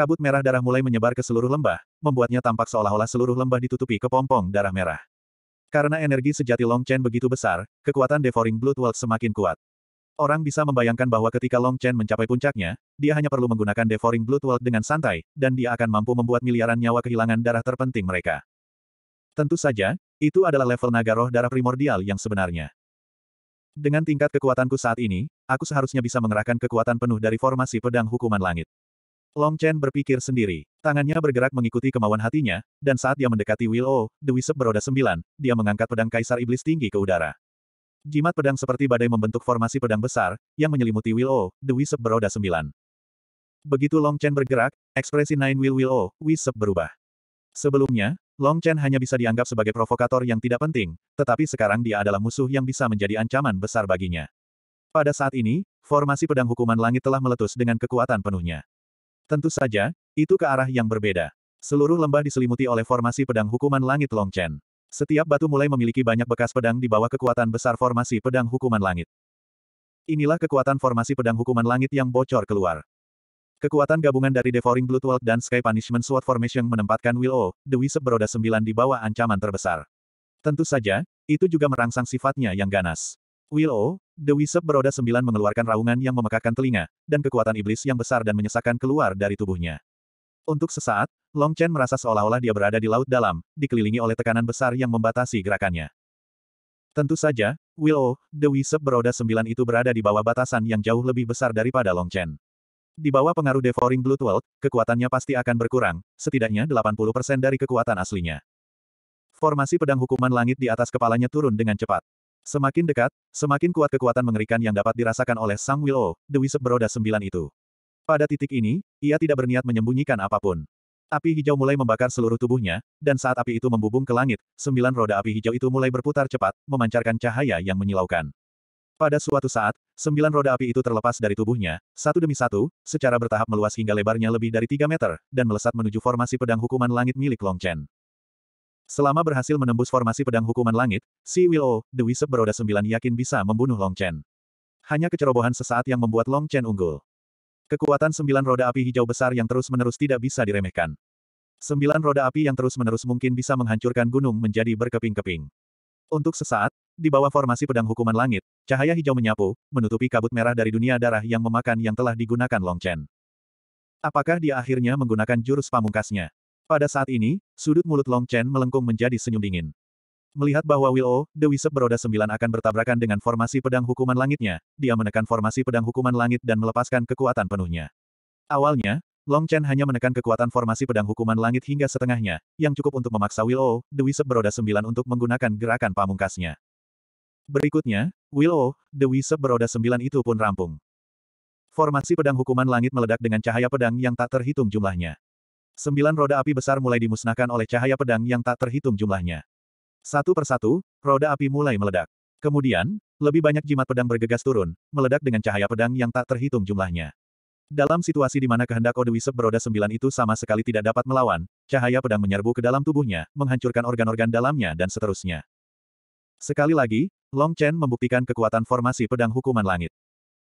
Kabut merah darah mulai menyebar ke seluruh lembah, membuatnya tampak seolah-olah seluruh lembah ditutupi kepompong darah merah. Karena energi sejati Long Chen begitu besar, kekuatan Devouring Blood World semakin kuat. Orang bisa membayangkan bahwa ketika Long Chen mencapai puncaknya, dia hanya perlu menggunakan Devouring Blood World dengan santai, dan dia akan mampu membuat miliaran nyawa kehilangan darah terpenting mereka. Tentu saja, itu adalah level naga roh darah primordial yang sebenarnya. Dengan tingkat kekuatanku saat ini, aku seharusnya bisa mengerahkan kekuatan penuh dari formasi pedang hukuman langit. Long Chen berpikir sendiri. Tangannya bergerak mengikuti kemauan hatinya, dan saat dia mendekati Will O oh, The Wisp beroda sembilan, dia mengangkat pedang Kaisar Iblis tinggi ke udara. Jimat pedang seperti badai membentuk formasi pedang besar, yang menyelimuti Will O oh, The Wisp beroda sembilan. Begitu Long Chen bergerak, ekspresi Nine Will Willow, oh, Wisp berubah. Sebelumnya, Long Chen hanya bisa dianggap sebagai provokator yang tidak penting, tetapi sekarang dia adalah musuh yang bisa menjadi ancaman besar baginya. Pada saat ini, formasi pedang hukuman langit telah meletus dengan kekuatan penuhnya. Tentu saja, itu ke arah yang berbeda. Seluruh lembah diselimuti oleh formasi pedang hukuman langit Long Chen. Setiap batu mulai memiliki banyak bekas pedang di bawah kekuatan besar formasi pedang hukuman langit. Inilah kekuatan formasi pedang hukuman langit yang bocor keluar. Kekuatan gabungan dari Devouring Bloodwalk dan Sky Punishment Sword Formation menempatkan Will O, The Wisp Beroda 9 di bawah ancaman terbesar. Tentu saja, itu juga merangsang sifatnya yang ganas. Willow, The Wisep beroda sembilan mengeluarkan raungan yang memekakan telinga, dan kekuatan iblis yang besar dan menyesakkan keluar dari tubuhnya. Untuk sesaat, Long Chen merasa seolah-olah dia berada di laut dalam, dikelilingi oleh tekanan besar yang membatasi gerakannya. Tentu saja, Willow, The Wisep beroda sembilan itu berada di bawah batasan yang jauh lebih besar daripada Long Chen. Di bawah pengaruh Devouring Blood World, kekuatannya pasti akan berkurang, setidaknya 80% dari kekuatan aslinya. Formasi pedang hukuman langit di atas kepalanya turun dengan cepat. Semakin dekat, semakin kuat kekuatan mengerikan yang dapat dirasakan oleh Sang Willow, The Wisp beroda sembilan itu. Pada titik ini, ia tidak berniat menyembunyikan apapun. Api hijau mulai membakar seluruh tubuhnya, dan saat api itu membubung ke langit, sembilan roda api hijau itu mulai berputar cepat, memancarkan cahaya yang menyilaukan. Pada suatu saat, sembilan roda api itu terlepas dari tubuhnya, satu demi satu, secara bertahap meluas hingga lebarnya lebih dari tiga meter, dan melesat menuju formasi pedang hukuman langit milik Long Chen. Selama berhasil menembus formasi pedang hukuman langit, si Willow, The Wisep beroda sembilan yakin bisa membunuh Long Chen. Hanya kecerobohan sesaat yang membuat Long Chen unggul. Kekuatan sembilan roda api hijau besar yang terus-menerus tidak bisa diremehkan. Sembilan roda api yang terus-menerus mungkin bisa menghancurkan gunung menjadi berkeping-keping. Untuk sesaat, di bawah formasi pedang hukuman langit, cahaya hijau menyapu, menutupi kabut merah dari dunia darah yang memakan yang telah digunakan Long Chen. Apakah dia akhirnya menggunakan jurus pamungkasnya? Pada saat ini, sudut mulut Long Chen melengkung menjadi senyum dingin. Melihat bahwa Will O, The Wisep beroda sembilan akan bertabrakan dengan formasi pedang hukuman langitnya, dia menekan formasi pedang hukuman langit dan melepaskan kekuatan penuhnya. Awalnya, Long Chen hanya menekan kekuatan formasi pedang hukuman langit hingga setengahnya, yang cukup untuk memaksa Will O, The Wisep beroda sembilan untuk menggunakan gerakan pamungkasnya. Berikutnya, Will O, The Wisep beroda sembilan itu pun rampung. Formasi pedang hukuman langit meledak dengan cahaya pedang yang tak terhitung jumlahnya. Sembilan roda api besar mulai dimusnahkan oleh cahaya pedang yang tak terhitung jumlahnya. Satu persatu, roda api mulai meledak. Kemudian, lebih banyak jimat pedang bergegas turun, meledak dengan cahaya pedang yang tak terhitung jumlahnya. Dalam situasi di mana kehendak Ode Wisep beroda sembilan itu sama sekali tidak dapat melawan, cahaya pedang menyerbu ke dalam tubuhnya, menghancurkan organ-organ dalamnya dan seterusnya. Sekali lagi, Long Chen membuktikan kekuatan formasi pedang hukuman langit.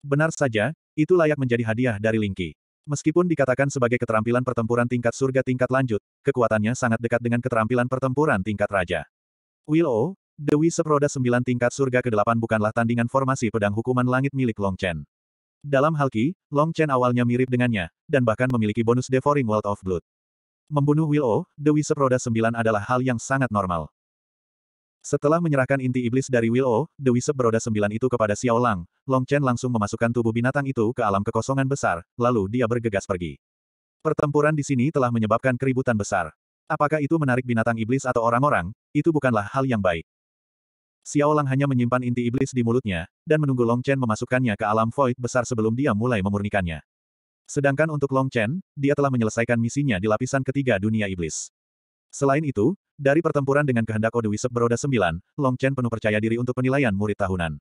Benar saja, itu layak menjadi hadiah dari Lingqi. Meskipun dikatakan sebagai keterampilan pertempuran tingkat surga tingkat lanjut, kekuatannya sangat dekat dengan keterampilan pertempuran tingkat raja. Willow, Dewi Seproda sembilan tingkat surga ke-8 bukanlah tandingan formasi pedang hukuman langit milik Long Chen. Dalam hal ki, Long Chen awalnya mirip dengannya, dan bahkan memiliki bonus Devouring World of Blood. Membunuh Willow, Dewi Seproda sembilan adalah hal yang sangat normal. Setelah menyerahkan inti iblis dari Will O, Dewi Sep beroda sembilan itu kepada Xiao Lang, Long Chen langsung memasukkan tubuh binatang itu ke alam kekosongan besar, lalu dia bergegas pergi. Pertempuran di sini telah menyebabkan keributan besar. Apakah itu menarik binatang iblis atau orang-orang, itu bukanlah hal yang baik. Xiao Lang hanya menyimpan inti iblis di mulutnya, dan menunggu Long Chen memasukkannya ke alam void besar sebelum dia mulai memurnikannya. Sedangkan untuk Long Chen, dia telah menyelesaikan misinya di lapisan ketiga dunia iblis. Selain itu, dari pertempuran dengan kehendak Ode Wisep beroda sembilan, Long Chen penuh percaya diri untuk penilaian murid tahunan.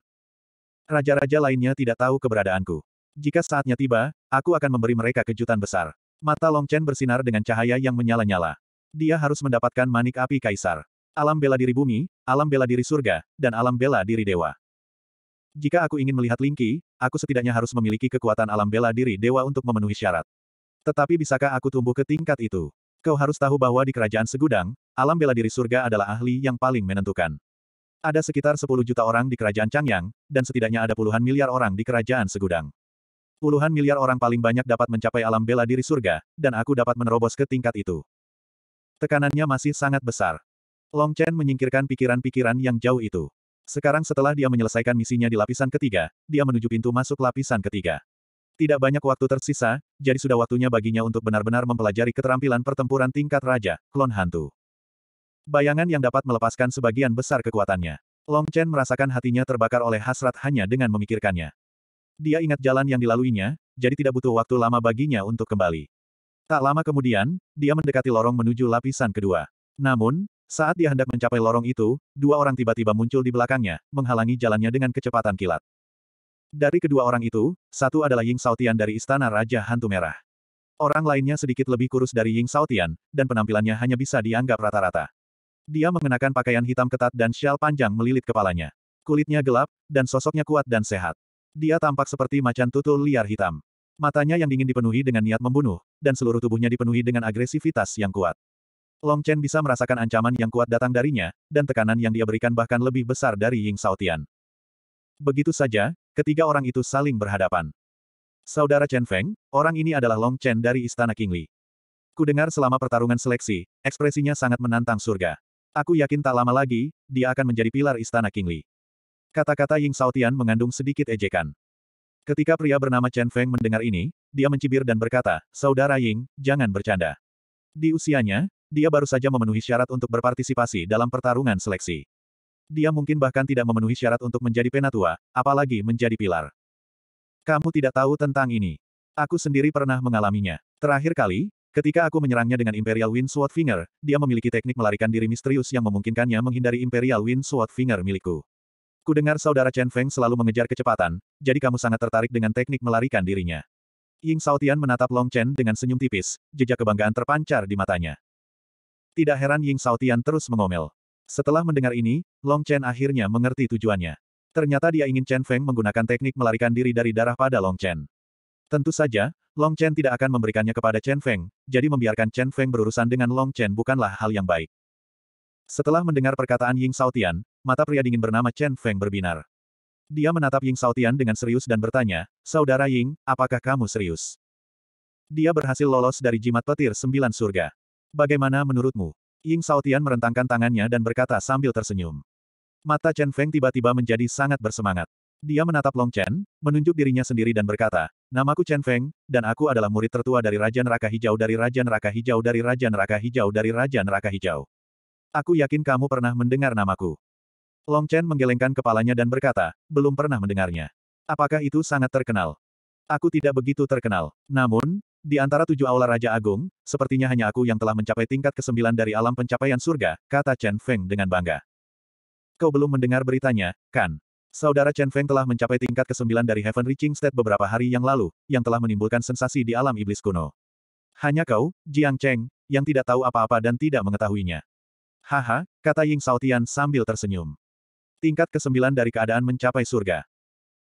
Raja-raja lainnya tidak tahu keberadaanku. Jika saatnya tiba, aku akan memberi mereka kejutan besar. Mata Long Chen bersinar dengan cahaya yang menyala-nyala. Dia harus mendapatkan manik api kaisar. Alam bela diri bumi, alam bela diri surga, dan alam bela diri dewa. Jika aku ingin melihat Lingqi, aku setidaknya harus memiliki kekuatan alam bela diri dewa untuk memenuhi syarat. Tetapi bisakah aku tumbuh ke tingkat itu? Kau harus tahu bahwa di kerajaan segudang, alam bela diri surga adalah ahli yang paling menentukan. Ada sekitar 10 juta orang di kerajaan Changyang, dan setidaknya ada puluhan miliar orang di kerajaan segudang. Puluhan miliar orang paling banyak dapat mencapai alam bela diri surga, dan aku dapat menerobos ke tingkat itu. Tekanannya masih sangat besar. Long Chen menyingkirkan pikiran-pikiran yang jauh itu. Sekarang setelah dia menyelesaikan misinya di lapisan ketiga, dia menuju pintu masuk lapisan ketiga. Tidak banyak waktu tersisa, jadi sudah waktunya baginya untuk benar-benar mempelajari keterampilan pertempuran tingkat raja, klon hantu. Bayangan yang dapat melepaskan sebagian besar kekuatannya. Long Chen merasakan hatinya terbakar oleh hasrat hanya dengan memikirkannya. Dia ingat jalan yang dilaluinya, jadi tidak butuh waktu lama baginya untuk kembali. Tak lama kemudian, dia mendekati lorong menuju lapisan kedua. Namun, saat dia hendak mencapai lorong itu, dua orang tiba-tiba muncul di belakangnya, menghalangi jalannya dengan kecepatan kilat. Dari kedua orang itu, satu adalah Ying Saotian dari Istana Raja Hantu Merah. Orang lainnya sedikit lebih kurus dari Ying Saotian, dan penampilannya hanya bisa dianggap rata-rata. Dia mengenakan pakaian hitam ketat dan syal panjang melilit kepalanya. Kulitnya gelap, dan sosoknya kuat dan sehat. Dia tampak seperti macan tutul liar hitam. Matanya yang dingin dipenuhi dengan niat membunuh, dan seluruh tubuhnya dipenuhi dengan agresivitas yang kuat. Long Chen bisa merasakan ancaman yang kuat datang darinya, dan tekanan yang dia berikan bahkan lebih besar dari Ying Saotian. Begitu saja, ketiga orang itu saling berhadapan. Saudara Chen Feng, orang ini adalah Long Chen dari Istana Kingli. Kudengar selama pertarungan seleksi, ekspresinya sangat menantang surga. Aku yakin tak lama lagi, dia akan menjadi pilar istana Kingli. Kata-kata Ying Saotian mengandung sedikit ejekan. Ketika pria bernama Chen Feng mendengar ini, dia mencibir dan berkata, Saudara Ying, jangan bercanda. Di usianya, dia baru saja memenuhi syarat untuk berpartisipasi dalam pertarungan seleksi. Dia mungkin bahkan tidak memenuhi syarat untuk menjadi penatua, apalagi menjadi pilar. Kamu tidak tahu tentang ini. Aku sendiri pernah mengalaminya. Terakhir kali, Ketika aku menyerangnya dengan Imperial Wind Sword Finger, dia memiliki teknik melarikan diri misterius yang memungkinkannya menghindari Imperial Wind Sword Finger milikku. Kudengar saudara Chen Feng selalu mengejar kecepatan, jadi kamu sangat tertarik dengan teknik melarikan dirinya. Ying Saotian menatap Long Chen dengan senyum tipis, jejak kebanggaan terpancar di matanya. Tidak heran Ying Saotian terus mengomel. Setelah mendengar ini, Long Chen akhirnya mengerti tujuannya. Ternyata dia ingin Chen Feng menggunakan teknik melarikan diri dari darah pada Long Chen. Tentu saja, Long Chen tidak akan memberikannya kepada Chen Feng, jadi membiarkan Chen Feng berurusan dengan Long Chen bukanlah hal yang baik. Setelah mendengar perkataan Ying Saotian, mata pria dingin bernama Chen Feng berbinar. Dia menatap Ying Saotian dengan serius dan bertanya, Saudara Ying, apakah kamu serius? Dia berhasil lolos dari jimat petir sembilan surga. Bagaimana menurutmu? Ying Saotian merentangkan tangannya dan berkata sambil tersenyum. Mata Chen Feng tiba-tiba menjadi sangat bersemangat. Dia menatap Long Chen, menunjuk dirinya sendiri dan berkata, Namaku Chen Feng, dan aku adalah murid tertua dari Raja Neraka Hijau dari Raja Neraka Hijau dari Raja Neraka Hijau dari Raja Neraka Hijau. Aku yakin kamu pernah mendengar namaku. Long Chen menggelengkan kepalanya dan berkata, belum pernah mendengarnya. Apakah itu sangat terkenal? Aku tidak begitu terkenal. Namun, di antara tujuh aula Raja Agung, sepertinya hanya aku yang telah mencapai tingkat kesembilan dari alam pencapaian surga, kata Chen Feng dengan bangga. Kau belum mendengar beritanya, kan? Saudara Chen Feng telah mencapai tingkat ke-9 dari Heaven Reaching State beberapa hari yang lalu, yang telah menimbulkan sensasi di alam iblis kuno. Hanya kau, Jiang Cheng, yang tidak tahu apa-apa dan tidak mengetahuinya. Haha, kata Ying Saotian sambil tersenyum. Tingkat ke-9 dari keadaan mencapai surga.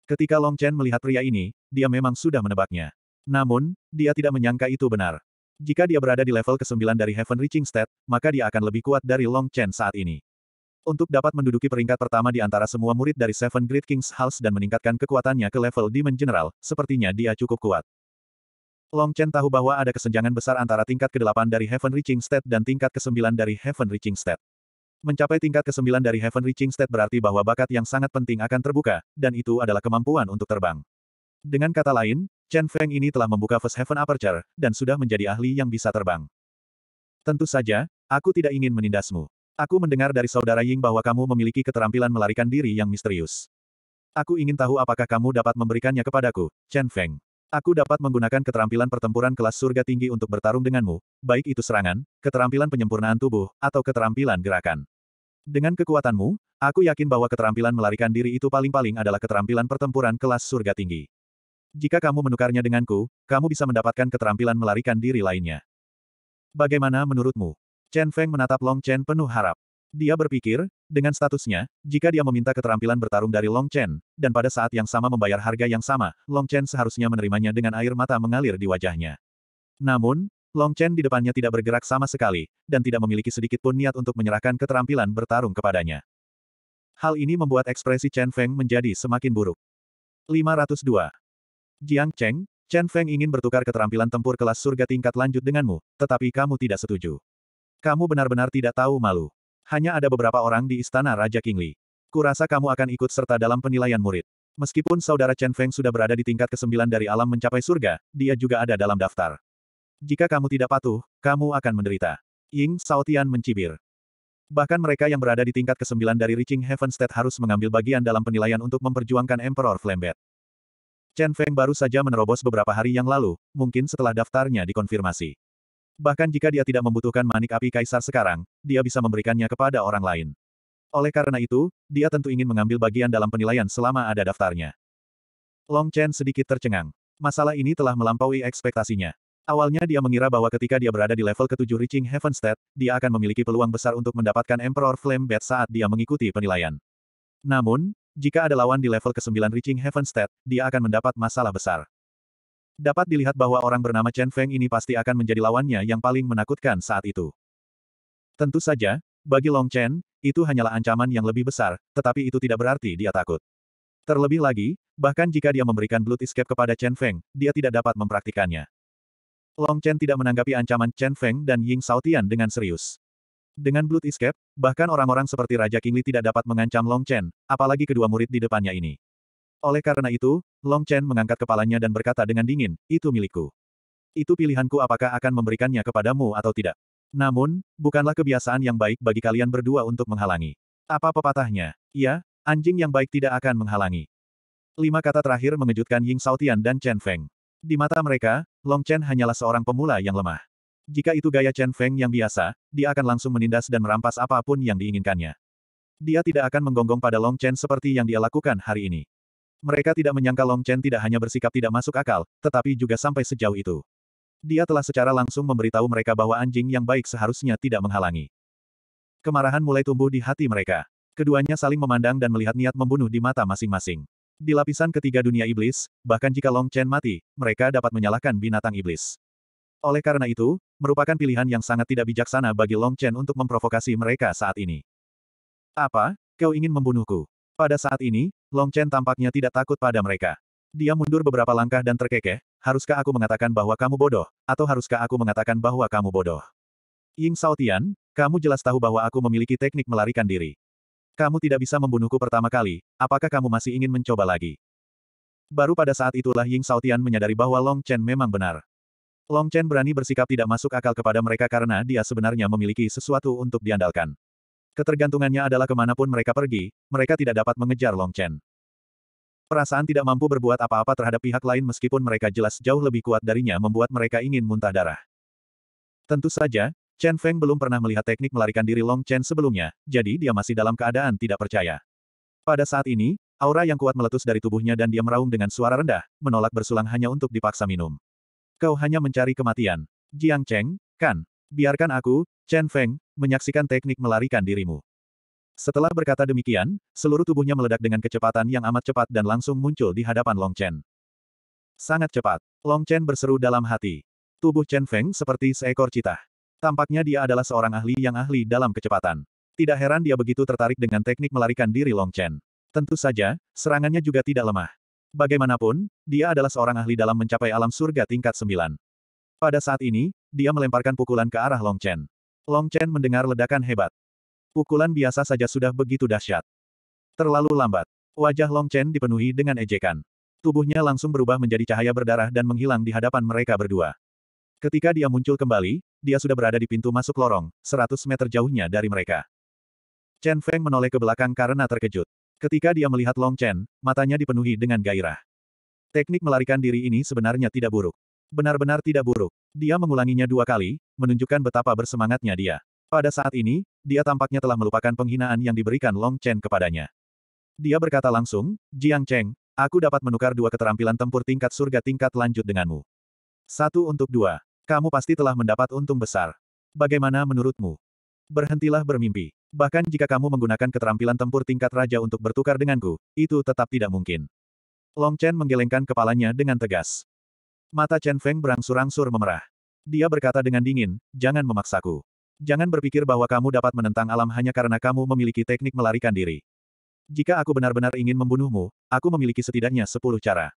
Ketika Long Chen melihat pria ini, dia memang sudah menebaknya. Namun, dia tidak menyangka itu benar. Jika dia berada di level ke-9 dari Heaven Reaching State, maka dia akan lebih kuat dari Long Chen saat ini untuk dapat menduduki peringkat pertama di antara semua murid dari Seven Great Kings House dan meningkatkan kekuatannya ke level Demon General, sepertinya dia cukup kuat. Long Chen tahu bahwa ada kesenjangan besar antara tingkat ke-8 dari Heaven Reaching State dan tingkat ke-9 dari Heaven Reaching State. Mencapai tingkat ke-9 dari Heaven Reaching State berarti bahwa bakat yang sangat penting akan terbuka, dan itu adalah kemampuan untuk terbang. Dengan kata lain, Chen Feng ini telah membuka First Heaven Aperture, dan sudah menjadi ahli yang bisa terbang. Tentu saja, aku tidak ingin menindasmu. Aku mendengar dari saudara Ying bahwa kamu memiliki keterampilan melarikan diri yang misterius. Aku ingin tahu apakah kamu dapat memberikannya kepadaku, Chen Feng. Aku dapat menggunakan keterampilan pertempuran kelas surga tinggi untuk bertarung denganmu, baik itu serangan, keterampilan penyempurnaan tubuh, atau keterampilan gerakan. Dengan kekuatanmu, aku yakin bahwa keterampilan melarikan diri itu paling-paling adalah keterampilan pertempuran kelas surga tinggi. Jika kamu menukarnya denganku, kamu bisa mendapatkan keterampilan melarikan diri lainnya. Bagaimana menurutmu? Chen Feng menatap Long Chen penuh harap. Dia berpikir, dengan statusnya, jika dia meminta keterampilan bertarung dari Long Chen, dan pada saat yang sama membayar harga yang sama, Long Chen seharusnya menerimanya dengan air mata mengalir di wajahnya. Namun, Long Chen di depannya tidak bergerak sama sekali, dan tidak memiliki sedikit pun niat untuk menyerahkan keterampilan bertarung kepadanya. Hal ini membuat ekspresi Chen Feng menjadi semakin buruk. 502. Jiang Cheng, Chen Feng ingin bertukar keterampilan tempur kelas surga tingkat lanjut denganmu, tetapi kamu tidak setuju. Kamu benar-benar tidak tahu malu. Hanya ada beberapa orang di istana Raja Kingli. Kurasa kamu akan ikut serta dalam penilaian murid. Meskipun saudara Chen Feng sudah berada di tingkat ke-9 dari alam mencapai surga, dia juga ada dalam daftar. Jika kamu tidak patuh, kamu akan menderita. Ying Saotian mencibir. Bahkan mereka yang berada di tingkat ke-9 dari Reaching Heaven State harus mengambil bagian dalam penilaian untuk memperjuangkan Emperor Flambet. Chen Feng baru saja menerobos beberapa hari yang lalu, mungkin setelah daftarnya dikonfirmasi. Bahkan jika dia tidak membutuhkan manik api kaisar sekarang, dia bisa memberikannya kepada orang lain. Oleh karena itu, dia tentu ingin mengambil bagian dalam penilaian selama ada daftarnya. Long Chen sedikit tercengang. Masalah ini telah melampaui ekspektasinya. Awalnya dia mengira bahwa ketika dia berada di level ketujuh Reaching Heaven State, dia akan memiliki peluang besar untuk mendapatkan Emperor Flame Bat saat dia mengikuti penilaian. Namun, jika ada lawan di level ke-9 Reaching Heaven State, dia akan mendapat masalah besar. Dapat dilihat bahwa orang bernama Chen Feng ini pasti akan menjadi lawannya yang paling menakutkan saat itu. Tentu saja, bagi Long Chen, itu hanyalah ancaman yang lebih besar, tetapi itu tidak berarti dia takut. Terlebih lagi, bahkan jika dia memberikan Blood Escape kepada Chen Feng, dia tidak dapat mempraktikannya. Long Chen tidak menanggapi ancaman Chen Feng dan Ying Sautian dengan serius. Dengan Blood Escape, bahkan orang-orang seperti Raja Kingli tidak dapat mengancam Long Chen, apalagi kedua murid di depannya ini. Oleh karena itu, Long Chen mengangkat kepalanya dan berkata dengan dingin, itu milikku. Itu pilihanku apakah akan memberikannya kepadamu atau tidak. Namun, bukanlah kebiasaan yang baik bagi kalian berdua untuk menghalangi. Apa pepatahnya? Ya, anjing yang baik tidak akan menghalangi. Lima kata terakhir mengejutkan Ying Saotian dan Chen Feng. Di mata mereka, Long Chen hanyalah seorang pemula yang lemah. Jika itu gaya Chen Feng yang biasa, dia akan langsung menindas dan merampas apapun yang diinginkannya. Dia tidak akan menggonggong pada Long Chen seperti yang dia lakukan hari ini. Mereka tidak menyangka Long Chen tidak hanya bersikap tidak masuk akal, tetapi juga sampai sejauh itu. Dia telah secara langsung memberitahu mereka bahwa anjing yang baik seharusnya tidak menghalangi. Kemarahan mulai tumbuh di hati mereka. Keduanya saling memandang dan melihat niat membunuh di mata masing-masing. Di lapisan ketiga dunia iblis, bahkan jika Long Chen mati, mereka dapat menyalahkan binatang iblis. Oleh karena itu, merupakan pilihan yang sangat tidak bijaksana bagi Long Chen untuk memprovokasi mereka saat ini. Apa? Kau ingin membunuhku? Pada saat ini, Long Chen tampaknya tidak takut pada mereka. Dia mundur beberapa langkah dan terkekeh, haruskah aku mengatakan bahwa kamu bodoh, atau haruskah aku mengatakan bahwa kamu bodoh? Ying Saotian, kamu jelas tahu bahwa aku memiliki teknik melarikan diri. Kamu tidak bisa membunuhku pertama kali, apakah kamu masih ingin mencoba lagi? Baru pada saat itulah Ying Saotian menyadari bahwa Long Chen memang benar. Long Chen berani bersikap tidak masuk akal kepada mereka karena dia sebenarnya memiliki sesuatu untuk diandalkan. Ketergantungannya adalah kemanapun mereka pergi, mereka tidak dapat mengejar Long Chen. Perasaan tidak mampu berbuat apa-apa terhadap pihak lain meskipun mereka jelas jauh lebih kuat darinya membuat mereka ingin muntah darah. Tentu saja, Chen Feng belum pernah melihat teknik melarikan diri Long Chen sebelumnya, jadi dia masih dalam keadaan tidak percaya. Pada saat ini, aura yang kuat meletus dari tubuhnya dan dia meraung dengan suara rendah, menolak bersulang hanya untuk dipaksa minum. Kau hanya mencari kematian. Jiang Cheng, kan, Biarkan aku, Chen Feng, menyaksikan teknik melarikan dirimu. Setelah berkata demikian, seluruh tubuhnya meledak dengan kecepatan yang amat cepat dan langsung muncul di hadapan Long Chen. Sangat cepat. Long Chen berseru dalam hati. Tubuh Chen Feng seperti seekor cita. Tampaknya dia adalah seorang ahli yang ahli dalam kecepatan. Tidak heran dia begitu tertarik dengan teknik melarikan diri Long Chen. Tentu saja, serangannya juga tidak lemah. Bagaimanapun, dia adalah seorang ahli dalam mencapai alam surga tingkat 9. Pada saat ini, dia melemparkan pukulan ke arah Long Chen. Long Chen mendengar ledakan hebat. Pukulan biasa saja sudah begitu dahsyat. Terlalu lambat. Wajah Long Chen dipenuhi dengan ejekan. Tubuhnya langsung berubah menjadi cahaya berdarah dan menghilang di hadapan mereka berdua. Ketika dia muncul kembali, dia sudah berada di pintu masuk lorong, 100 meter jauhnya dari mereka. Chen Feng menoleh ke belakang karena terkejut. Ketika dia melihat Long Chen, matanya dipenuhi dengan gairah. Teknik melarikan diri ini sebenarnya tidak buruk. Benar-benar tidak buruk. Dia mengulanginya dua kali, menunjukkan betapa bersemangatnya dia. Pada saat ini, dia tampaknya telah melupakan penghinaan yang diberikan Long Chen kepadanya. Dia berkata langsung, Jiang Cheng, aku dapat menukar dua keterampilan tempur tingkat surga tingkat lanjut denganmu. Satu untuk dua. Kamu pasti telah mendapat untung besar. Bagaimana menurutmu? Berhentilah bermimpi. Bahkan jika kamu menggunakan keterampilan tempur tingkat raja untuk bertukar denganku, itu tetap tidak mungkin. Long Chen menggelengkan kepalanya dengan tegas. Mata Chen Feng berangsur-angsur memerah. Dia berkata dengan dingin, jangan memaksaku. Jangan berpikir bahwa kamu dapat menentang alam hanya karena kamu memiliki teknik melarikan diri. Jika aku benar-benar ingin membunuhmu, aku memiliki setidaknya sepuluh cara.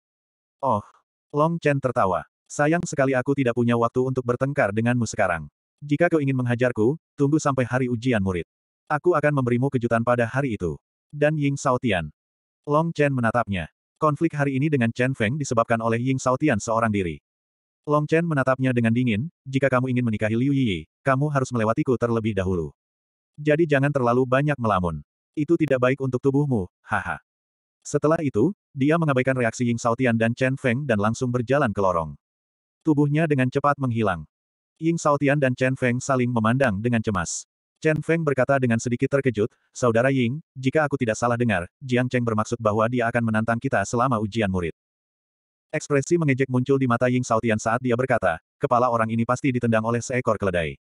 Oh, Long Chen tertawa. Sayang sekali aku tidak punya waktu untuk bertengkar denganmu sekarang. Jika kau ingin menghajarku, tunggu sampai hari ujian murid. Aku akan memberimu kejutan pada hari itu. Dan Ying Sautian. Long Chen menatapnya. Konflik hari ini dengan Chen Feng disebabkan oleh Ying Saotian seorang diri. Long Chen menatapnya dengan dingin, jika kamu ingin menikahi Liu Yi, kamu harus melewatiku terlebih dahulu. Jadi jangan terlalu banyak melamun. Itu tidak baik untuk tubuhmu, haha. Setelah itu, dia mengabaikan reaksi Ying Saotian dan Chen Feng dan langsung berjalan ke lorong. Tubuhnya dengan cepat menghilang. Ying Saotian dan Chen Feng saling memandang dengan cemas. Chen Feng berkata dengan sedikit terkejut, Saudara Ying, jika aku tidak salah dengar, Jiang Cheng bermaksud bahwa dia akan menantang kita selama ujian murid. Ekspresi mengejek muncul di mata Ying Saotian saat dia berkata, kepala orang ini pasti ditendang oleh seekor keledai.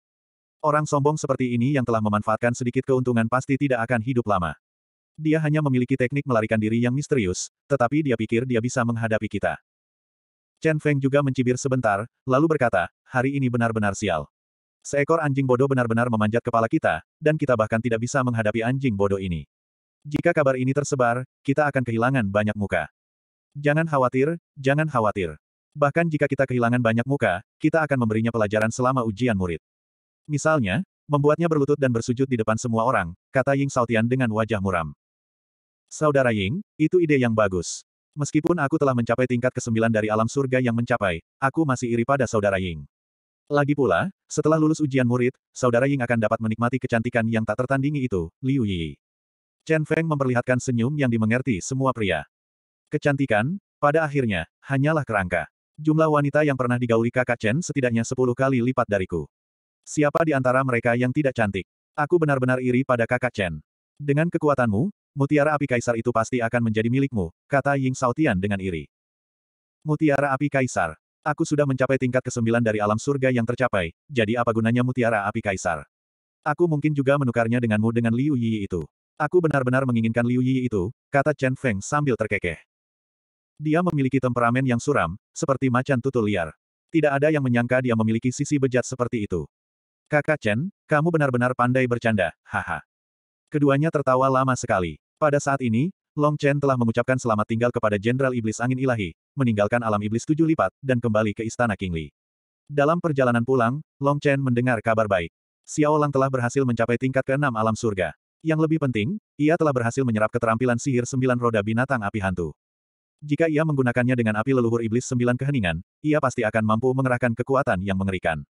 Orang sombong seperti ini yang telah memanfaatkan sedikit keuntungan pasti tidak akan hidup lama. Dia hanya memiliki teknik melarikan diri yang misterius, tetapi dia pikir dia bisa menghadapi kita. Chen Feng juga mencibir sebentar, lalu berkata, hari ini benar-benar sial. Seekor anjing bodoh benar-benar memanjat kepala kita, dan kita bahkan tidak bisa menghadapi anjing bodoh ini. Jika kabar ini tersebar, kita akan kehilangan banyak muka. Jangan khawatir, jangan khawatir. Bahkan jika kita kehilangan banyak muka, kita akan memberinya pelajaran selama ujian murid. Misalnya, membuatnya berlutut dan bersujud di depan semua orang, kata Ying Saltian dengan wajah muram. Saudara Ying, itu ide yang bagus. Meskipun aku telah mencapai tingkat ke-9 dari alam surga yang mencapai, aku masih iri pada saudara Ying. Lagi pula, setelah lulus ujian murid, saudara Ying akan dapat menikmati kecantikan yang tak tertandingi itu, Liu Yi. Chen Feng memperlihatkan senyum yang dimengerti semua pria. Kecantikan, pada akhirnya, hanyalah kerangka. Jumlah wanita yang pernah digauli kakak Chen setidaknya sepuluh kali lipat dariku. Siapa di antara mereka yang tidak cantik? Aku benar-benar iri pada kakak Chen. Dengan kekuatanmu, mutiara api kaisar itu pasti akan menjadi milikmu, kata Ying Sautian dengan iri. Mutiara api kaisar. Aku sudah mencapai tingkat kesembilan dari alam surga yang tercapai, jadi apa gunanya mutiara api kaisar? Aku mungkin juga menukarnya denganmu dengan Liu Yi itu. Aku benar-benar menginginkan Liu Yi itu, kata Chen Feng sambil terkekeh. Dia memiliki temperamen yang suram, seperti macan tutul liar. Tidak ada yang menyangka dia memiliki sisi bejat seperti itu. Kakak Chen, kamu benar-benar pandai bercanda, haha. Keduanya tertawa lama sekali. Pada saat ini, Long Chen telah mengucapkan selamat tinggal kepada Jenderal Iblis Angin Ilahi, meninggalkan alam iblis tujuh lipat, dan kembali ke Istana Kingli. Dalam perjalanan pulang, Long Chen mendengar kabar baik. Xiao Lang telah berhasil mencapai tingkat ke-6 alam surga. Yang lebih penting, ia telah berhasil menyerap keterampilan sihir sembilan roda binatang api hantu. Jika ia menggunakannya dengan api leluhur iblis sembilan keheningan, ia pasti akan mampu mengerahkan kekuatan yang mengerikan.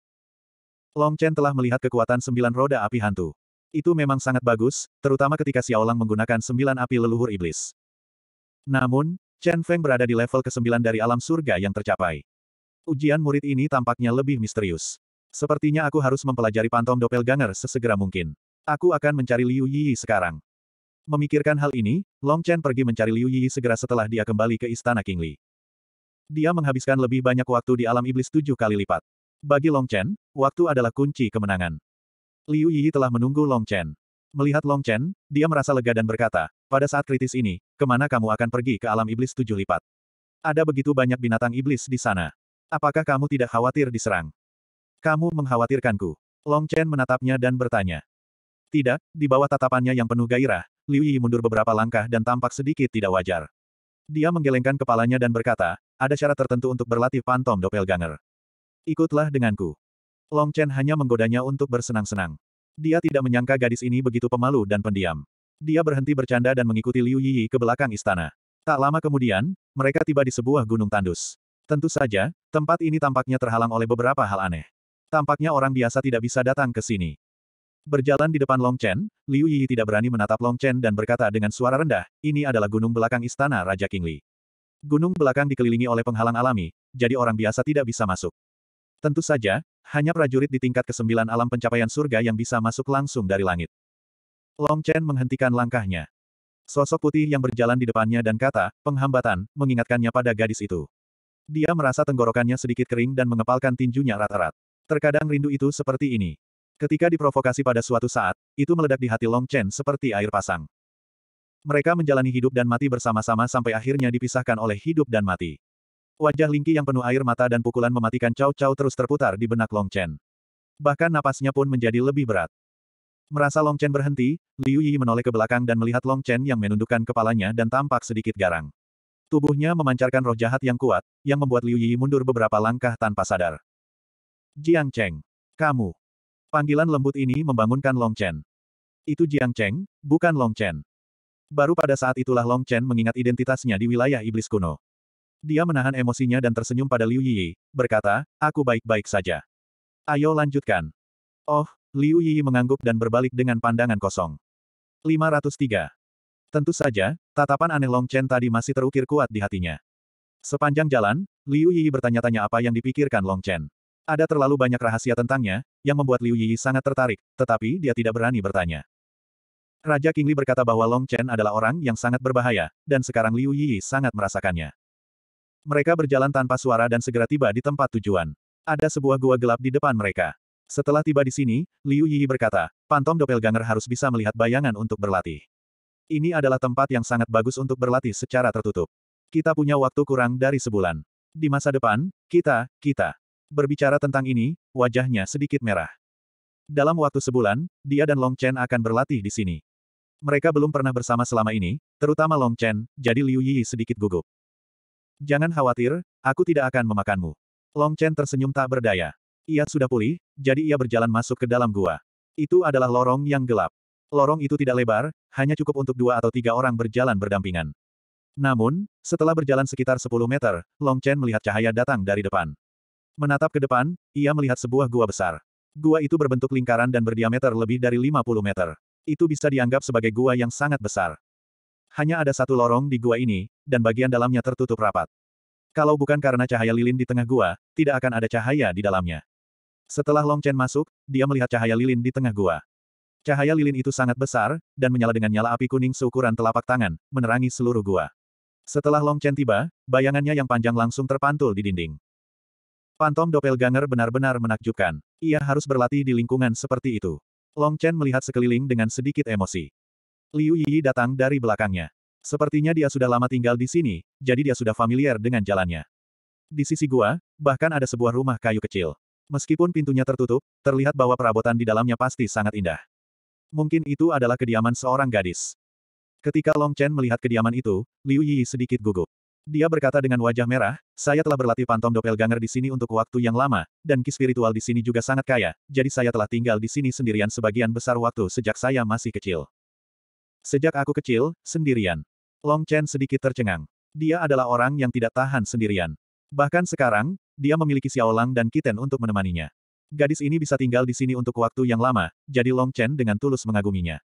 Long Chen telah melihat kekuatan sembilan roda api hantu. Itu memang sangat bagus, terutama ketika Xiaolang menggunakan sembilan api leluhur iblis. Namun, Chen Feng berada di level ke-9 dari alam surga yang tercapai. Ujian murid ini tampaknya lebih misterius. Sepertinya aku harus mempelajari pantom doppelganger sesegera mungkin. Aku akan mencari Liu Yi sekarang. Memikirkan hal ini, Long Chen pergi mencari Liu Yi segera setelah dia kembali ke istana King Li. Dia menghabiskan lebih banyak waktu di alam iblis tujuh kali lipat. Bagi Long Chen, waktu adalah kunci kemenangan. Liu Yi telah menunggu Long Chen. Melihat Long Chen, dia merasa lega dan berkata, pada saat kritis ini, kemana kamu akan pergi ke alam iblis tujuh lipat? Ada begitu banyak binatang iblis di sana. Apakah kamu tidak khawatir diserang? Kamu mengkhawatirkanku. Long Chen menatapnya dan bertanya. Tidak, di bawah tatapannya yang penuh gairah, Liu Yi mundur beberapa langkah dan tampak sedikit tidak wajar. Dia menggelengkan kepalanya dan berkata, ada syarat tertentu untuk berlatih pantom doppelganger. Ikutlah denganku. Long Chen hanya menggodanya untuk bersenang-senang. Dia tidak menyangka gadis ini begitu pemalu dan pendiam. Dia berhenti bercanda dan mengikuti Liu Yiyi ke belakang istana. Tak lama kemudian, mereka tiba di sebuah gunung tandus. Tentu saja, tempat ini tampaknya terhalang oleh beberapa hal aneh. Tampaknya orang biasa tidak bisa datang ke sini. Berjalan di depan Long Chen, Liu Yiyi tidak berani menatap Long Chen dan berkata dengan suara rendah, ini adalah gunung belakang istana Raja Kingli. Gunung belakang dikelilingi oleh penghalang alami, jadi orang biasa tidak bisa masuk. Tentu saja, hanya prajurit di tingkat kesembilan alam pencapaian surga yang bisa masuk langsung dari langit. Long Chen menghentikan langkahnya. Sosok putih yang berjalan di depannya dan kata, penghambatan, mengingatkannya pada gadis itu. Dia merasa tenggorokannya sedikit kering dan mengepalkan tinjunya rata-rat. Terkadang rindu itu seperti ini. Ketika diprovokasi pada suatu saat, itu meledak di hati Long Chen seperti air pasang. Mereka menjalani hidup dan mati bersama-sama sampai akhirnya dipisahkan oleh hidup dan mati. Wajah Lingqi yang penuh air mata dan pukulan mematikan Cao Cao terus terputar di benak Long Chen. Bahkan napasnya pun menjadi lebih berat. Merasa Long Chen berhenti, Liu Yi menoleh ke belakang dan melihat Long Chen yang menundukkan kepalanya dan tampak sedikit garang. Tubuhnya memancarkan roh jahat yang kuat, yang membuat Liu Yi mundur beberapa langkah tanpa sadar. Jiang Cheng. Kamu. Panggilan lembut ini membangunkan Long Chen. Itu Jiang Cheng, bukan Long Chen. Baru pada saat itulah Long Chen mengingat identitasnya di wilayah iblis kuno. Dia menahan emosinya dan tersenyum pada Liu Yi, berkata, aku baik-baik saja. Ayo lanjutkan. Oh, Liu Yi mengangguk dan berbalik dengan pandangan kosong. 503. Tentu saja, tatapan aneh Long Chen tadi masih terukir kuat di hatinya. Sepanjang jalan, Liu Yi bertanya-tanya apa yang dipikirkan Long Chen. Ada terlalu banyak rahasia tentangnya, yang membuat Liu Yi sangat tertarik, tetapi dia tidak berani bertanya. Raja Kingli berkata bahwa Long Chen adalah orang yang sangat berbahaya, dan sekarang Liu Yi sangat merasakannya. Mereka berjalan tanpa suara dan segera tiba di tempat tujuan. Ada sebuah gua gelap di depan mereka. Setelah tiba di sini, Liu Yi berkata, Pantom Doppelganger harus bisa melihat bayangan untuk berlatih. Ini adalah tempat yang sangat bagus untuk berlatih secara tertutup. Kita punya waktu kurang dari sebulan. Di masa depan, kita, kita. Berbicara tentang ini, wajahnya sedikit merah. Dalam waktu sebulan, dia dan Long Chen akan berlatih di sini. Mereka belum pernah bersama selama ini, terutama Long Chen, jadi Liu Yi sedikit gugup. Jangan khawatir, aku tidak akan memakanmu. Long Chen tersenyum tak berdaya. Ia sudah pulih, jadi ia berjalan masuk ke dalam gua. Itu adalah lorong yang gelap. Lorong itu tidak lebar, hanya cukup untuk dua atau tiga orang berjalan berdampingan. Namun, setelah berjalan sekitar 10 meter, Long Chen melihat cahaya datang dari depan. Menatap ke depan, ia melihat sebuah gua besar. Gua itu berbentuk lingkaran dan berdiameter lebih dari 50 meter. Itu bisa dianggap sebagai gua yang sangat besar. Hanya ada satu lorong di gua ini, dan bagian dalamnya tertutup rapat. Kalau bukan karena cahaya lilin di tengah gua, tidak akan ada cahaya di dalamnya. Setelah Long Chen masuk, dia melihat cahaya lilin di tengah gua. Cahaya lilin itu sangat besar, dan menyala dengan nyala api kuning seukuran telapak tangan, menerangi seluruh gua. Setelah Long Chen tiba, bayangannya yang panjang langsung terpantul di dinding. Pantom doppelganger benar-benar menakjubkan. Ia harus berlatih di lingkungan seperti itu. Long Chen melihat sekeliling dengan sedikit emosi. Liu Yi datang dari belakangnya. Sepertinya dia sudah lama tinggal di sini, jadi dia sudah familiar dengan jalannya. Di sisi gua, bahkan ada sebuah rumah kayu kecil. Meskipun pintunya tertutup, terlihat bahwa perabotan di dalamnya pasti sangat indah. Mungkin itu adalah kediaman seorang gadis. Ketika Long Chen melihat kediaman itu, Liu Yi sedikit gugup. Dia berkata dengan wajah merah, saya telah berlatih pantom doppelganger di sini untuk waktu yang lama, dan ki spiritual di sini juga sangat kaya, jadi saya telah tinggal di sini sendirian sebagian besar waktu sejak saya masih kecil. Sejak aku kecil, sendirian. Long Chen sedikit tercengang. Dia adalah orang yang tidak tahan sendirian. Bahkan sekarang, dia memiliki Xiao Lang dan Kiten untuk menemaninya. Gadis ini bisa tinggal di sini untuk waktu yang lama, jadi Long Chen dengan tulus mengaguminya.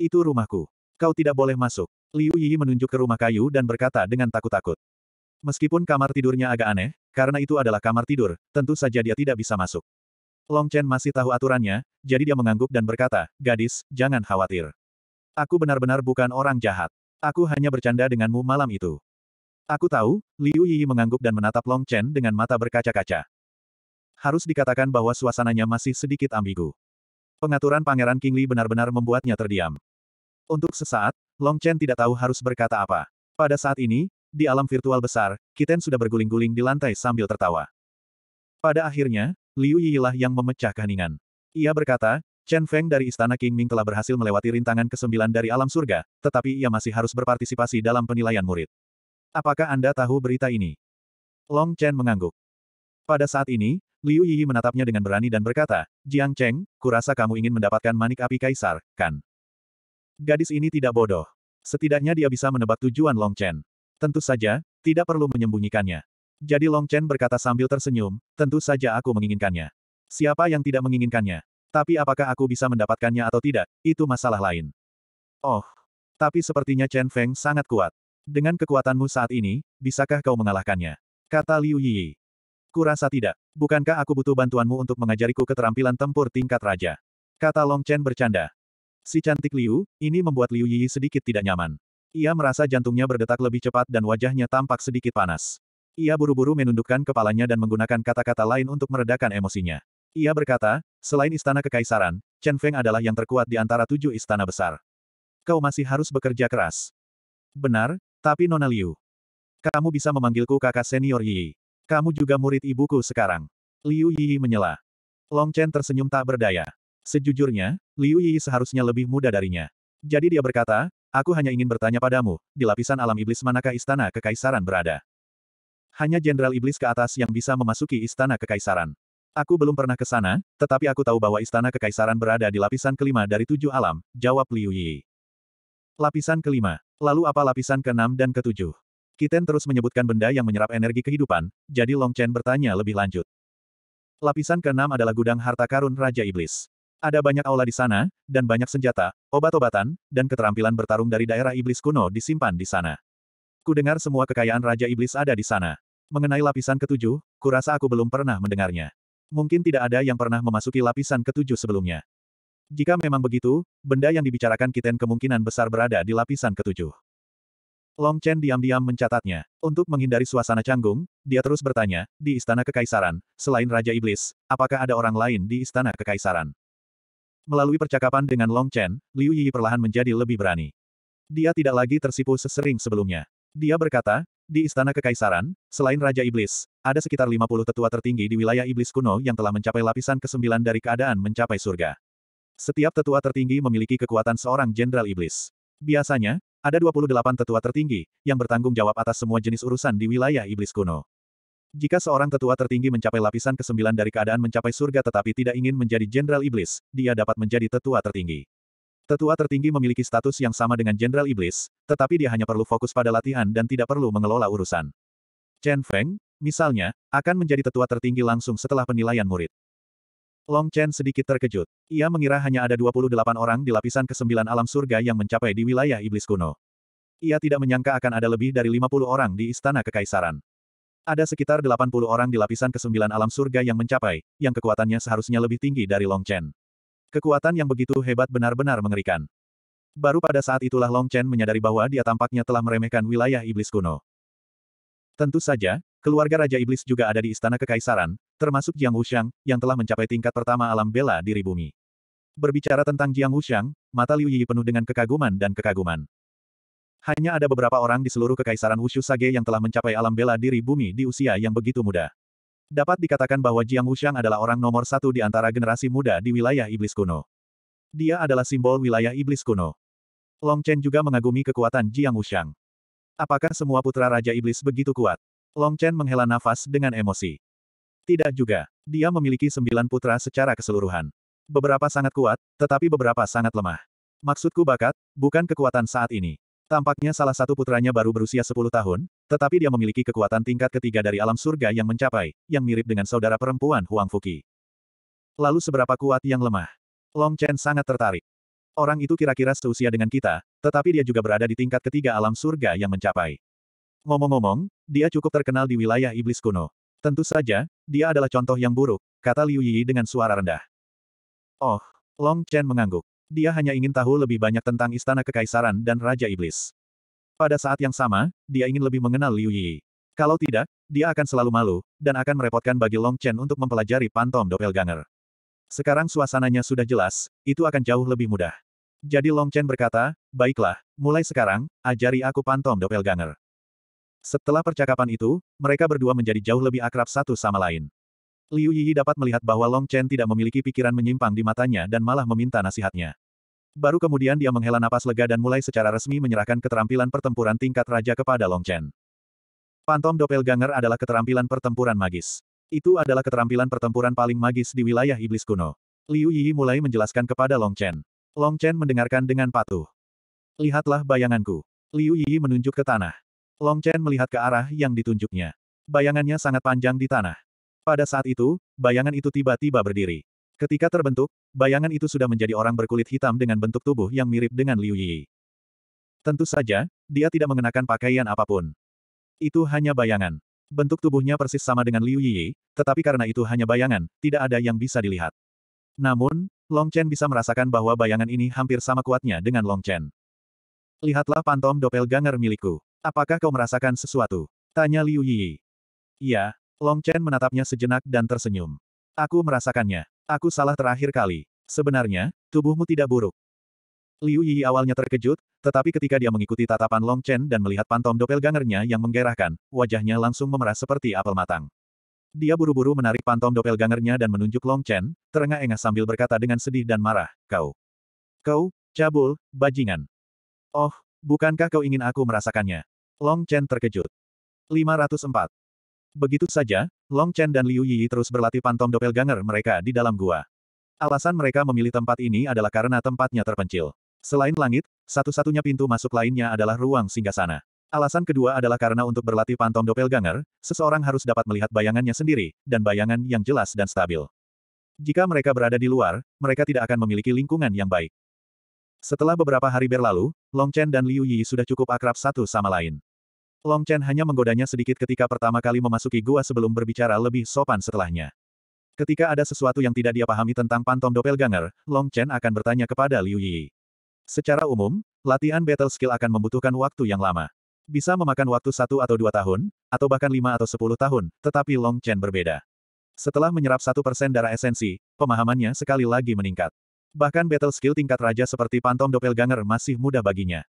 Itu rumahku. Kau tidak boleh masuk. Liu Yi menunjuk ke rumah kayu dan berkata dengan takut-takut. Meskipun kamar tidurnya agak aneh, karena itu adalah kamar tidur, tentu saja dia tidak bisa masuk. Long Chen masih tahu aturannya, jadi dia mengangguk dan berkata, Gadis, jangan khawatir. Aku benar-benar bukan orang jahat. Aku hanya bercanda denganmu malam itu. Aku tahu, Liu Yi mengangguk dan menatap Long Chen dengan mata berkaca-kaca. Harus dikatakan bahwa suasananya masih sedikit ambigu. Pengaturan Pangeran King Li benar-benar membuatnya terdiam. Untuk sesaat, Long Chen tidak tahu harus berkata apa. Pada saat ini, di alam virtual besar, Kiten sudah berguling-guling di lantai sambil tertawa. Pada akhirnya, Liu Yi lah yang memecah keheningan. Ia berkata, Chen Feng dari Istana King Ming telah berhasil melewati rintangan kesembilan dari alam surga, tetapi ia masih harus berpartisipasi dalam penilaian murid. Apakah Anda tahu berita ini? Long Chen mengangguk. Pada saat ini, Liu Yi menatapnya dengan berani dan berkata, Jiang Cheng, kurasa kamu ingin mendapatkan manik api kaisar, kan? Gadis ini tidak bodoh. Setidaknya dia bisa menebak tujuan Long Chen. Tentu saja, tidak perlu menyembunyikannya. Jadi Long Chen berkata sambil tersenyum, tentu saja aku menginginkannya. Siapa yang tidak menginginkannya? Tapi apakah aku bisa mendapatkannya atau tidak, itu masalah lain. Oh. Tapi sepertinya Chen Feng sangat kuat. Dengan kekuatanmu saat ini, bisakah kau mengalahkannya? Kata Liu Yi. Kurasa tidak. Bukankah aku butuh bantuanmu untuk mengajariku keterampilan tempur tingkat raja? Kata Long Chen bercanda. Si cantik Liu, ini membuat Liu Yi sedikit tidak nyaman. Ia merasa jantungnya berdetak lebih cepat dan wajahnya tampak sedikit panas. Ia buru-buru menundukkan kepalanya dan menggunakan kata-kata lain untuk meredakan emosinya. Ia berkata, selain istana kekaisaran, Chen Feng adalah yang terkuat di antara tujuh istana besar. Kau masih harus bekerja keras. Benar, tapi Nona Liu. Kamu bisa memanggilku kakak senior Yi. Kamu juga murid ibuku sekarang. Liu Yi menyela. Long Chen tersenyum tak berdaya. Sejujurnya, Liu Yi seharusnya lebih muda darinya. Jadi dia berkata, aku hanya ingin bertanya padamu, di lapisan alam iblis manakah istana kekaisaran berada? Hanya Jenderal Iblis ke atas yang bisa memasuki istana kekaisaran. Aku belum pernah ke sana, tetapi aku tahu bahwa istana kekaisaran berada di lapisan kelima dari tujuh alam, jawab Liu Yi. Lapisan kelima. Lalu apa lapisan keenam dan ketujuh? Kiten terus menyebutkan benda yang menyerap energi kehidupan, jadi Long Chen bertanya lebih lanjut. Lapisan keenam adalah gudang harta karun Raja Iblis. Ada banyak aula di sana, dan banyak senjata, obat-obatan, dan keterampilan bertarung dari daerah iblis kuno disimpan di sana. Ku dengar semua kekayaan Raja Iblis ada di sana. Mengenai lapisan ketujuh, kurasa aku belum pernah mendengarnya. Mungkin tidak ada yang pernah memasuki lapisan ketujuh sebelumnya. Jika memang begitu, benda yang dibicarakan Kiten kemungkinan besar berada di lapisan ketujuh. Long Chen diam-diam mencatatnya. Untuk menghindari suasana canggung, dia terus bertanya, di Istana Kekaisaran, selain Raja Iblis, apakah ada orang lain di Istana Kekaisaran? Melalui percakapan dengan Long Chen, Liu Yi perlahan menjadi lebih berani. Dia tidak lagi tersipu sesering sebelumnya. Dia berkata, di Istana Kekaisaran, selain Raja Iblis, ada sekitar 50 tetua tertinggi di wilayah iblis kuno yang telah mencapai lapisan ke-9 dari keadaan mencapai surga. Setiap tetua tertinggi memiliki kekuatan seorang jenderal iblis. Biasanya, ada 28 tetua tertinggi, yang bertanggung jawab atas semua jenis urusan di wilayah iblis kuno. Jika seorang tetua tertinggi mencapai lapisan ke-9 dari keadaan mencapai surga tetapi tidak ingin menjadi jenderal iblis, dia dapat menjadi tetua tertinggi. Tetua tertinggi memiliki status yang sama dengan jenderal iblis, tetapi dia hanya perlu fokus pada latihan dan tidak perlu mengelola urusan. Chen Feng, Misalnya, akan menjadi tetua tertinggi langsung setelah penilaian murid. Long Chen sedikit terkejut. Ia mengira hanya ada 28 orang di lapisan ke-9 alam surga yang mencapai di wilayah iblis kuno. Ia tidak menyangka akan ada lebih dari 50 orang di istana kekaisaran. Ada sekitar 80 orang di lapisan ke-9 alam surga yang mencapai, yang kekuatannya seharusnya lebih tinggi dari Long Chen. Kekuatan yang begitu hebat benar-benar mengerikan. Baru pada saat itulah Long Chen menyadari bahwa dia tampaknya telah meremehkan wilayah iblis kuno. Tentu saja, Keluarga Raja Iblis juga ada di Istana Kekaisaran, termasuk Jiang Wuxiang, yang telah mencapai tingkat pertama alam bela diri bumi. Berbicara tentang Jiang Wuxiang, mata Liu Yi penuh dengan kekaguman dan kekaguman. Hanya ada beberapa orang di seluruh Kekaisaran Wushu Sage yang telah mencapai alam bela diri bumi di usia yang begitu muda. Dapat dikatakan bahwa Jiang Wuxiang adalah orang nomor satu di antara generasi muda di wilayah Iblis kuno. Dia adalah simbol wilayah Iblis kuno. Long Chen juga mengagumi kekuatan Jiang Wuxiang. Apakah semua putra Raja Iblis begitu kuat? Long Chen menghela nafas dengan emosi. Tidak juga. Dia memiliki sembilan putra secara keseluruhan. Beberapa sangat kuat, tetapi beberapa sangat lemah. Maksudku bakat, bukan kekuatan saat ini. Tampaknya salah satu putranya baru berusia 10 tahun, tetapi dia memiliki kekuatan tingkat ketiga dari alam surga yang mencapai, yang mirip dengan saudara perempuan Huang Fuki. Lalu seberapa kuat yang lemah? Long Chen sangat tertarik. Orang itu kira-kira seusia dengan kita, tetapi dia juga berada di tingkat ketiga alam surga yang mencapai. Ngomong-ngomong, dia cukup terkenal di wilayah iblis kuno. Tentu saja, dia adalah contoh yang buruk, kata Liu Yi dengan suara rendah. Oh, Long Chen mengangguk. Dia hanya ingin tahu lebih banyak tentang istana kekaisaran dan Raja Iblis. Pada saat yang sama, dia ingin lebih mengenal Liu Yi. Kalau tidak, dia akan selalu malu, dan akan merepotkan bagi Long Chen untuk mempelajari pantom doppelganger. Sekarang suasananya sudah jelas, itu akan jauh lebih mudah. Jadi Long Chen berkata, baiklah, mulai sekarang, ajari aku pantom doppelganger. Setelah percakapan itu, mereka berdua menjadi jauh lebih akrab satu sama lain. Liu Yiyi dapat melihat bahwa Long Chen tidak memiliki pikiran menyimpang di matanya dan malah meminta nasihatnya. Baru kemudian dia menghela napas lega dan mulai secara resmi menyerahkan keterampilan pertempuran tingkat raja kepada Long Chen. Pantom Doppelganger adalah keterampilan pertempuran magis. Itu adalah keterampilan pertempuran paling magis di wilayah iblis kuno. Liu Yiyi mulai menjelaskan kepada Long Chen. Long Chen mendengarkan dengan patuh. Lihatlah bayanganku. Liu Yiyi menunjuk ke tanah. Long Chen melihat ke arah yang ditunjuknya. Bayangannya sangat panjang di tanah. Pada saat itu, bayangan itu tiba-tiba berdiri. Ketika terbentuk, bayangan itu sudah menjadi orang berkulit hitam dengan bentuk tubuh yang mirip dengan Liu Yi. Tentu saja, dia tidak mengenakan pakaian apapun. Itu hanya bayangan. Bentuk tubuhnya persis sama dengan Liu Yi, tetapi karena itu hanya bayangan, tidak ada yang bisa dilihat. Namun, Long Chen bisa merasakan bahwa bayangan ini hampir sama kuatnya dengan Long Chen. Lihatlah pantom doppelganger milikku. Apakah kau merasakan sesuatu? Tanya Liu Yi. Iya, Long Chen menatapnya sejenak dan tersenyum. Aku merasakannya. Aku salah terakhir kali. Sebenarnya, tubuhmu tidak buruk. Liu Yi awalnya terkejut, tetapi ketika dia mengikuti tatapan Long Chen dan melihat pantom doppelgangernya yang menggerahkan, wajahnya langsung memerah seperti apel matang. Dia buru-buru menarik pantom doppelgangernya dan menunjuk Long Chen, terengah-engah sambil berkata dengan sedih dan marah, Kau! Kau, cabul, bajingan! Oh, bukankah kau ingin aku merasakannya? Long Chen terkejut. 504. Begitu saja, Long Chen dan Liu Yi terus berlatih pantom doppelganger mereka di dalam gua. Alasan mereka memilih tempat ini adalah karena tempatnya terpencil. Selain langit, satu-satunya pintu masuk lainnya adalah ruang singgasana. Alasan kedua adalah karena untuk berlatih pantom doppelganger, seseorang harus dapat melihat bayangannya sendiri, dan bayangan yang jelas dan stabil. Jika mereka berada di luar, mereka tidak akan memiliki lingkungan yang baik. Setelah beberapa hari berlalu, Long Chen dan Liu Yi sudah cukup akrab satu sama lain. Long Chen hanya menggodanya sedikit ketika pertama kali memasuki gua sebelum berbicara lebih sopan setelahnya. Ketika ada sesuatu yang tidak dia pahami tentang pantom doppelganger, Long Chen akan bertanya kepada Liu Yi. Secara umum, latihan battle skill akan membutuhkan waktu yang lama. Bisa memakan waktu satu atau dua tahun, atau bahkan lima atau sepuluh tahun, tetapi Long Chen berbeda. Setelah menyerap satu persen darah esensi, pemahamannya sekali lagi meningkat. Bahkan battle skill tingkat raja seperti pantom doppelganger masih mudah baginya.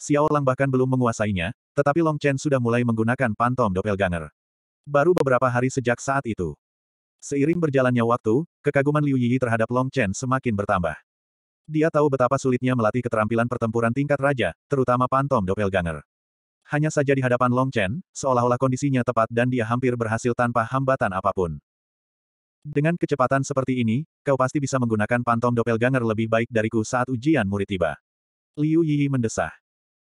Xiao Lang bahkan belum menguasainya, tetapi Long Chen sudah mulai menggunakan pantom doppelganger. Baru beberapa hari sejak saat itu. Seiring berjalannya waktu, kekaguman Liu Yi terhadap Long Chen semakin bertambah. Dia tahu betapa sulitnya melatih keterampilan pertempuran tingkat raja, terutama pantom doppelganger. Hanya saja di hadapan Long Chen, seolah-olah kondisinya tepat dan dia hampir berhasil tanpa hambatan apapun. Dengan kecepatan seperti ini, kau pasti bisa menggunakan pantom doppelganger lebih baik dariku saat ujian murid tiba. Liu Yi mendesah.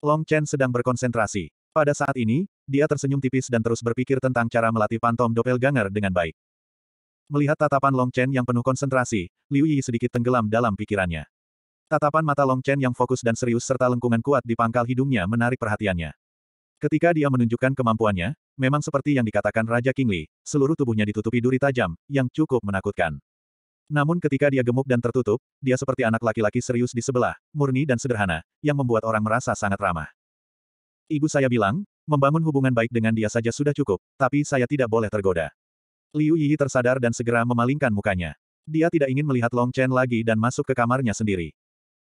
Long Chen sedang berkonsentrasi. Pada saat ini, dia tersenyum tipis dan terus berpikir tentang cara melatih pantom doppelganger dengan baik. Melihat tatapan Long Chen yang penuh konsentrasi, Liu Yi sedikit tenggelam dalam pikirannya. Tatapan mata Long Chen yang fokus dan serius serta lengkungan kuat di pangkal hidungnya menarik perhatiannya. Ketika dia menunjukkan kemampuannya, memang seperti yang dikatakan Raja Kingli, seluruh tubuhnya ditutupi duri tajam, yang cukup menakutkan. Namun ketika dia gemuk dan tertutup, dia seperti anak laki-laki serius di sebelah, murni dan sederhana, yang membuat orang merasa sangat ramah. Ibu saya bilang, membangun hubungan baik dengan dia saja sudah cukup, tapi saya tidak boleh tergoda. Liu Yi tersadar dan segera memalingkan mukanya. Dia tidak ingin melihat Long Chen lagi dan masuk ke kamarnya sendiri.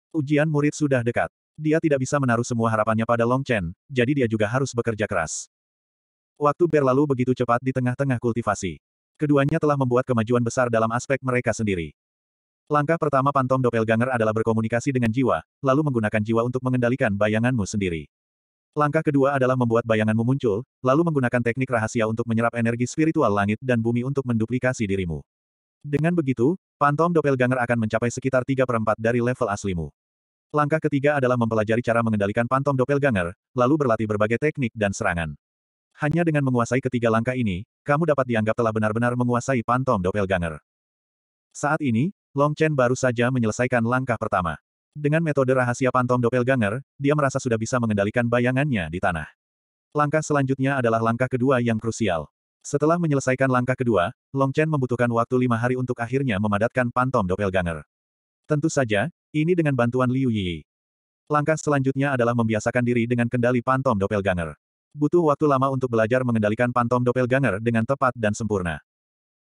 Ujian murid sudah dekat. Dia tidak bisa menaruh semua harapannya pada Long Chen, jadi dia juga harus bekerja keras. Waktu berlalu begitu cepat di tengah-tengah kultivasi. Keduanya telah membuat kemajuan besar dalam aspek mereka sendiri. Langkah pertama Pantom Doppelganger adalah berkomunikasi dengan jiwa, lalu menggunakan jiwa untuk mengendalikan bayanganmu sendiri. Langkah kedua adalah membuat bayanganmu muncul, lalu menggunakan teknik rahasia untuk menyerap energi spiritual langit dan bumi untuk menduplikasi dirimu. Dengan begitu, Pantom Doppelganger akan mencapai sekitar 3 perempat dari level aslimu. Langkah ketiga adalah mempelajari cara mengendalikan Pantom Doppelganger, lalu berlatih berbagai teknik dan serangan. Hanya dengan menguasai ketiga langkah ini, kamu dapat dianggap telah benar-benar menguasai Phantom Doppelganger. Saat ini, Long Chen baru saja menyelesaikan langkah pertama. Dengan metode rahasia Phantom Doppelganger, dia merasa sudah bisa mengendalikan bayangannya di tanah. Langkah selanjutnya adalah langkah kedua yang krusial. Setelah menyelesaikan langkah kedua, Long Chen membutuhkan waktu lima hari untuk akhirnya memadatkan Phantom Doppelganger. Tentu saja, ini dengan bantuan Liu Yi. Langkah selanjutnya adalah membiasakan diri dengan kendali Phantom Doppelganger. Butuh waktu lama untuk belajar mengendalikan pantom doppelganger dengan tepat dan sempurna.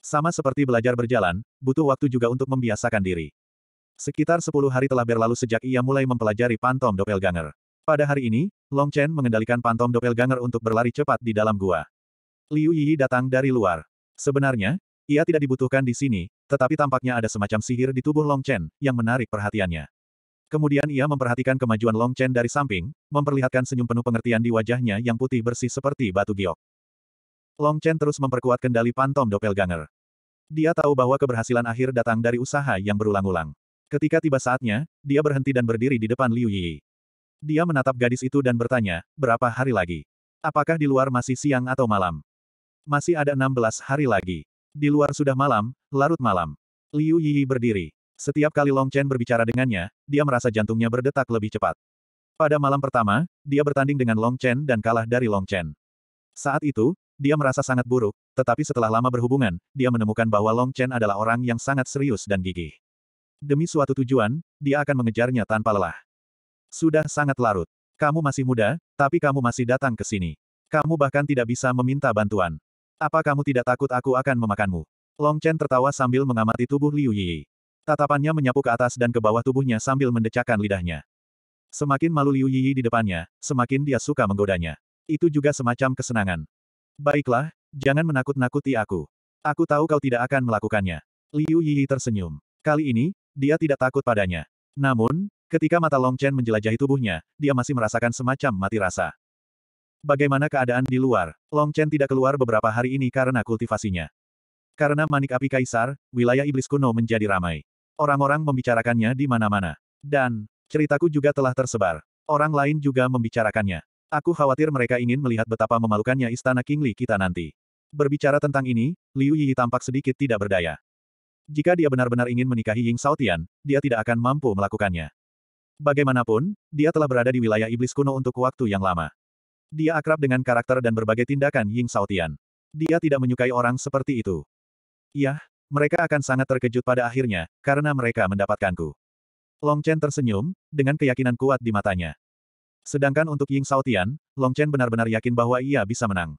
Sama seperti belajar berjalan, butuh waktu juga untuk membiasakan diri. Sekitar 10 hari telah berlalu sejak ia mulai mempelajari pantom doppelganger. Pada hari ini, Long Chen mengendalikan pantom doppelganger untuk berlari cepat di dalam gua. Liu Yi datang dari luar. Sebenarnya, ia tidak dibutuhkan di sini, tetapi tampaknya ada semacam sihir di tubuh Long Chen yang menarik perhatiannya. Kemudian ia memperhatikan kemajuan Long Chen dari samping, memperlihatkan senyum penuh pengertian di wajahnya yang putih bersih seperti batu giok. Long Chen terus memperkuat kendali pantom doppelganger. Dia tahu bahwa keberhasilan akhir datang dari usaha yang berulang-ulang. Ketika tiba saatnya, dia berhenti dan berdiri di depan Liu Yi. Dia menatap gadis itu dan bertanya, berapa hari lagi? Apakah di luar masih siang atau malam? Masih ada 16 hari lagi. Di luar sudah malam, larut malam. Liu Yi berdiri. Setiap kali Long Chen berbicara dengannya, dia merasa jantungnya berdetak lebih cepat. Pada malam pertama, dia bertanding dengan Long Chen dan kalah dari Long Chen. Saat itu, dia merasa sangat buruk, tetapi setelah lama berhubungan, dia menemukan bahwa Long Chen adalah orang yang sangat serius dan gigih. Demi suatu tujuan, dia akan mengejarnya tanpa lelah. Sudah sangat larut. Kamu masih muda, tapi kamu masih datang ke sini. Kamu bahkan tidak bisa meminta bantuan. Apa kamu tidak takut aku akan memakanmu? Long Chen tertawa sambil mengamati tubuh Liu Yi. Tatapannya menyapu ke atas dan ke bawah tubuhnya sambil mendecakkan lidahnya. Semakin malu Liu Yiyi di depannya, semakin dia suka menggodanya. Itu juga semacam kesenangan. Baiklah, jangan menakut-nakuti aku. Aku tahu kau tidak akan melakukannya. Liu Yiyi tersenyum. Kali ini, dia tidak takut padanya. Namun, ketika mata Long Chen menjelajahi tubuhnya, dia masih merasakan semacam mati rasa. Bagaimana keadaan di luar? Long Chen tidak keluar beberapa hari ini karena kultivasinya. Karena manik api kaisar, wilayah iblis kuno menjadi ramai. Orang-orang membicarakannya di mana-mana. Dan, ceritaku juga telah tersebar. Orang lain juga membicarakannya. Aku khawatir mereka ingin melihat betapa memalukannya istana Kingli kita nanti. Berbicara tentang ini, Liu Yi tampak sedikit tidak berdaya. Jika dia benar-benar ingin menikahi Ying Saotian, dia tidak akan mampu melakukannya. Bagaimanapun, dia telah berada di wilayah iblis kuno untuk waktu yang lama. Dia akrab dengan karakter dan berbagai tindakan Ying Saotian. Dia tidak menyukai orang seperti itu. Yah, mereka akan sangat terkejut pada akhirnya, karena mereka mendapatkanku. Long Chen tersenyum, dengan keyakinan kuat di matanya. Sedangkan untuk Ying Saotian, Long Chen benar-benar yakin bahwa ia bisa menang.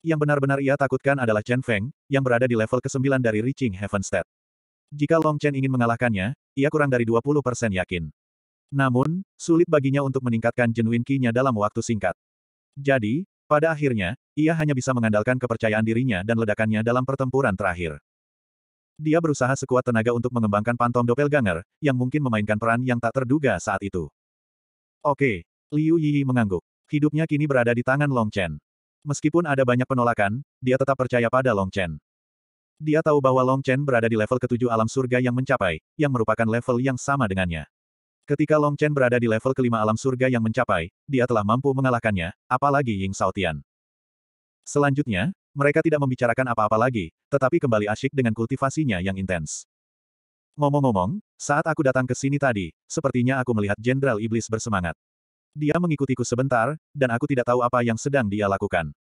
Yang benar-benar ia takutkan adalah Chen Feng, yang berada di level ke-9 dari Reaching Heaven State. Jika Long Chen ingin mengalahkannya, ia kurang dari 20% yakin. Namun, sulit baginya untuk meningkatkan genuine ki-nya dalam waktu singkat. Jadi, pada akhirnya, ia hanya bisa mengandalkan kepercayaan dirinya dan ledakannya dalam pertempuran terakhir. Dia berusaha sekuat tenaga untuk mengembangkan pantom doppelganger, yang mungkin memainkan peran yang tak terduga saat itu. Oke. Liu Yi mengangguk. Hidupnya kini berada di tangan Long Chen. Meskipun ada banyak penolakan, dia tetap percaya pada Long Chen. Dia tahu bahwa Long Chen berada di level ketujuh alam surga yang mencapai, yang merupakan level yang sama dengannya. Ketika Long Chen berada di level kelima alam surga yang mencapai, dia telah mampu mengalahkannya, apalagi Ying Saotian. Selanjutnya, mereka tidak membicarakan apa-apa lagi, tetapi kembali asyik dengan kultivasinya yang intens. Ngomong-ngomong, saat aku datang ke sini tadi, sepertinya aku melihat Jenderal Iblis bersemangat. Dia mengikutiku sebentar, dan aku tidak tahu apa yang sedang dia lakukan.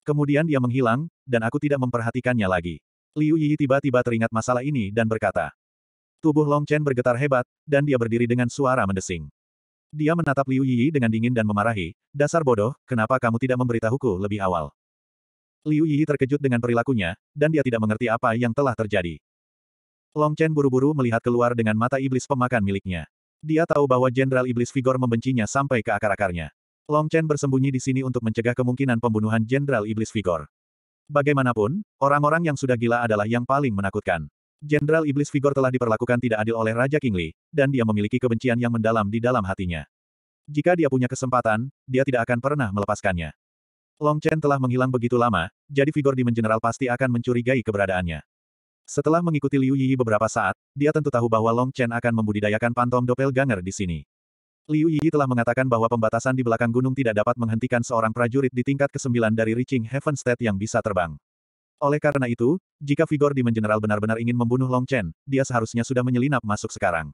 Kemudian dia menghilang, dan aku tidak memperhatikannya lagi. Liu Yi tiba-tiba teringat masalah ini dan berkata. Tubuh Long Chen bergetar hebat, dan dia berdiri dengan suara mendesing. Dia menatap Liu Yi dengan dingin dan memarahi, dasar bodoh, kenapa kamu tidak memberitahuku lebih awal? Liu Yi terkejut dengan perilakunya, dan dia tidak mengerti apa yang telah terjadi. Long Chen buru-buru melihat keluar dengan mata iblis pemakan miliknya. Dia tahu bahwa Jenderal Iblis Vigor membencinya sampai ke akar-akarnya. Long Chen bersembunyi di sini untuk mencegah kemungkinan pembunuhan Jenderal Iblis Vigor. Bagaimanapun, orang-orang yang sudah gila adalah yang paling menakutkan. Jenderal Iblis Vigor telah diperlakukan tidak adil oleh Raja Kingli, dan dia memiliki kebencian yang mendalam di dalam hatinya. Jika dia punya kesempatan, dia tidak akan pernah melepaskannya. Long Chen telah menghilang begitu lama, jadi figur Demon General pasti akan mencurigai keberadaannya. Setelah mengikuti Liu Yi beberapa saat, dia tentu tahu bahwa Long Chen akan membudidayakan pantom doppelganger di sini. Liu Yi telah mengatakan bahwa pembatasan di belakang gunung tidak dapat menghentikan seorang prajurit di tingkat ke-9 dari Reaching Heaven State yang bisa terbang. Oleh karena itu, jika figur Demon General benar-benar ingin membunuh Long Chen, dia seharusnya sudah menyelinap masuk sekarang.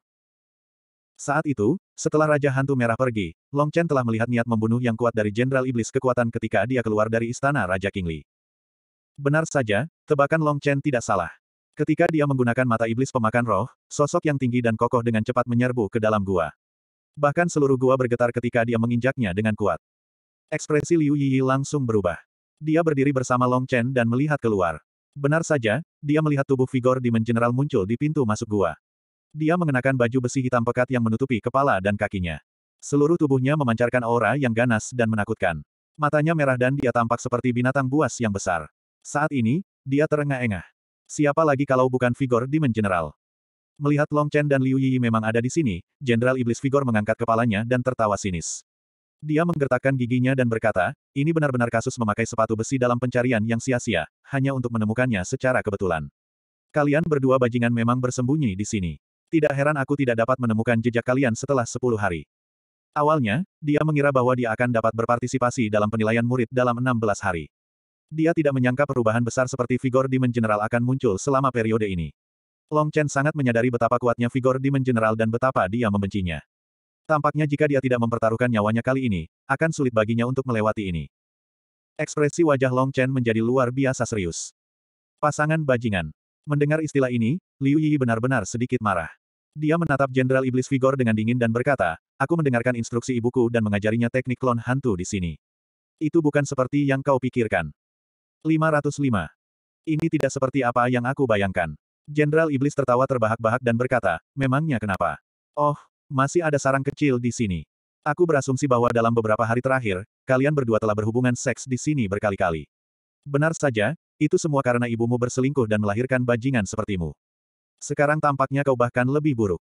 Saat itu, setelah Raja Hantu Merah pergi, Long Chen telah melihat niat membunuh yang kuat dari Jenderal Iblis kekuatan ketika dia keluar dari istana Raja Kingli. Benar saja, tebakan Long Chen tidak salah. Ketika dia menggunakan mata iblis pemakan roh, sosok yang tinggi dan kokoh dengan cepat menyerbu ke dalam gua. Bahkan seluruh gua bergetar ketika dia menginjaknya dengan kuat. Ekspresi Liu Yi langsung berubah. Dia berdiri bersama Long Chen dan melihat keluar. Benar saja, dia melihat tubuh Vigor Demon General muncul di pintu masuk gua. Dia mengenakan baju besi hitam pekat yang menutupi kepala dan kakinya. Seluruh tubuhnya memancarkan aura yang ganas dan menakutkan. Matanya merah dan dia tampak seperti binatang buas yang besar. Saat ini, dia terengah-engah. Siapa lagi kalau bukan Vigor Demon General? Melihat Long Chen dan Liu Yi memang ada di sini, Jenderal Iblis Vigor mengangkat kepalanya dan tertawa sinis. Dia menggertakkan giginya dan berkata, ini benar-benar kasus memakai sepatu besi dalam pencarian yang sia-sia, hanya untuk menemukannya secara kebetulan. Kalian berdua bajingan memang bersembunyi di sini. Tidak heran aku tidak dapat menemukan jejak kalian setelah sepuluh hari. Awalnya, dia mengira bahwa dia akan dapat berpartisipasi dalam penilaian murid dalam enam belas hari. Dia tidak menyangka perubahan besar seperti Vigor Demon General akan muncul selama periode ini. Long Chen sangat menyadari betapa kuatnya Vigor Demon General dan betapa dia membencinya. Tampaknya jika dia tidak mempertaruhkan nyawanya kali ini, akan sulit baginya untuk melewati ini. Ekspresi wajah Long Chen menjadi luar biasa serius. Pasangan bajingan. Mendengar istilah ini, Liu Yi benar-benar sedikit marah. Dia menatap Jenderal Iblis Vigor dengan dingin dan berkata, aku mendengarkan instruksi ibuku dan mengajarinya teknik klon hantu di sini. Itu bukan seperti yang kau pikirkan. 505. Ini tidak seperti apa yang aku bayangkan. Jenderal Iblis tertawa terbahak-bahak dan berkata, memangnya kenapa? Oh, masih ada sarang kecil di sini. Aku berasumsi bahwa dalam beberapa hari terakhir, kalian berdua telah berhubungan seks di sini berkali-kali. Benar saja, itu semua karena ibumu berselingkuh dan melahirkan bajingan sepertimu. Sekarang tampaknya kau bahkan lebih buruk.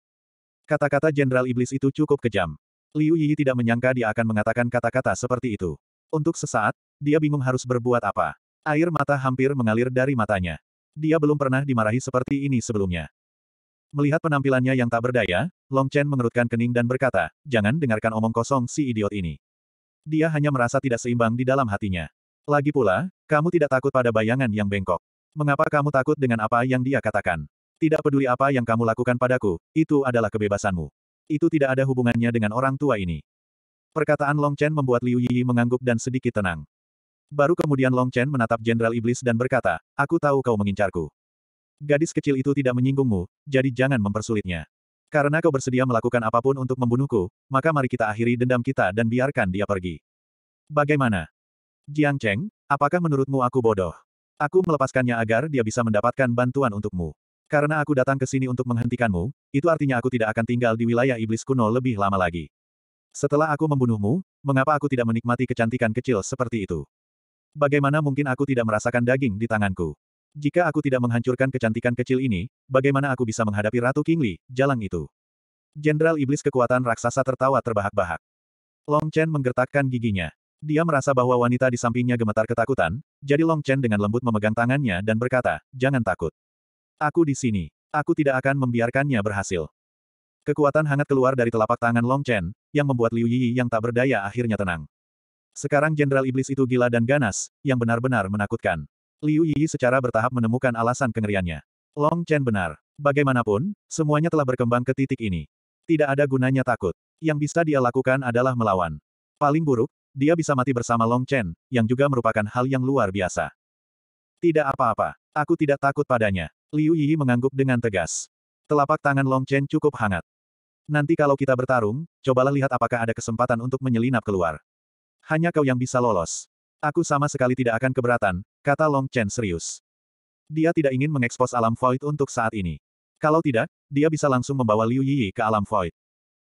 Kata-kata Jenderal Iblis itu cukup kejam. Liu Yi tidak menyangka dia akan mengatakan kata-kata seperti itu. Untuk sesaat, dia bingung harus berbuat apa. Air mata hampir mengalir dari matanya. Dia belum pernah dimarahi seperti ini sebelumnya. Melihat penampilannya yang tak berdaya, Long Chen mengerutkan kening dan berkata, jangan dengarkan omong kosong si idiot ini. Dia hanya merasa tidak seimbang di dalam hatinya. Lagi pula, kamu tidak takut pada bayangan yang bengkok. Mengapa kamu takut dengan apa yang dia katakan? Tidak peduli apa yang kamu lakukan padaku, itu adalah kebebasanmu. Itu tidak ada hubungannya dengan orang tua ini. Perkataan Long Chen membuat Liu Yi mengangguk dan sedikit tenang. Baru kemudian Long Chen menatap Jenderal Iblis dan berkata, Aku tahu kau mengincarku. Gadis kecil itu tidak menyinggungmu, jadi jangan mempersulitnya. Karena kau bersedia melakukan apapun untuk membunuhku, maka mari kita akhiri dendam kita dan biarkan dia pergi. Bagaimana? Jiang Cheng, apakah menurutmu aku bodoh? Aku melepaskannya agar dia bisa mendapatkan bantuan untukmu. Karena aku datang ke sini untuk menghentikanmu, itu artinya aku tidak akan tinggal di wilayah iblis kuno lebih lama lagi. Setelah aku membunuhmu, mengapa aku tidak menikmati kecantikan kecil seperti itu? Bagaimana mungkin aku tidak merasakan daging di tanganku? Jika aku tidak menghancurkan kecantikan kecil ini, bagaimana aku bisa menghadapi Ratu Kingli, jalang itu? Jenderal Iblis kekuatan raksasa tertawa terbahak-bahak. Long Chen menggertakkan giginya. Dia merasa bahwa wanita di sampingnya gemetar ketakutan, jadi Long Chen dengan lembut memegang tangannya dan berkata, jangan takut. Aku di sini. Aku tidak akan membiarkannya berhasil. Kekuatan hangat keluar dari telapak tangan Long Chen, yang membuat Liu Yi yang tak berdaya akhirnya tenang. Sekarang Jenderal Iblis itu gila dan ganas, yang benar-benar menakutkan. Liu Yi secara bertahap menemukan alasan kengeriannya. Long Chen benar. Bagaimanapun, semuanya telah berkembang ke titik ini. Tidak ada gunanya takut. Yang bisa dia lakukan adalah melawan. Paling buruk, dia bisa mati bersama Long Chen, yang juga merupakan hal yang luar biasa. Tidak apa-apa. Aku tidak takut padanya. Liu Yi mengangguk dengan tegas. Telapak tangan Long Chen cukup hangat. Nanti kalau kita bertarung, cobalah lihat apakah ada kesempatan untuk menyelinap keluar. Hanya kau yang bisa lolos. Aku sama sekali tidak akan keberatan, kata Long Chen serius. Dia tidak ingin mengekspos alam void untuk saat ini. Kalau tidak, dia bisa langsung membawa Liu Yi ke alam void.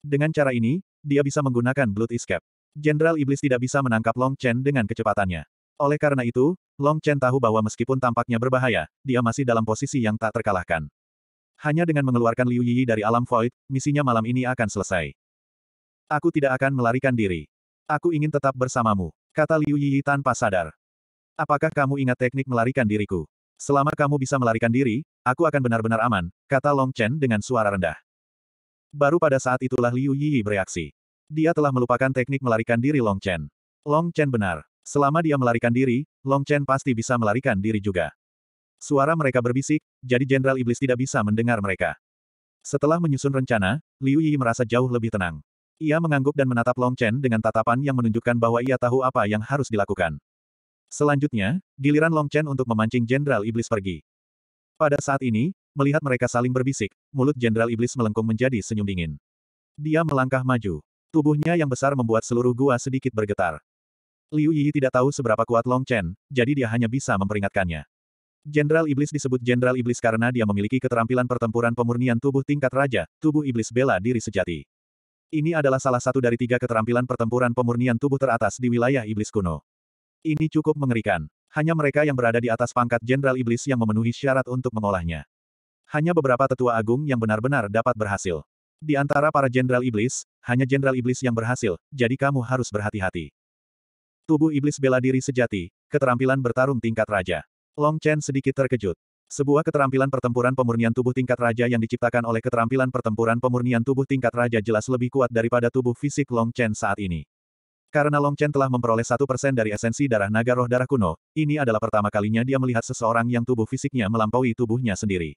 Dengan cara ini, dia bisa menggunakan Blood Escape. Jenderal Iblis tidak bisa menangkap Long Chen dengan kecepatannya. Oleh karena itu, Long Chen tahu bahwa meskipun tampaknya berbahaya, dia masih dalam posisi yang tak terkalahkan. Hanya dengan mengeluarkan Liu Yi dari alam void, misinya malam ini akan selesai. Aku tidak akan melarikan diri. Aku ingin tetap bersamamu, kata Liu Yi tanpa sadar. Apakah kamu ingat teknik melarikan diriku? Selama kamu bisa melarikan diri, aku akan benar-benar aman, kata Long Chen dengan suara rendah. Baru pada saat itulah Liu Yi bereaksi. Dia telah melupakan teknik melarikan diri Long Chen. Long Chen benar. Selama dia melarikan diri, Long Chen pasti bisa melarikan diri juga. Suara mereka berbisik, jadi Jenderal Iblis tidak bisa mendengar mereka. Setelah menyusun rencana, Liu Yi merasa jauh lebih tenang. Ia mengangguk dan menatap Long Chen dengan tatapan yang menunjukkan bahwa ia tahu apa yang harus dilakukan. Selanjutnya, giliran Long Chen untuk memancing Jenderal Iblis pergi. Pada saat ini, melihat mereka saling berbisik, mulut Jenderal Iblis melengkung menjadi senyum dingin. Dia melangkah maju. Tubuhnya yang besar membuat seluruh gua sedikit bergetar. Liu Yi tidak tahu seberapa kuat Long Chen, jadi dia hanya bisa memperingatkannya. Jenderal Iblis disebut Jenderal Iblis karena dia memiliki keterampilan pertempuran pemurnian tubuh tingkat raja, tubuh iblis bela diri sejati. Ini adalah salah satu dari tiga keterampilan pertempuran pemurnian tubuh teratas di wilayah iblis kuno. Ini cukup mengerikan. Hanya mereka yang berada di atas pangkat Jenderal Iblis yang memenuhi syarat untuk mengolahnya. Hanya beberapa tetua agung yang benar-benar dapat berhasil. Di antara para jenderal iblis, hanya jenderal iblis yang berhasil, jadi kamu harus berhati-hati. Tubuh iblis bela diri sejati, keterampilan bertarung tingkat raja. Long Chen sedikit terkejut. Sebuah keterampilan pertempuran pemurnian tubuh tingkat raja yang diciptakan oleh keterampilan pertempuran pemurnian tubuh tingkat raja jelas lebih kuat daripada tubuh fisik Long Chen saat ini. Karena Long Chen telah memperoleh satu persen dari esensi darah naga roh darah kuno, ini adalah pertama kalinya dia melihat seseorang yang tubuh fisiknya melampaui tubuhnya sendiri.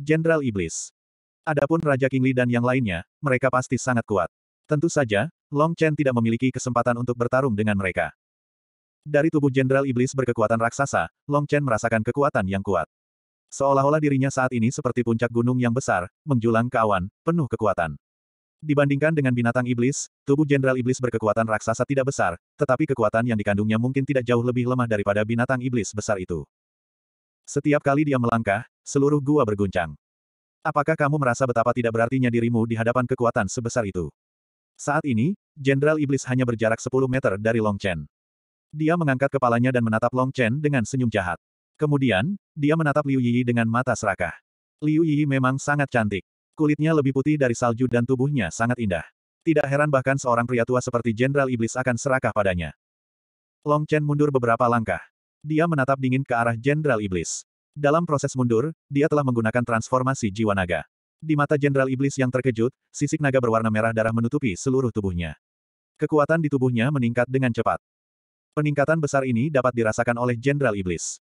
Jenderal Iblis. Adapun Raja Kingli dan yang lainnya, mereka pasti sangat kuat. Tentu saja, Long Chen tidak memiliki kesempatan untuk bertarung dengan mereka. Dari tubuh Jenderal Iblis berkekuatan raksasa, Long Chen merasakan kekuatan yang kuat. Seolah-olah dirinya saat ini seperti puncak gunung yang besar, menjulang ke awan, penuh kekuatan. Dibandingkan dengan binatang iblis, tubuh Jenderal Iblis berkekuatan raksasa tidak besar, tetapi kekuatan yang dikandungnya mungkin tidak jauh lebih lemah daripada binatang iblis besar itu. Setiap kali dia melangkah, seluruh gua berguncang. Apakah kamu merasa betapa tidak berartinya dirimu di hadapan kekuatan sebesar itu? Saat ini, Jenderal Iblis hanya berjarak 10 meter dari Long Chen. Dia mengangkat kepalanya dan menatap Long Chen dengan senyum jahat. Kemudian, dia menatap Liu Yi dengan mata serakah. Liu Yi memang sangat cantik. Kulitnya lebih putih dari salju dan tubuhnya sangat indah. Tidak heran bahkan seorang pria tua seperti Jenderal Iblis akan serakah padanya. Long Chen mundur beberapa langkah. Dia menatap dingin ke arah Jenderal Iblis. Dalam proses mundur, dia telah menggunakan transformasi jiwa naga. Di mata Jenderal Iblis yang terkejut, sisik naga berwarna merah darah menutupi seluruh tubuhnya. Kekuatan di tubuhnya meningkat dengan cepat. Peningkatan besar ini dapat dirasakan oleh Jenderal Iblis.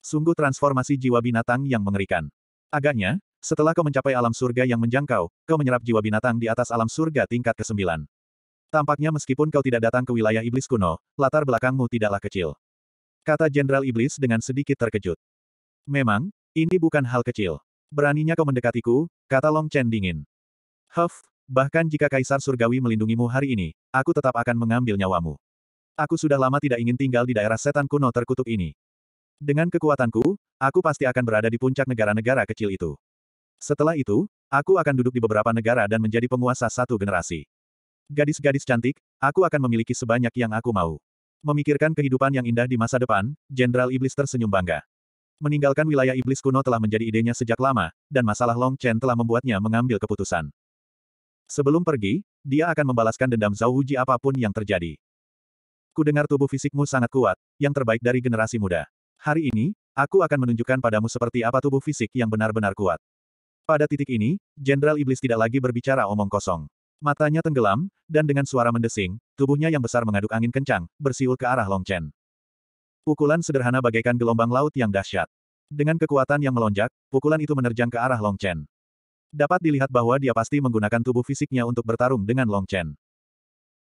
Sungguh transformasi jiwa binatang yang mengerikan. Agaknya, setelah kau mencapai alam surga yang menjangkau, kau menyerap jiwa binatang di atas alam surga tingkat ke-9. Tampaknya meskipun kau tidak datang ke wilayah iblis kuno, latar belakangmu tidaklah kecil. Kata Jenderal Iblis dengan sedikit terkejut. Memang, ini bukan hal kecil. Beraninya kau mendekatiku, kata Long Chen dingin. Huff, bahkan jika Kaisar Surgawi melindungimu hari ini, aku tetap akan mengambil nyawamu. Aku sudah lama tidak ingin tinggal di daerah setan kuno terkutuk ini. Dengan kekuatanku, aku pasti akan berada di puncak negara-negara kecil itu. Setelah itu, aku akan duduk di beberapa negara dan menjadi penguasa satu generasi. Gadis-gadis cantik, aku akan memiliki sebanyak yang aku mau. Memikirkan kehidupan yang indah di masa depan, Jenderal Iblis tersenyum bangga. Meninggalkan wilayah iblis kuno telah menjadi idenya sejak lama, dan masalah Long Chen telah membuatnya mengambil keputusan. Sebelum pergi, dia akan membalaskan dendam Zhao Wuji apapun yang terjadi. Kudengar tubuh fisikmu sangat kuat, yang terbaik dari generasi muda. Hari ini, aku akan menunjukkan padamu seperti apa tubuh fisik yang benar-benar kuat. Pada titik ini, Jenderal Iblis tidak lagi berbicara omong kosong. Matanya tenggelam, dan dengan suara mendesing, tubuhnya yang besar mengaduk angin kencang, bersiul ke arah Long Chen. Pukulan sederhana bagaikan gelombang laut yang dahsyat. Dengan kekuatan yang melonjak, pukulan itu menerjang ke arah Long Chen. Dapat dilihat bahwa dia pasti menggunakan tubuh fisiknya untuk bertarung dengan Long Chen.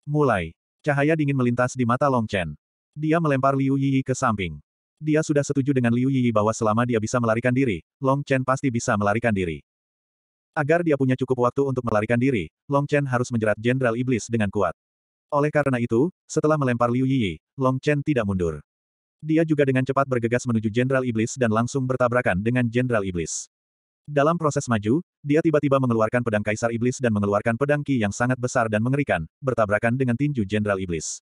Mulai. Cahaya dingin melintas di mata Long Chen. Dia melempar Liu Yi ke samping. Dia sudah setuju dengan Liu Yi bahwa selama dia bisa melarikan diri, Long Chen pasti bisa melarikan diri. Agar dia punya cukup waktu untuk melarikan diri, Long Chen harus menjerat Jenderal Iblis dengan kuat. Oleh karena itu, setelah melempar Liu Yi, Long Chen tidak mundur. Dia juga dengan cepat bergegas menuju Jenderal Iblis dan langsung bertabrakan dengan Jenderal Iblis. Dalam proses maju, dia tiba-tiba mengeluarkan pedang Kaisar Iblis dan mengeluarkan pedang Ki yang sangat besar dan mengerikan, bertabrakan dengan tinju Jenderal Iblis.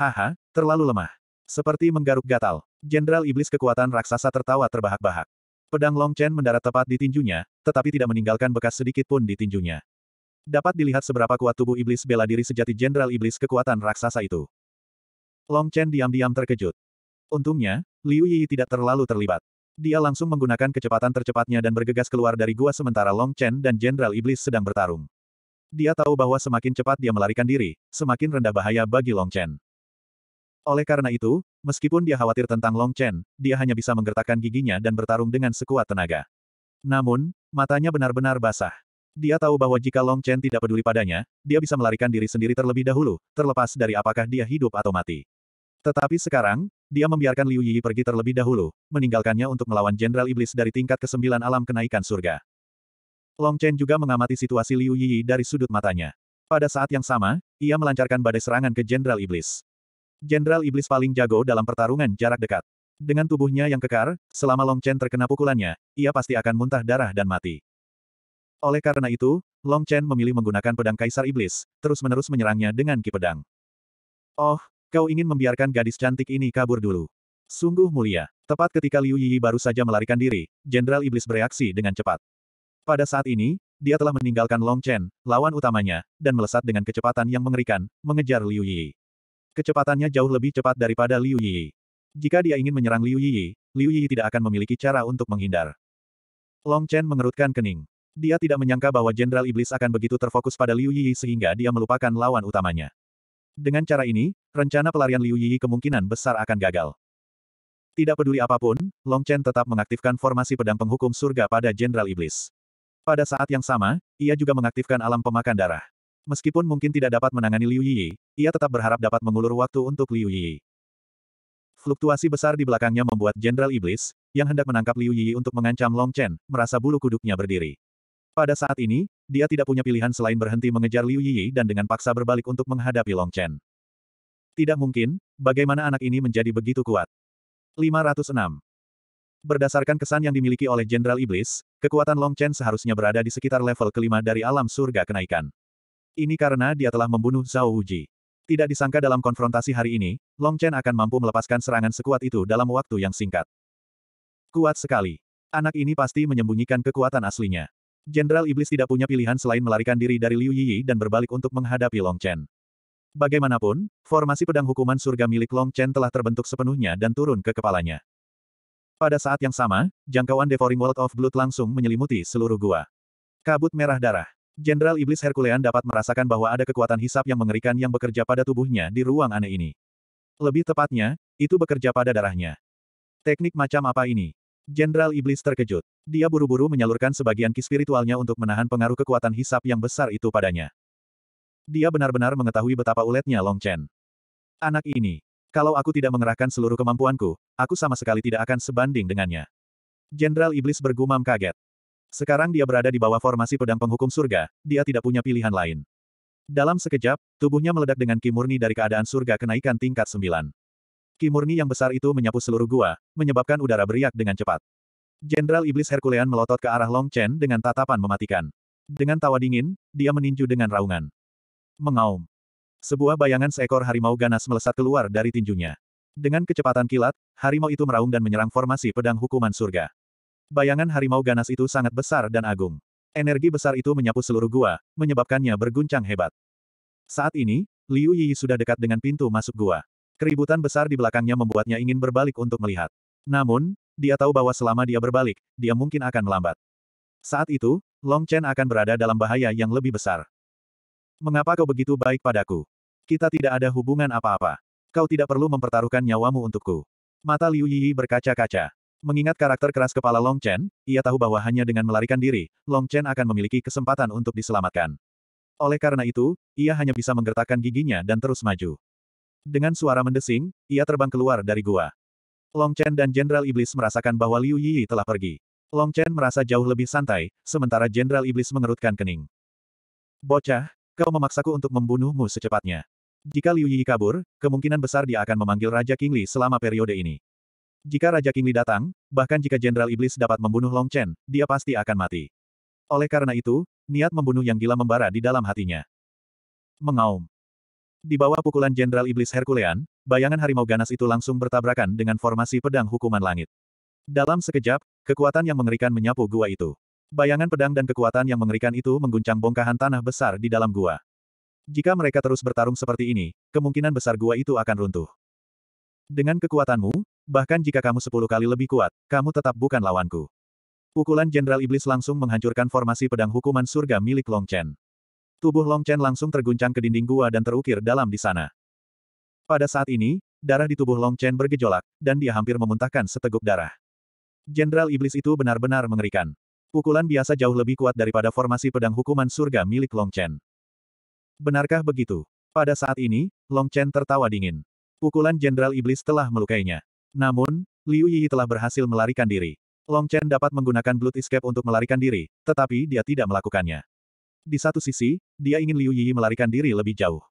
Haha, terlalu lemah. Seperti menggaruk gatal, Jenderal Iblis kekuatan raksasa tertawa terbahak-bahak. Pedang Long Chen mendarat tepat di tinjunya, tetapi tidak meninggalkan bekas sedikit pun di tinjunya. Dapat dilihat seberapa kuat tubuh Iblis bela diri sejati Jenderal Iblis kekuatan raksasa itu. Long Chen diam-diam terkejut. Untungnya, Liu Yi tidak terlalu terlibat. Dia langsung menggunakan kecepatan tercepatnya dan bergegas keluar dari gua sementara Long Chen dan Jenderal Iblis sedang bertarung. Dia tahu bahwa semakin cepat dia melarikan diri, semakin rendah bahaya bagi Long Chen. Oleh karena itu, meskipun dia khawatir tentang Long Chen, dia hanya bisa menggertakkan giginya dan bertarung dengan sekuat tenaga. Namun, matanya benar-benar basah. Dia tahu bahwa jika Long Chen tidak peduli padanya, dia bisa melarikan diri sendiri terlebih dahulu, terlepas dari apakah dia hidup atau mati. Tetapi sekarang, dia membiarkan Liu Yi pergi terlebih dahulu, meninggalkannya untuk melawan Jenderal Iblis dari tingkat ke-9 alam kenaikan surga. Long Chen juga mengamati situasi Liu Yi dari sudut matanya. Pada saat yang sama, ia melancarkan badai serangan ke Jenderal Iblis. Jenderal Iblis paling jago dalam pertarungan jarak dekat. Dengan tubuhnya yang kekar, selama Long Chen terkena pukulannya, ia pasti akan muntah darah dan mati. Oleh karena itu, Long Chen memilih menggunakan pedang Kaisar Iblis, terus-menerus menyerangnya dengan ki pedang. Oh, Kau ingin membiarkan gadis cantik ini kabur dulu. Sungguh mulia. Tepat ketika Liu Yi baru saja melarikan diri, Jenderal Iblis bereaksi dengan cepat. Pada saat ini, dia telah meninggalkan Long Chen, lawan utamanya, dan melesat dengan kecepatan yang mengerikan, mengejar Liu Yi. Kecepatannya jauh lebih cepat daripada Liu Yi. Jika dia ingin menyerang Liu Yi, Liu Yi tidak akan memiliki cara untuk menghindar. Long Chen mengerutkan kening. Dia tidak menyangka bahwa Jenderal Iblis akan begitu terfokus pada Liu Yi sehingga dia melupakan lawan utamanya. Dengan cara ini, rencana pelarian Liu Yi kemungkinan besar akan gagal. Tidak peduli apapun, Long Chen tetap mengaktifkan formasi pedang penghukum surga pada Jenderal Iblis. Pada saat yang sama, ia juga mengaktifkan alam pemakan darah. Meskipun mungkin tidak dapat menangani Liu Yi, ia tetap berharap dapat mengulur waktu untuk Liu Yi. Fluktuasi besar di belakangnya membuat Jenderal Iblis, yang hendak menangkap Liu Yi untuk mengancam Long Chen, merasa bulu kuduknya berdiri. Pada saat ini, dia tidak punya pilihan selain berhenti mengejar Liu Yi dan dengan paksa berbalik untuk menghadapi Long Chen. Tidak mungkin, bagaimana anak ini menjadi begitu kuat. 506. Berdasarkan kesan yang dimiliki oleh Jenderal Iblis, kekuatan Long Chen seharusnya berada di sekitar level kelima dari alam surga kenaikan. Ini karena dia telah membunuh Zhao Wuji. Tidak disangka dalam konfrontasi hari ini, Long Chen akan mampu melepaskan serangan sekuat itu dalam waktu yang singkat. Kuat sekali. Anak ini pasti menyembunyikan kekuatan aslinya. Jenderal Iblis tidak punya pilihan selain melarikan diri dari Liu Yi dan berbalik untuk menghadapi Long Chen. Bagaimanapun, formasi pedang hukuman surga milik Long Chen telah terbentuk sepenuhnya dan turun ke kepalanya. Pada saat yang sama, jangkauan Devouring World of Blood langsung menyelimuti seluruh gua. Kabut merah darah. Jenderal Iblis Herculean dapat merasakan bahwa ada kekuatan hisap yang mengerikan yang bekerja pada tubuhnya di ruang aneh ini. Lebih tepatnya, itu bekerja pada darahnya. Teknik macam apa ini? Jenderal Iblis terkejut. Dia buru-buru menyalurkan sebagian ki spiritualnya untuk menahan pengaruh kekuatan hisap yang besar itu padanya. Dia benar-benar mengetahui betapa uletnya Long Chen. Anak ini. Kalau aku tidak mengerahkan seluruh kemampuanku, aku sama sekali tidak akan sebanding dengannya. Jenderal Iblis bergumam kaget. Sekarang dia berada di bawah formasi pedang penghukum surga, dia tidak punya pilihan lain. Dalam sekejap, tubuhnya meledak dengan ki murni dari keadaan surga kenaikan tingkat 9. Ki murni yang besar itu menyapu seluruh gua, menyebabkan udara beriak dengan cepat. Jenderal Iblis Herculean melotot ke arah Long Chen dengan tatapan mematikan. Dengan tawa dingin, dia meninju dengan raungan. Mengaum. Sebuah bayangan seekor harimau ganas melesat keluar dari tinjunya. Dengan kecepatan kilat, harimau itu meraung dan menyerang formasi pedang hukuman surga. Bayangan harimau ganas itu sangat besar dan agung. Energi besar itu menyapu seluruh gua, menyebabkannya berguncang hebat. Saat ini, Liu Yi sudah dekat dengan pintu masuk gua. Keributan besar di belakangnya membuatnya ingin berbalik untuk melihat. Namun, dia tahu bahwa selama dia berbalik, dia mungkin akan melambat. Saat itu, Long Chen akan berada dalam bahaya yang lebih besar. Mengapa kau begitu baik padaku? Kita tidak ada hubungan apa-apa. Kau tidak perlu mempertaruhkan nyawamu untukku. Mata Liu Yiyi berkaca-kaca. Mengingat karakter keras kepala Long Chen, ia tahu bahwa hanya dengan melarikan diri, Long Chen akan memiliki kesempatan untuk diselamatkan. Oleh karena itu, ia hanya bisa menggertakkan giginya dan terus maju. Dengan suara mendesing, ia terbang keluar dari gua. Long Chen dan Jenderal Iblis merasakan bahwa Liu Yi telah pergi. Long Chen merasa jauh lebih santai, sementara Jenderal Iblis mengerutkan kening. Bocah, kau memaksaku untuk membunuhmu secepatnya. Jika Liu Yi kabur, kemungkinan besar dia akan memanggil Raja Kingli selama periode ini. Jika Raja Kingli datang, bahkan jika Jenderal Iblis dapat membunuh Long Chen, dia pasti akan mati. Oleh karena itu, niat membunuh yang gila membara di dalam hatinya. Mengaum. Di bawah pukulan Jenderal Iblis Herculean, bayangan harimau ganas itu langsung bertabrakan dengan formasi pedang hukuman langit. Dalam sekejap, kekuatan yang mengerikan menyapu gua itu. Bayangan pedang dan kekuatan yang mengerikan itu mengguncang bongkahan tanah besar di dalam gua. Jika mereka terus bertarung seperti ini, kemungkinan besar gua itu akan runtuh. Dengan kekuatanmu, bahkan jika kamu sepuluh kali lebih kuat, kamu tetap bukan lawanku. Pukulan Jenderal Iblis langsung menghancurkan formasi pedang hukuman surga milik Long Chen. Tubuh Long Chen langsung terguncang ke dinding gua dan terukir dalam di sana. Pada saat ini, darah di tubuh Long Chen bergejolak, dan dia hampir memuntahkan seteguk darah. Jenderal Iblis itu benar-benar mengerikan. Pukulan biasa jauh lebih kuat daripada formasi pedang hukuman surga milik Long Chen. Benarkah begitu? Pada saat ini, Long Chen tertawa dingin. Pukulan Jenderal Iblis telah melukainya. Namun, Liu Yi telah berhasil melarikan diri. Long Chen dapat menggunakan Blood Escape untuk melarikan diri, tetapi dia tidak melakukannya. Di satu sisi, dia ingin Liu Yi melarikan diri lebih jauh.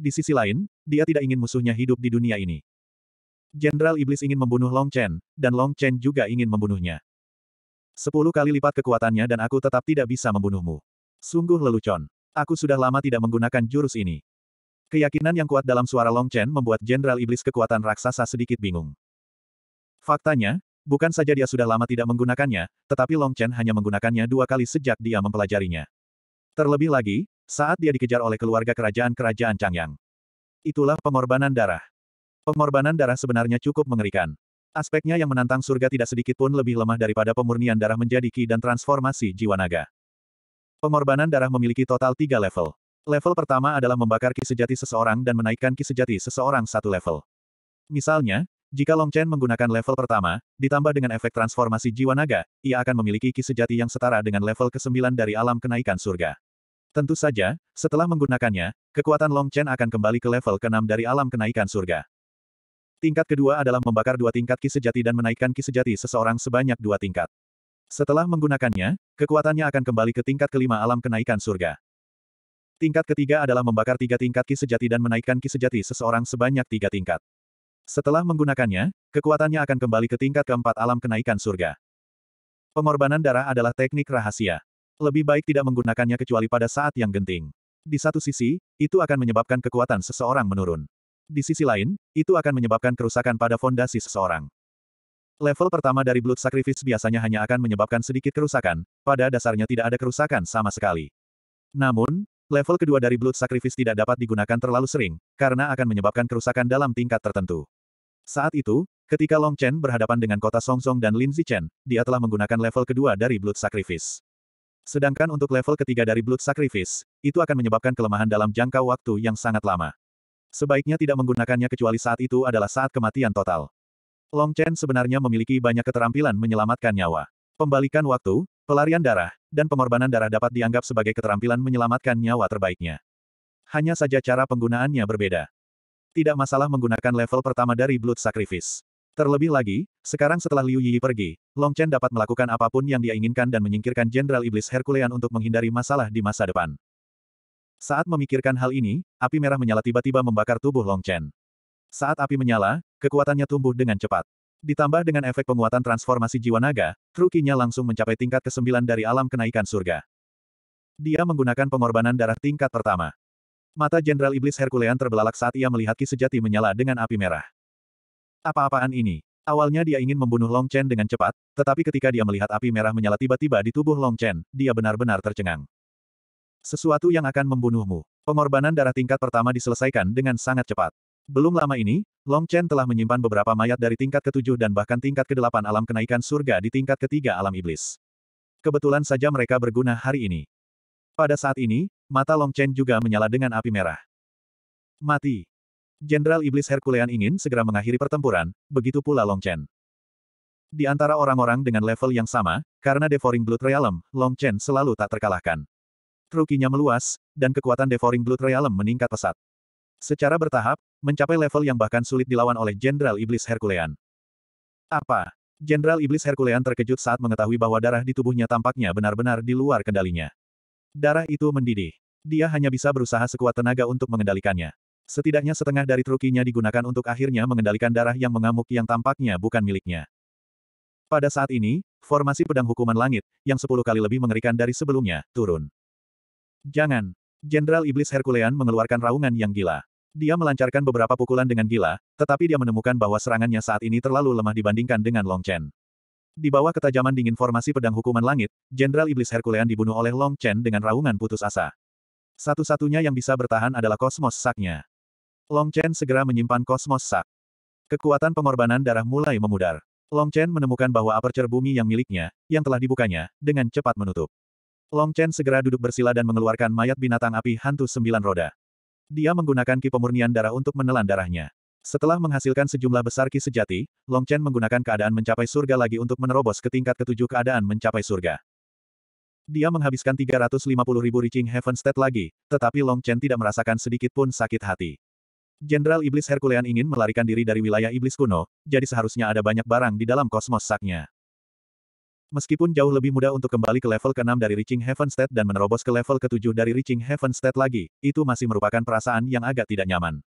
Di sisi lain, dia tidak ingin musuhnya hidup di dunia ini. Jenderal Iblis ingin membunuh Long Chen, dan Long Chen juga ingin membunuhnya. Sepuluh kali lipat kekuatannya dan aku tetap tidak bisa membunuhmu. Sungguh lelucon. Aku sudah lama tidak menggunakan jurus ini. Keyakinan yang kuat dalam suara Long Chen membuat Jenderal Iblis kekuatan raksasa sedikit bingung. Faktanya, bukan saja dia sudah lama tidak menggunakannya, tetapi Long Chen hanya menggunakannya dua kali sejak dia mempelajarinya. Terlebih lagi, saat dia dikejar oleh keluarga kerajaan-kerajaan Changyang. Itulah pengorbanan darah. Pengorbanan darah sebenarnya cukup mengerikan. Aspeknya yang menantang surga tidak sedikit pun lebih lemah daripada pemurnian darah menjadi ki dan transformasi jiwa naga. Pengorbanan darah memiliki total tiga level. Level pertama adalah membakar ki sejati seseorang dan menaikkan ki sejati seseorang satu level. Misalnya, jika Long Chen menggunakan level pertama, ditambah dengan efek transformasi jiwa naga, ia akan memiliki ki sejati yang setara dengan level ke-9 dari alam kenaikan surga. Tentu saja, setelah menggunakannya, kekuatan Long Chen akan kembali ke level ke-6 dari alam kenaikan surga. Tingkat kedua adalah membakar dua tingkat ki sejati dan menaikkan ki sejati seseorang sebanyak dua tingkat. Setelah menggunakannya, kekuatannya akan kembali ke tingkat kelima alam kenaikan surga. Tingkat ketiga adalah membakar tiga tingkat ki sejati dan menaikkan ki sejati seseorang sebanyak tiga tingkat. Setelah menggunakannya, kekuatannya akan kembali ke tingkat keempat alam kenaikan surga. Pengorbanan darah adalah teknik rahasia. Lebih baik tidak menggunakannya kecuali pada saat yang genting. Di satu sisi, itu akan menyebabkan kekuatan seseorang menurun. Di sisi lain, itu akan menyebabkan kerusakan pada fondasi seseorang. Level pertama dari Blood Sacrifice biasanya hanya akan menyebabkan sedikit kerusakan, pada dasarnya tidak ada kerusakan sama sekali. Namun, level kedua dari Blood Sacrifice tidak dapat digunakan terlalu sering, karena akan menyebabkan kerusakan dalam tingkat tertentu. Saat itu, ketika Long Chen berhadapan dengan kota Song Song dan Lin Zichen, dia telah menggunakan level kedua dari Blood Sacrifice. Sedangkan untuk level ketiga dari Blood Sacrifice, itu akan menyebabkan kelemahan dalam jangka waktu yang sangat lama. Sebaiknya tidak menggunakannya kecuali saat itu adalah saat kematian total. Long Chen sebenarnya memiliki banyak keterampilan menyelamatkan nyawa. Pembalikan waktu, pelarian darah, dan pengorbanan darah dapat dianggap sebagai keterampilan menyelamatkan nyawa terbaiknya. Hanya saja cara penggunaannya berbeda. Tidak masalah menggunakan level pertama dari Blood Sacrifice. Terlebih lagi, sekarang setelah Liu Yi pergi, Long Chen dapat melakukan apapun yang dia inginkan dan menyingkirkan Jenderal Iblis Herculean untuk menghindari masalah di masa depan. Saat memikirkan hal ini, api merah menyala tiba-tiba membakar tubuh Long Chen. Saat api menyala, kekuatannya tumbuh dengan cepat. Ditambah dengan efek penguatan transformasi jiwa naga, trukinya langsung mencapai tingkat ke-9 dari alam kenaikan surga. Dia menggunakan pengorbanan darah tingkat pertama. Mata Jenderal Iblis Herculean terbelalak saat ia melihat ki sejati menyala dengan api merah. Apa-apaan ini? Awalnya dia ingin membunuh Long Chen dengan cepat, tetapi ketika dia melihat api merah menyala tiba-tiba di tubuh Long Chen, dia benar-benar tercengang. Sesuatu yang akan membunuhmu. Pengorbanan darah tingkat pertama diselesaikan dengan sangat cepat. Belum lama ini, Long Chen telah menyimpan beberapa mayat dari tingkat ketujuh dan bahkan tingkat kedelapan alam kenaikan surga di tingkat ketiga alam iblis. Kebetulan saja mereka berguna hari ini. Pada saat ini, mata Long Chen juga menyala dengan api merah. Mati. Jenderal Iblis Herculean ingin segera mengakhiri pertempuran, begitu pula Long Chen. Di antara orang-orang dengan level yang sama, karena Devouring Blood Realm, Long Chen selalu tak terkalahkan. Trukinya meluas, dan kekuatan Devouring Blood Realm meningkat pesat. Secara bertahap, mencapai level yang bahkan sulit dilawan oleh Jenderal Iblis Herculean. Apa? Jenderal Iblis Herculean terkejut saat mengetahui bahwa darah di tubuhnya tampaknya benar-benar di luar kendalinya. Darah itu mendidih. Dia hanya bisa berusaha sekuat tenaga untuk mengendalikannya. Setidaknya setengah dari trukinya digunakan untuk akhirnya mengendalikan darah yang mengamuk yang tampaknya bukan miliknya. Pada saat ini, formasi pedang hukuman langit, yang sepuluh kali lebih mengerikan dari sebelumnya, turun. Jangan! Jenderal Iblis Herculean mengeluarkan raungan yang gila. Dia melancarkan beberapa pukulan dengan gila, tetapi dia menemukan bahwa serangannya saat ini terlalu lemah dibandingkan dengan Long Chen. Di bawah ketajaman dingin formasi pedang hukuman langit, Jenderal Iblis Herculean dibunuh oleh Long Chen dengan raungan putus asa. Satu-satunya yang bisa bertahan adalah kosmos saknya. Long Chen segera menyimpan kosmos sak. Kekuatan pengorbanan darah mulai memudar. Long Chen menemukan bahwa aperture bumi yang miliknya, yang telah dibukanya, dengan cepat menutup. Long Chen segera duduk bersila dan mengeluarkan mayat binatang api hantu sembilan roda. Dia menggunakan ki pemurnian darah untuk menelan darahnya. Setelah menghasilkan sejumlah besar ki sejati, Long Chen menggunakan keadaan mencapai surga lagi untuk menerobos ke tingkat ketujuh keadaan mencapai surga. Dia menghabiskan 350 ribu reaching heaven state lagi, tetapi Long Chen tidak merasakan sedikit pun sakit hati. Jenderal Iblis Herculean ingin melarikan diri dari wilayah iblis kuno, jadi seharusnya ada banyak barang di dalam kosmos saknya. Meskipun jauh lebih mudah untuk kembali ke level ke-6 dari Reaching Heaven State dan menerobos ke level ke-7 dari Reaching Heaven State lagi, itu masih merupakan perasaan yang agak tidak nyaman.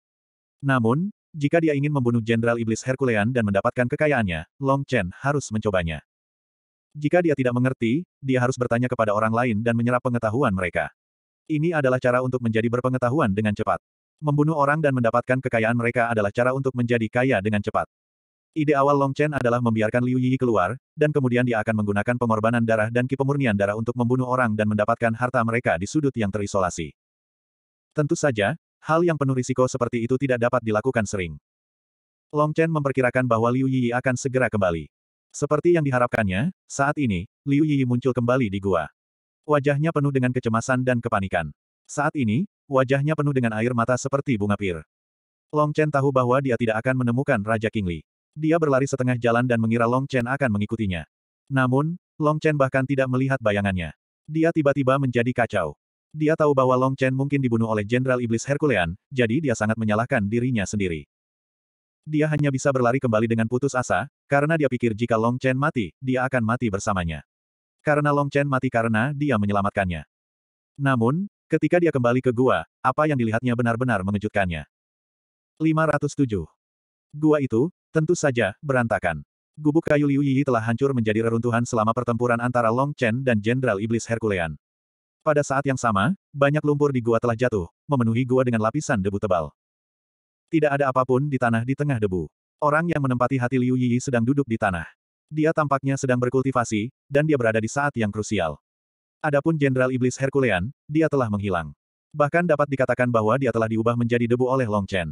Namun, jika dia ingin membunuh Jenderal Iblis Herculean dan mendapatkan kekayaannya, Long Chen harus mencobanya. Jika dia tidak mengerti, dia harus bertanya kepada orang lain dan menyerap pengetahuan mereka. Ini adalah cara untuk menjadi berpengetahuan dengan cepat. Membunuh orang dan mendapatkan kekayaan mereka adalah cara untuk menjadi kaya dengan cepat. Ide awal Long Chen adalah membiarkan Liu Yi keluar, dan kemudian dia akan menggunakan pengorbanan darah dan kipemurnian darah untuk membunuh orang dan mendapatkan harta mereka di sudut yang terisolasi. Tentu saja, hal yang penuh risiko seperti itu tidak dapat dilakukan sering. Long Chen memperkirakan bahwa Liu Yi akan segera kembali. Seperti yang diharapkannya, saat ini, Liu Yi muncul kembali di gua. Wajahnya penuh dengan kecemasan dan kepanikan. Saat ini, wajahnya penuh dengan air mata seperti bunga pir. Long Chen tahu bahwa dia tidak akan menemukan Raja Kingli. Dia berlari setengah jalan dan mengira Long Chen akan mengikutinya. Namun, Long Chen bahkan tidak melihat bayangannya. Dia tiba-tiba menjadi kacau. Dia tahu bahwa Long Chen mungkin dibunuh oleh Jenderal Iblis Herculean, jadi dia sangat menyalahkan dirinya sendiri. Dia hanya bisa berlari kembali dengan putus asa, karena dia pikir jika Long Chen mati, dia akan mati bersamanya. Karena Long Chen mati karena dia menyelamatkannya. Namun, Ketika dia kembali ke gua, apa yang dilihatnya benar-benar mengejutkannya. 507. Gua itu, tentu saja, berantakan. Gubuk kayu Liu Yi telah hancur menjadi reruntuhan selama pertempuran antara Long Chen dan Jenderal Iblis Herculean. Pada saat yang sama, banyak lumpur di gua telah jatuh, memenuhi gua dengan lapisan debu tebal. Tidak ada apapun di tanah di tengah debu. Orang yang menempati hati Liu Yi sedang duduk di tanah. Dia tampaknya sedang berkultivasi, dan dia berada di saat yang krusial. Adapun Jenderal Iblis Herkulean, dia telah menghilang. Bahkan dapat dikatakan bahwa dia telah diubah menjadi debu oleh Long Chen.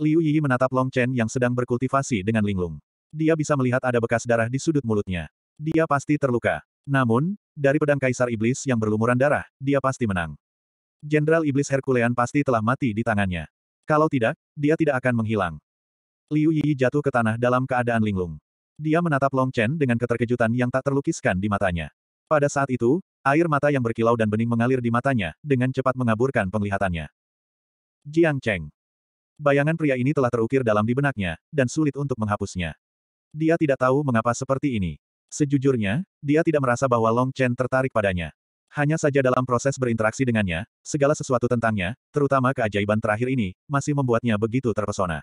Liu Yi menatap Long Chen yang sedang berkultivasi dengan linglung. Dia bisa melihat ada bekas darah di sudut mulutnya. Dia pasti terluka. Namun, dari pedang Kaisar Iblis yang berlumuran darah, dia pasti menang. Jenderal Iblis Herkulean pasti telah mati di tangannya. Kalau tidak, dia tidak akan menghilang. Liu Yi jatuh ke tanah dalam keadaan linglung. Dia menatap Long Chen dengan keterkejutan yang tak terlukiskan di matanya. Pada saat itu, air mata yang berkilau dan bening mengalir di matanya, dengan cepat mengaburkan penglihatannya. Jiang Cheng. Bayangan pria ini telah terukir dalam di benaknya, dan sulit untuk menghapusnya. Dia tidak tahu mengapa seperti ini. Sejujurnya, dia tidak merasa bahwa Long Chen tertarik padanya. Hanya saja dalam proses berinteraksi dengannya, segala sesuatu tentangnya, terutama keajaiban terakhir ini, masih membuatnya begitu terpesona.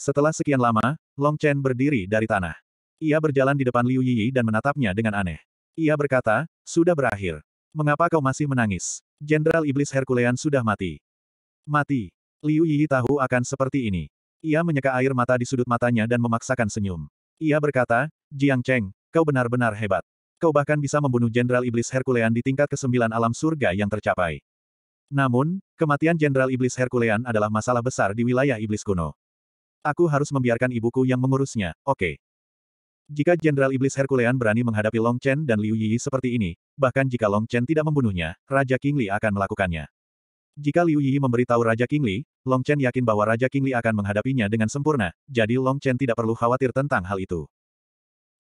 Setelah sekian lama, Long Chen berdiri dari tanah. Ia berjalan di depan Liu Yi dan menatapnya dengan aneh. Ia berkata, sudah berakhir. Mengapa kau masih menangis? Jenderal Iblis Herkulean sudah mati. Mati. Liu Yi tahu akan seperti ini. Ia menyeka air mata di sudut matanya dan memaksakan senyum. Ia berkata, Jiang Cheng, kau benar-benar hebat. Kau bahkan bisa membunuh Jenderal Iblis Herkulean di tingkat kesembilan alam surga yang tercapai. Namun, kematian Jenderal Iblis Herkulean adalah masalah besar di wilayah Iblis kuno. Aku harus membiarkan ibuku yang mengurusnya, oke. Okay. Jika Jenderal Iblis Herculean berani menghadapi Long Chen dan Liu Yi seperti ini, bahkan jika Long Chen tidak membunuhnya, Raja King Li akan melakukannya. Jika Liu Yi memberitahu Raja King Li, Long Chen yakin bahwa Raja King Li akan menghadapinya dengan sempurna, jadi Long Chen tidak perlu khawatir tentang hal itu.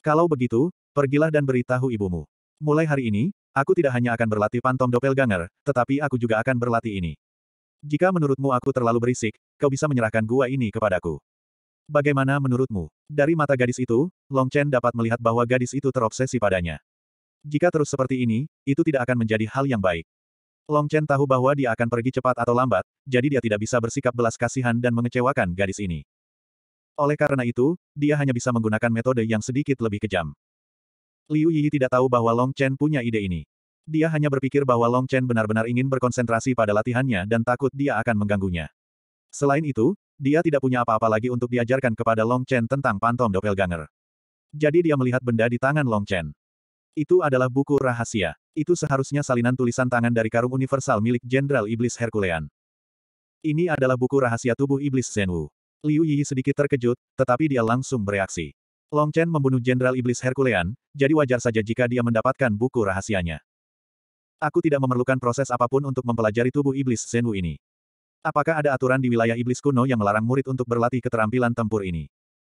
Kalau begitu, pergilah dan beritahu ibumu. Mulai hari ini, aku tidak hanya akan berlatih pantom doppelganger, tetapi aku juga akan berlatih ini. Jika menurutmu aku terlalu berisik, kau bisa menyerahkan gua ini kepadaku. Bagaimana menurutmu? Dari mata gadis itu, Long Chen dapat melihat bahwa gadis itu terobsesi padanya. Jika terus seperti ini, itu tidak akan menjadi hal yang baik. Long Chen tahu bahwa dia akan pergi cepat atau lambat, jadi dia tidak bisa bersikap belas kasihan dan mengecewakan gadis ini. Oleh karena itu, dia hanya bisa menggunakan metode yang sedikit lebih kejam. Liu Yi tidak tahu bahwa Long Chen punya ide ini. Dia hanya berpikir bahwa Long Chen benar-benar ingin berkonsentrasi pada latihannya dan takut dia akan mengganggunya. Selain itu, dia tidak punya apa-apa lagi untuk diajarkan kepada Long Chen tentang pantom Doppelganger. Jadi dia melihat benda di tangan Long Chen. Itu adalah buku rahasia. Itu seharusnya salinan tulisan tangan dari karung universal milik Jenderal Iblis Herculean. Ini adalah buku rahasia tubuh Iblis Zenwu. Liu Yi sedikit terkejut, tetapi dia langsung bereaksi. Long Chen membunuh Jenderal Iblis Herculean, jadi wajar saja jika dia mendapatkan buku rahasianya. Aku tidak memerlukan proses apapun untuk mempelajari tubuh Iblis Zenwu ini. Apakah ada aturan di wilayah iblis kuno yang melarang murid untuk berlatih keterampilan tempur ini?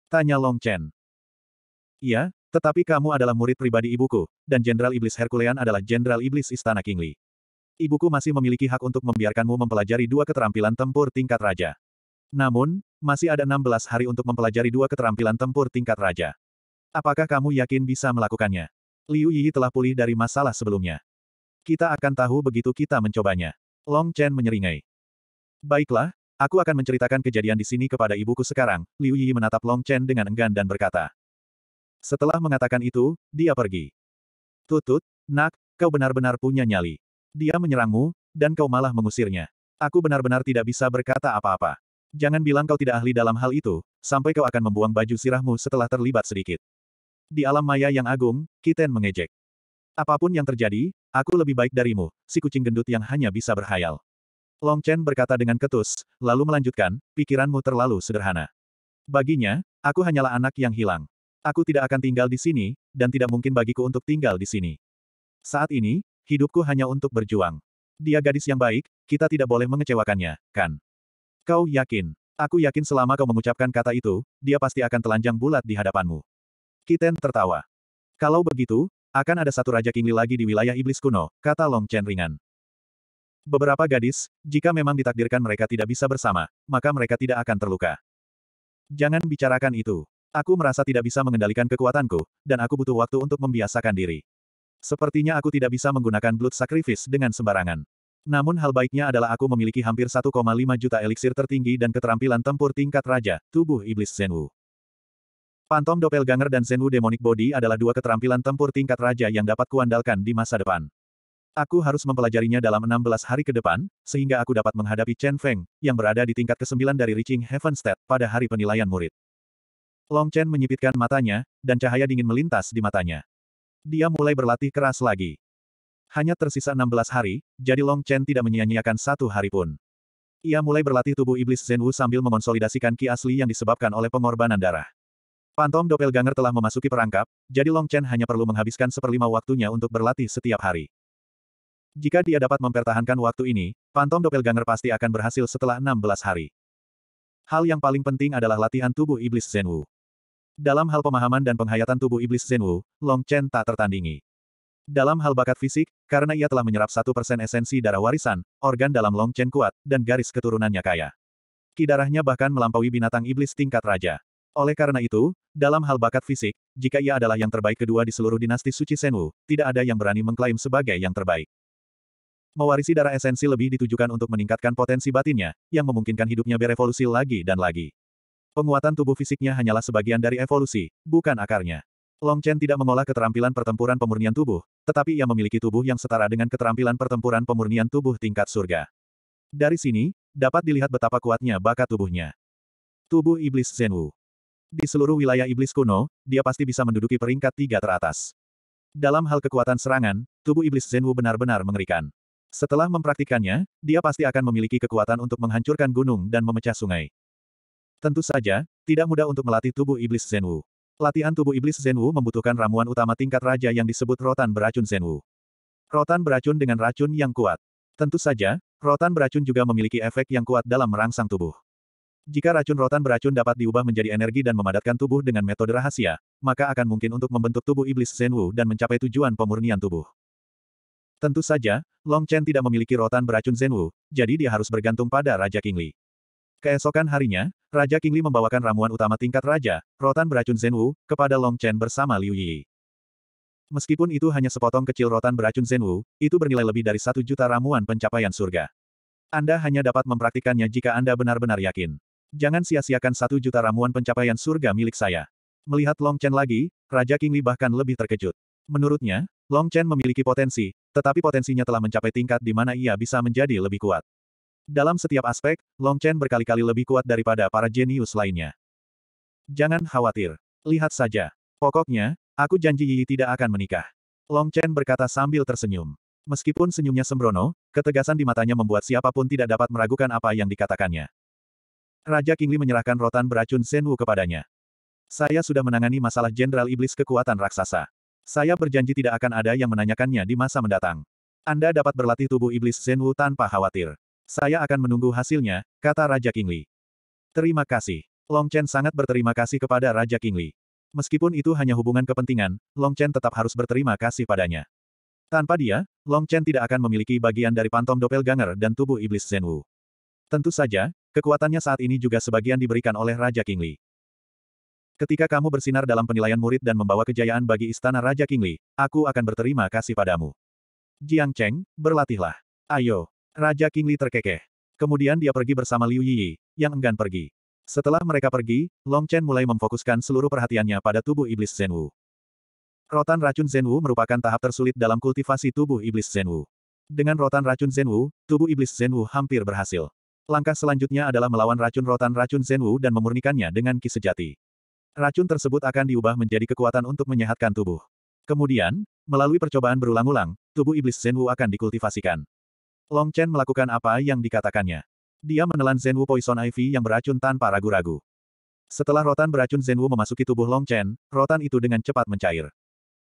Tanya Long Chen. Iya, tetapi kamu adalah murid pribadi ibuku, dan Jenderal Iblis Herculean adalah Jenderal Iblis Istana Kingli. Ibuku masih memiliki hak untuk membiarkanmu mempelajari dua keterampilan tempur tingkat raja. Namun, masih ada 16 hari untuk mempelajari dua keterampilan tempur tingkat raja. Apakah kamu yakin bisa melakukannya? Liu Yi telah pulih dari masalah sebelumnya. Kita akan tahu begitu kita mencobanya. Long Chen menyeringai. Baiklah, aku akan menceritakan kejadian di sini kepada ibuku sekarang, Liu Yi menatap Long Chen dengan enggan dan berkata. Setelah mengatakan itu, dia pergi. Tutut, nak, kau benar-benar punya nyali. Dia menyerangmu, dan kau malah mengusirnya. Aku benar-benar tidak bisa berkata apa-apa. Jangan bilang kau tidak ahli dalam hal itu, sampai kau akan membuang baju sirahmu setelah terlibat sedikit. Di alam maya yang agung, Kiten mengejek. Apapun yang terjadi, aku lebih baik darimu, si kucing gendut yang hanya bisa berhayal. Long Chen berkata dengan ketus, lalu melanjutkan, pikiranmu terlalu sederhana. Baginya, aku hanyalah anak yang hilang. Aku tidak akan tinggal di sini, dan tidak mungkin bagiku untuk tinggal di sini. Saat ini, hidupku hanya untuk berjuang. Dia gadis yang baik, kita tidak boleh mengecewakannya, kan? Kau yakin? Aku yakin selama kau mengucapkan kata itu, dia pasti akan telanjang bulat di hadapanmu. Kiten tertawa. Kalau begitu, akan ada satu Raja Kingli lagi di wilayah iblis kuno, kata Long Chen ringan. Beberapa gadis, jika memang ditakdirkan mereka tidak bisa bersama, maka mereka tidak akan terluka. Jangan bicarakan itu. Aku merasa tidak bisa mengendalikan kekuatanku, dan aku butuh waktu untuk membiasakan diri. Sepertinya aku tidak bisa menggunakan blood sacrifice dengan sembarangan. Namun hal baiknya adalah aku memiliki hampir 1,5 juta eliksir tertinggi dan keterampilan tempur tingkat raja, tubuh iblis Zenwu. Pantom Doppelganger dan Zenwu Demonic Body adalah dua keterampilan tempur tingkat raja yang dapat kuandalkan di masa depan. Aku harus mempelajarinya dalam 16 hari ke depan, sehingga aku dapat menghadapi Chen Feng, yang berada di tingkat ke-9 dari Reaching Heaven State, pada hari penilaian murid. Long Chen menyipitkan matanya, dan cahaya dingin melintas di matanya. Dia mulai berlatih keras lagi. Hanya tersisa 16 hari, jadi Long Chen tidak menyia-nyiakan satu hari pun. Ia mulai berlatih tubuh iblis Zen sambil mengonsolidasikan ki asli yang disebabkan oleh pengorbanan darah. Pantom Doppelganger telah memasuki perangkap, jadi Long Chen hanya perlu menghabiskan seperlima waktunya untuk berlatih setiap hari. Jika dia dapat mempertahankan waktu ini, Phantom Doppelganger pasti akan berhasil setelah 16 hari. Hal yang paling penting adalah latihan tubuh Iblis Zenwu. Dalam hal pemahaman dan penghayatan tubuh Iblis Zenwu, Long Chen tak tertandingi. Dalam hal bakat fisik, karena ia telah menyerap satu persen esensi darah warisan, organ dalam Long Chen kuat, dan garis keturunannya kaya. Kidarahnya bahkan melampaui binatang iblis tingkat raja. Oleh karena itu, dalam hal bakat fisik, jika ia adalah yang terbaik kedua di seluruh dinasti suci Senwu, tidak ada yang berani mengklaim sebagai yang terbaik. Mewarisi darah esensi lebih ditujukan untuk meningkatkan potensi batinnya, yang memungkinkan hidupnya berevolusi lagi dan lagi. Penguatan tubuh fisiknya hanyalah sebagian dari evolusi, bukan akarnya. Long Chen tidak mengolah keterampilan pertempuran pemurnian tubuh, tetapi ia memiliki tubuh yang setara dengan keterampilan pertempuran pemurnian tubuh tingkat surga. Dari sini, dapat dilihat betapa kuatnya bakat tubuhnya. Tubuh Iblis Zenwu. Di seluruh wilayah Iblis kuno, dia pasti bisa menduduki peringkat tiga teratas. Dalam hal kekuatan serangan, tubuh Iblis Zenwu benar-benar mengerikan. Setelah mempraktikannya, dia pasti akan memiliki kekuatan untuk menghancurkan gunung dan memecah sungai. Tentu saja, tidak mudah untuk melatih tubuh iblis Zenwu. Latihan tubuh iblis Zenwu membutuhkan ramuan utama tingkat raja yang disebut rotan beracun Zenwu. Rotan beracun dengan racun yang kuat. Tentu saja, rotan beracun juga memiliki efek yang kuat dalam merangsang tubuh. Jika racun rotan beracun dapat diubah menjadi energi dan memadatkan tubuh dengan metode rahasia, maka akan mungkin untuk membentuk tubuh iblis Zenwu dan mencapai tujuan pemurnian tubuh. Tentu saja, Long Chen tidak memiliki rotan beracun Zenwu, jadi dia harus bergantung pada Raja Kingli. Keesokan harinya, Raja Kingli membawakan ramuan utama tingkat raja, rotan beracun Zenwu, kepada Long Chen bersama Liu Yi. Meskipun itu hanya sepotong kecil rotan beracun Zenwu, itu bernilai lebih dari satu juta ramuan pencapaian surga. Anda hanya dapat mempraktikkannya jika Anda benar-benar yakin. Jangan sia-siakan satu juta ramuan pencapaian surga milik saya. Melihat Long Chen lagi, Raja Kingli bahkan lebih terkejut. Menurutnya, Long Chen memiliki potensi, tetapi potensinya telah mencapai tingkat di mana ia bisa menjadi lebih kuat. Dalam setiap aspek, Long Chen berkali-kali lebih kuat daripada para jenius lainnya. Jangan khawatir. Lihat saja. Pokoknya, aku janji Yi tidak akan menikah. Long Chen berkata sambil tersenyum. Meskipun senyumnya sembrono, ketegasan di matanya membuat siapapun tidak dapat meragukan apa yang dikatakannya. Raja Kingli menyerahkan rotan beracun Senwu kepadanya. Saya sudah menangani masalah Jenderal Iblis kekuatan raksasa. Saya berjanji tidak akan ada yang menanyakannya di masa mendatang. Anda dapat berlatih tubuh iblis Zenwu tanpa khawatir. Saya akan menunggu hasilnya, kata Raja Kingli. Terima kasih. Long Chen sangat berterima kasih kepada Raja Kingli. Meskipun itu hanya hubungan kepentingan, Long Chen tetap harus berterima kasih padanya. Tanpa dia, Long Chen tidak akan memiliki bagian dari pantom doppelganger dan tubuh iblis Zenwu. Tentu saja, kekuatannya saat ini juga sebagian diberikan oleh Raja Kingli. Ketika kamu bersinar dalam penilaian murid dan membawa kejayaan bagi istana Raja Kingli, aku akan berterima kasih padamu. Jiang Cheng, berlatihlah. Ayo. Raja Kingli terkekeh. Kemudian dia pergi bersama Liu Yi, yang enggan pergi. Setelah mereka pergi, Long Chen mulai memfokuskan seluruh perhatiannya pada tubuh iblis Zenwu. Rotan racun Zenwu merupakan tahap tersulit dalam kultivasi tubuh iblis Zenwu. Dengan rotan racun Zenwu, tubuh iblis Zenwu hampir berhasil. Langkah selanjutnya adalah melawan racun rotan racun Zenwu dan memurnikannya dengan ki sejati. Racun tersebut akan diubah menjadi kekuatan untuk menyehatkan tubuh. Kemudian, melalui percobaan berulang-ulang, tubuh iblis Zenwu akan dikultivasikan. Long Chen melakukan apa yang dikatakannya. Dia menelan Zenwu Poison Ivy yang beracun tanpa ragu-ragu. Setelah rotan beracun Zenwu memasuki tubuh Long Chen, rotan itu dengan cepat mencair.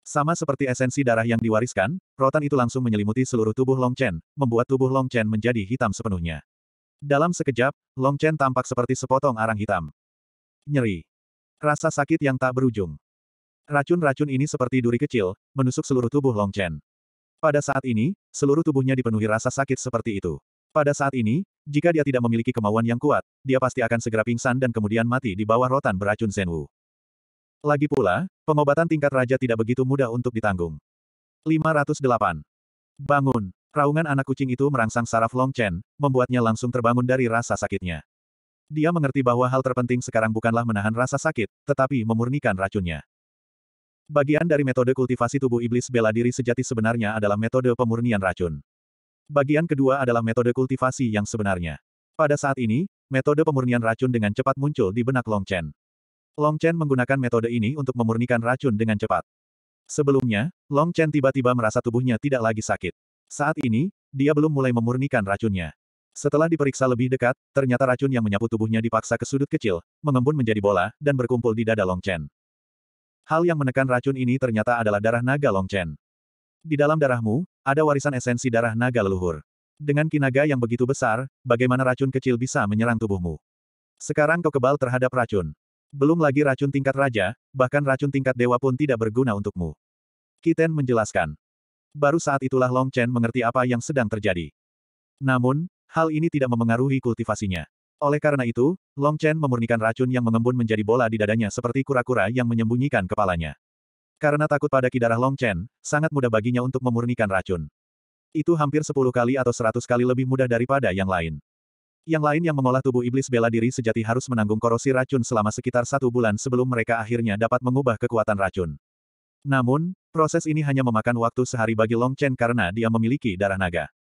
Sama seperti esensi darah yang diwariskan, rotan itu langsung menyelimuti seluruh tubuh Long Chen, membuat tubuh Long Chen menjadi hitam sepenuhnya. Dalam sekejap, Long Chen tampak seperti sepotong arang hitam. Nyeri. Rasa sakit yang tak berujung. Racun-racun ini seperti duri kecil, menusuk seluruh tubuh Long Chen. Pada saat ini, seluruh tubuhnya dipenuhi rasa sakit seperti itu. Pada saat ini, jika dia tidak memiliki kemauan yang kuat, dia pasti akan segera pingsan dan kemudian mati di bawah rotan beracun Senwu. Lagi pula, pengobatan tingkat raja tidak begitu mudah untuk ditanggung. 508. Bangun. Raungan anak kucing itu merangsang saraf Long Chen, membuatnya langsung terbangun dari rasa sakitnya. Dia mengerti bahwa hal terpenting sekarang bukanlah menahan rasa sakit, tetapi memurnikan racunnya. Bagian dari metode kultivasi tubuh iblis bela diri sejati sebenarnya adalah metode pemurnian racun. Bagian kedua adalah metode kultivasi yang sebenarnya. Pada saat ini, metode pemurnian racun dengan cepat muncul di benak Long Chen. Long Chen menggunakan metode ini untuk memurnikan racun dengan cepat. Sebelumnya, Long Chen tiba-tiba merasa tubuhnya tidak lagi sakit. Saat ini, dia belum mulai memurnikan racunnya. Setelah diperiksa lebih dekat, ternyata racun yang menyapu tubuhnya dipaksa ke sudut kecil, mengembun menjadi bola, dan berkumpul di dada Long Chen. Hal yang menekan racun ini ternyata adalah darah naga Long Chen. Di dalam darahmu, ada warisan esensi darah naga leluhur. Dengan kinaga yang begitu besar, bagaimana racun kecil bisa menyerang tubuhmu? Sekarang kau kebal terhadap racun. Belum lagi racun tingkat raja, bahkan racun tingkat dewa pun tidak berguna untukmu. Kiten menjelaskan. Baru saat itulah Long Chen mengerti apa yang sedang terjadi. Namun, hal ini tidak memengaruhi kultivasinya. Oleh karena itu, Long Chen memurnikan racun yang mengembun menjadi bola di dadanya seperti kura-kura yang menyembunyikan kepalanya. Karena takut pada kidarah Long Chen, sangat mudah baginya untuk memurnikan racun. Itu hampir sepuluh kali atau seratus kali lebih mudah daripada yang lain. Yang lain yang mengolah tubuh iblis bela diri sejati harus menanggung korosi racun selama sekitar satu bulan sebelum mereka akhirnya dapat mengubah kekuatan racun. Namun, proses ini hanya memakan waktu sehari bagi Long Chen karena dia memiliki darah naga.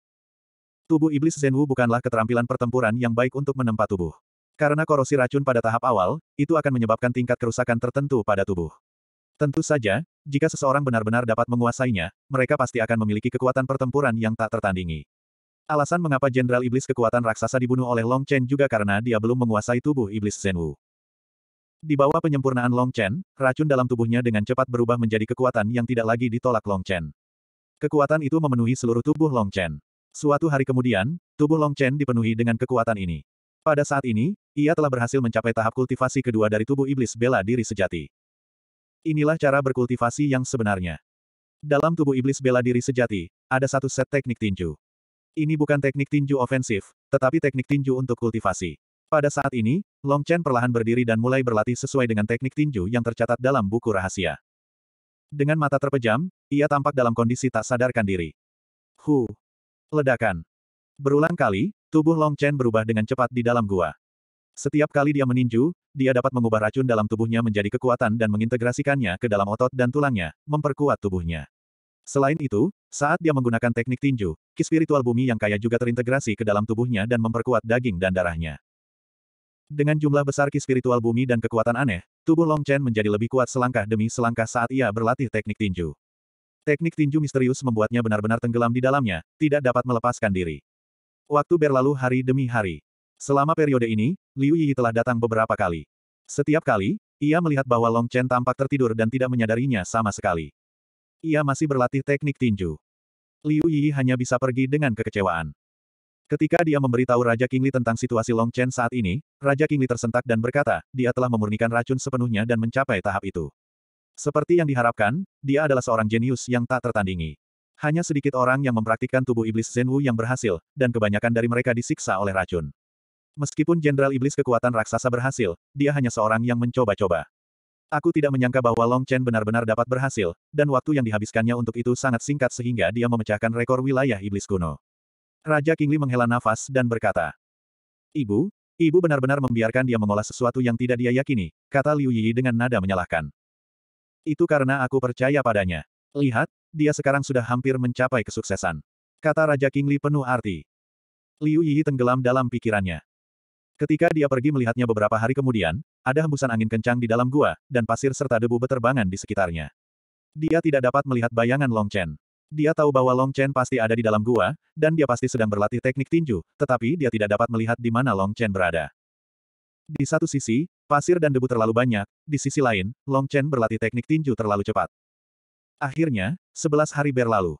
Tubuh iblis Zenwu bukanlah keterampilan pertempuran yang baik untuk menempa tubuh. Karena korosi racun pada tahap awal, itu akan menyebabkan tingkat kerusakan tertentu pada tubuh. Tentu saja, jika seseorang benar-benar dapat menguasainya, mereka pasti akan memiliki kekuatan pertempuran yang tak tertandingi. Alasan mengapa Jenderal Iblis kekuatan raksasa dibunuh oleh Long Chen juga karena dia belum menguasai tubuh Iblis Zenwu. Di bawah penyempurnaan Long Chen, racun dalam tubuhnya dengan cepat berubah menjadi kekuatan yang tidak lagi ditolak Long Chen. Kekuatan itu memenuhi seluruh tubuh Long Chen. Suatu hari kemudian, tubuh Long Chen dipenuhi dengan kekuatan ini. Pada saat ini, ia telah berhasil mencapai tahap kultivasi kedua dari tubuh iblis bela diri sejati. Inilah cara berkultivasi yang sebenarnya. Dalam tubuh iblis bela diri sejati, ada satu set teknik tinju. Ini bukan teknik tinju ofensif, tetapi teknik tinju untuk kultivasi. Pada saat ini, Long Chen perlahan berdiri dan mulai berlatih sesuai dengan teknik tinju yang tercatat dalam buku rahasia. Dengan mata terpejam, ia tampak dalam kondisi tak sadarkan diri. Hu, Ledakan. Berulang kali, tubuh Long Chen berubah dengan cepat di dalam gua. Setiap kali dia meninju, dia dapat mengubah racun dalam tubuhnya menjadi kekuatan dan mengintegrasikannya ke dalam otot dan tulangnya, memperkuat tubuhnya. Selain itu, saat dia menggunakan teknik tinju, ki spiritual bumi yang kaya juga terintegrasi ke dalam tubuhnya dan memperkuat daging dan darahnya. Dengan jumlah besar ki spiritual bumi dan kekuatan aneh, tubuh Long Chen menjadi lebih kuat selangkah demi selangkah saat ia berlatih teknik tinju. Teknik tinju misterius membuatnya benar-benar tenggelam di dalamnya, tidak dapat melepaskan diri. Waktu berlalu hari demi hari. Selama periode ini, Liu Yi telah datang beberapa kali. Setiap kali, ia melihat bahwa Long Chen tampak tertidur dan tidak menyadarinya sama sekali. Ia masih berlatih teknik tinju. Liu Yi hanya bisa pergi dengan kekecewaan. Ketika dia memberitahu Raja Kingli tentang situasi Long Chen saat ini, Raja Kingli tersentak dan berkata, dia telah memurnikan racun sepenuhnya dan mencapai tahap itu. Seperti yang diharapkan, dia adalah seorang jenius yang tak tertandingi. Hanya sedikit orang yang mempraktikkan tubuh iblis Zenwu yang berhasil, dan kebanyakan dari mereka disiksa oleh racun. Meskipun Jenderal Iblis kekuatan raksasa berhasil, dia hanya seorang yang mencoba-coba. Aku tidak menyangka bahwa Long Chen benar-benar dapat berhasil, dan waktu yang dihabiskannya untuk itu sangat singkat sehingga dia memecahkan rekor wilayah iblis kuno. Raja Kingli menghela nafas dan berkata, Ibu, ibu benar-benar membiarkan dia mengolah sesuatu yang tidak dia yakini, kata Liu Yi dengan nada menyalahkan. Itu karena aku percaya padanya. Lihat, dia sekarang sudah hampir mencapai kesuksesan. Kata Raja King Li penuh arti. Liu Yi tenggelam dalam pikirannya. Ketika dia pergi melihatnya beberapa hari kemudian, ada hembusan angin kencang di dalam gua, dan pasir serta debu beterbangan di sekitarnya. Dia tidak dapat melihat bayangan Long Chen. Dia tahu bahwa Long Chen pasti ada di dalam gua, dan dia pasti sedang berlatih teknik tinju, tetapi dia tidak dapat melihat di mana Long Chen berada. Di satu sisi, pasir dan debu terlalu banyak, di sisi lain, Long Chen berlatih teknik tinju terlalu cepat. Akhirnya, sebelas hari berlalu.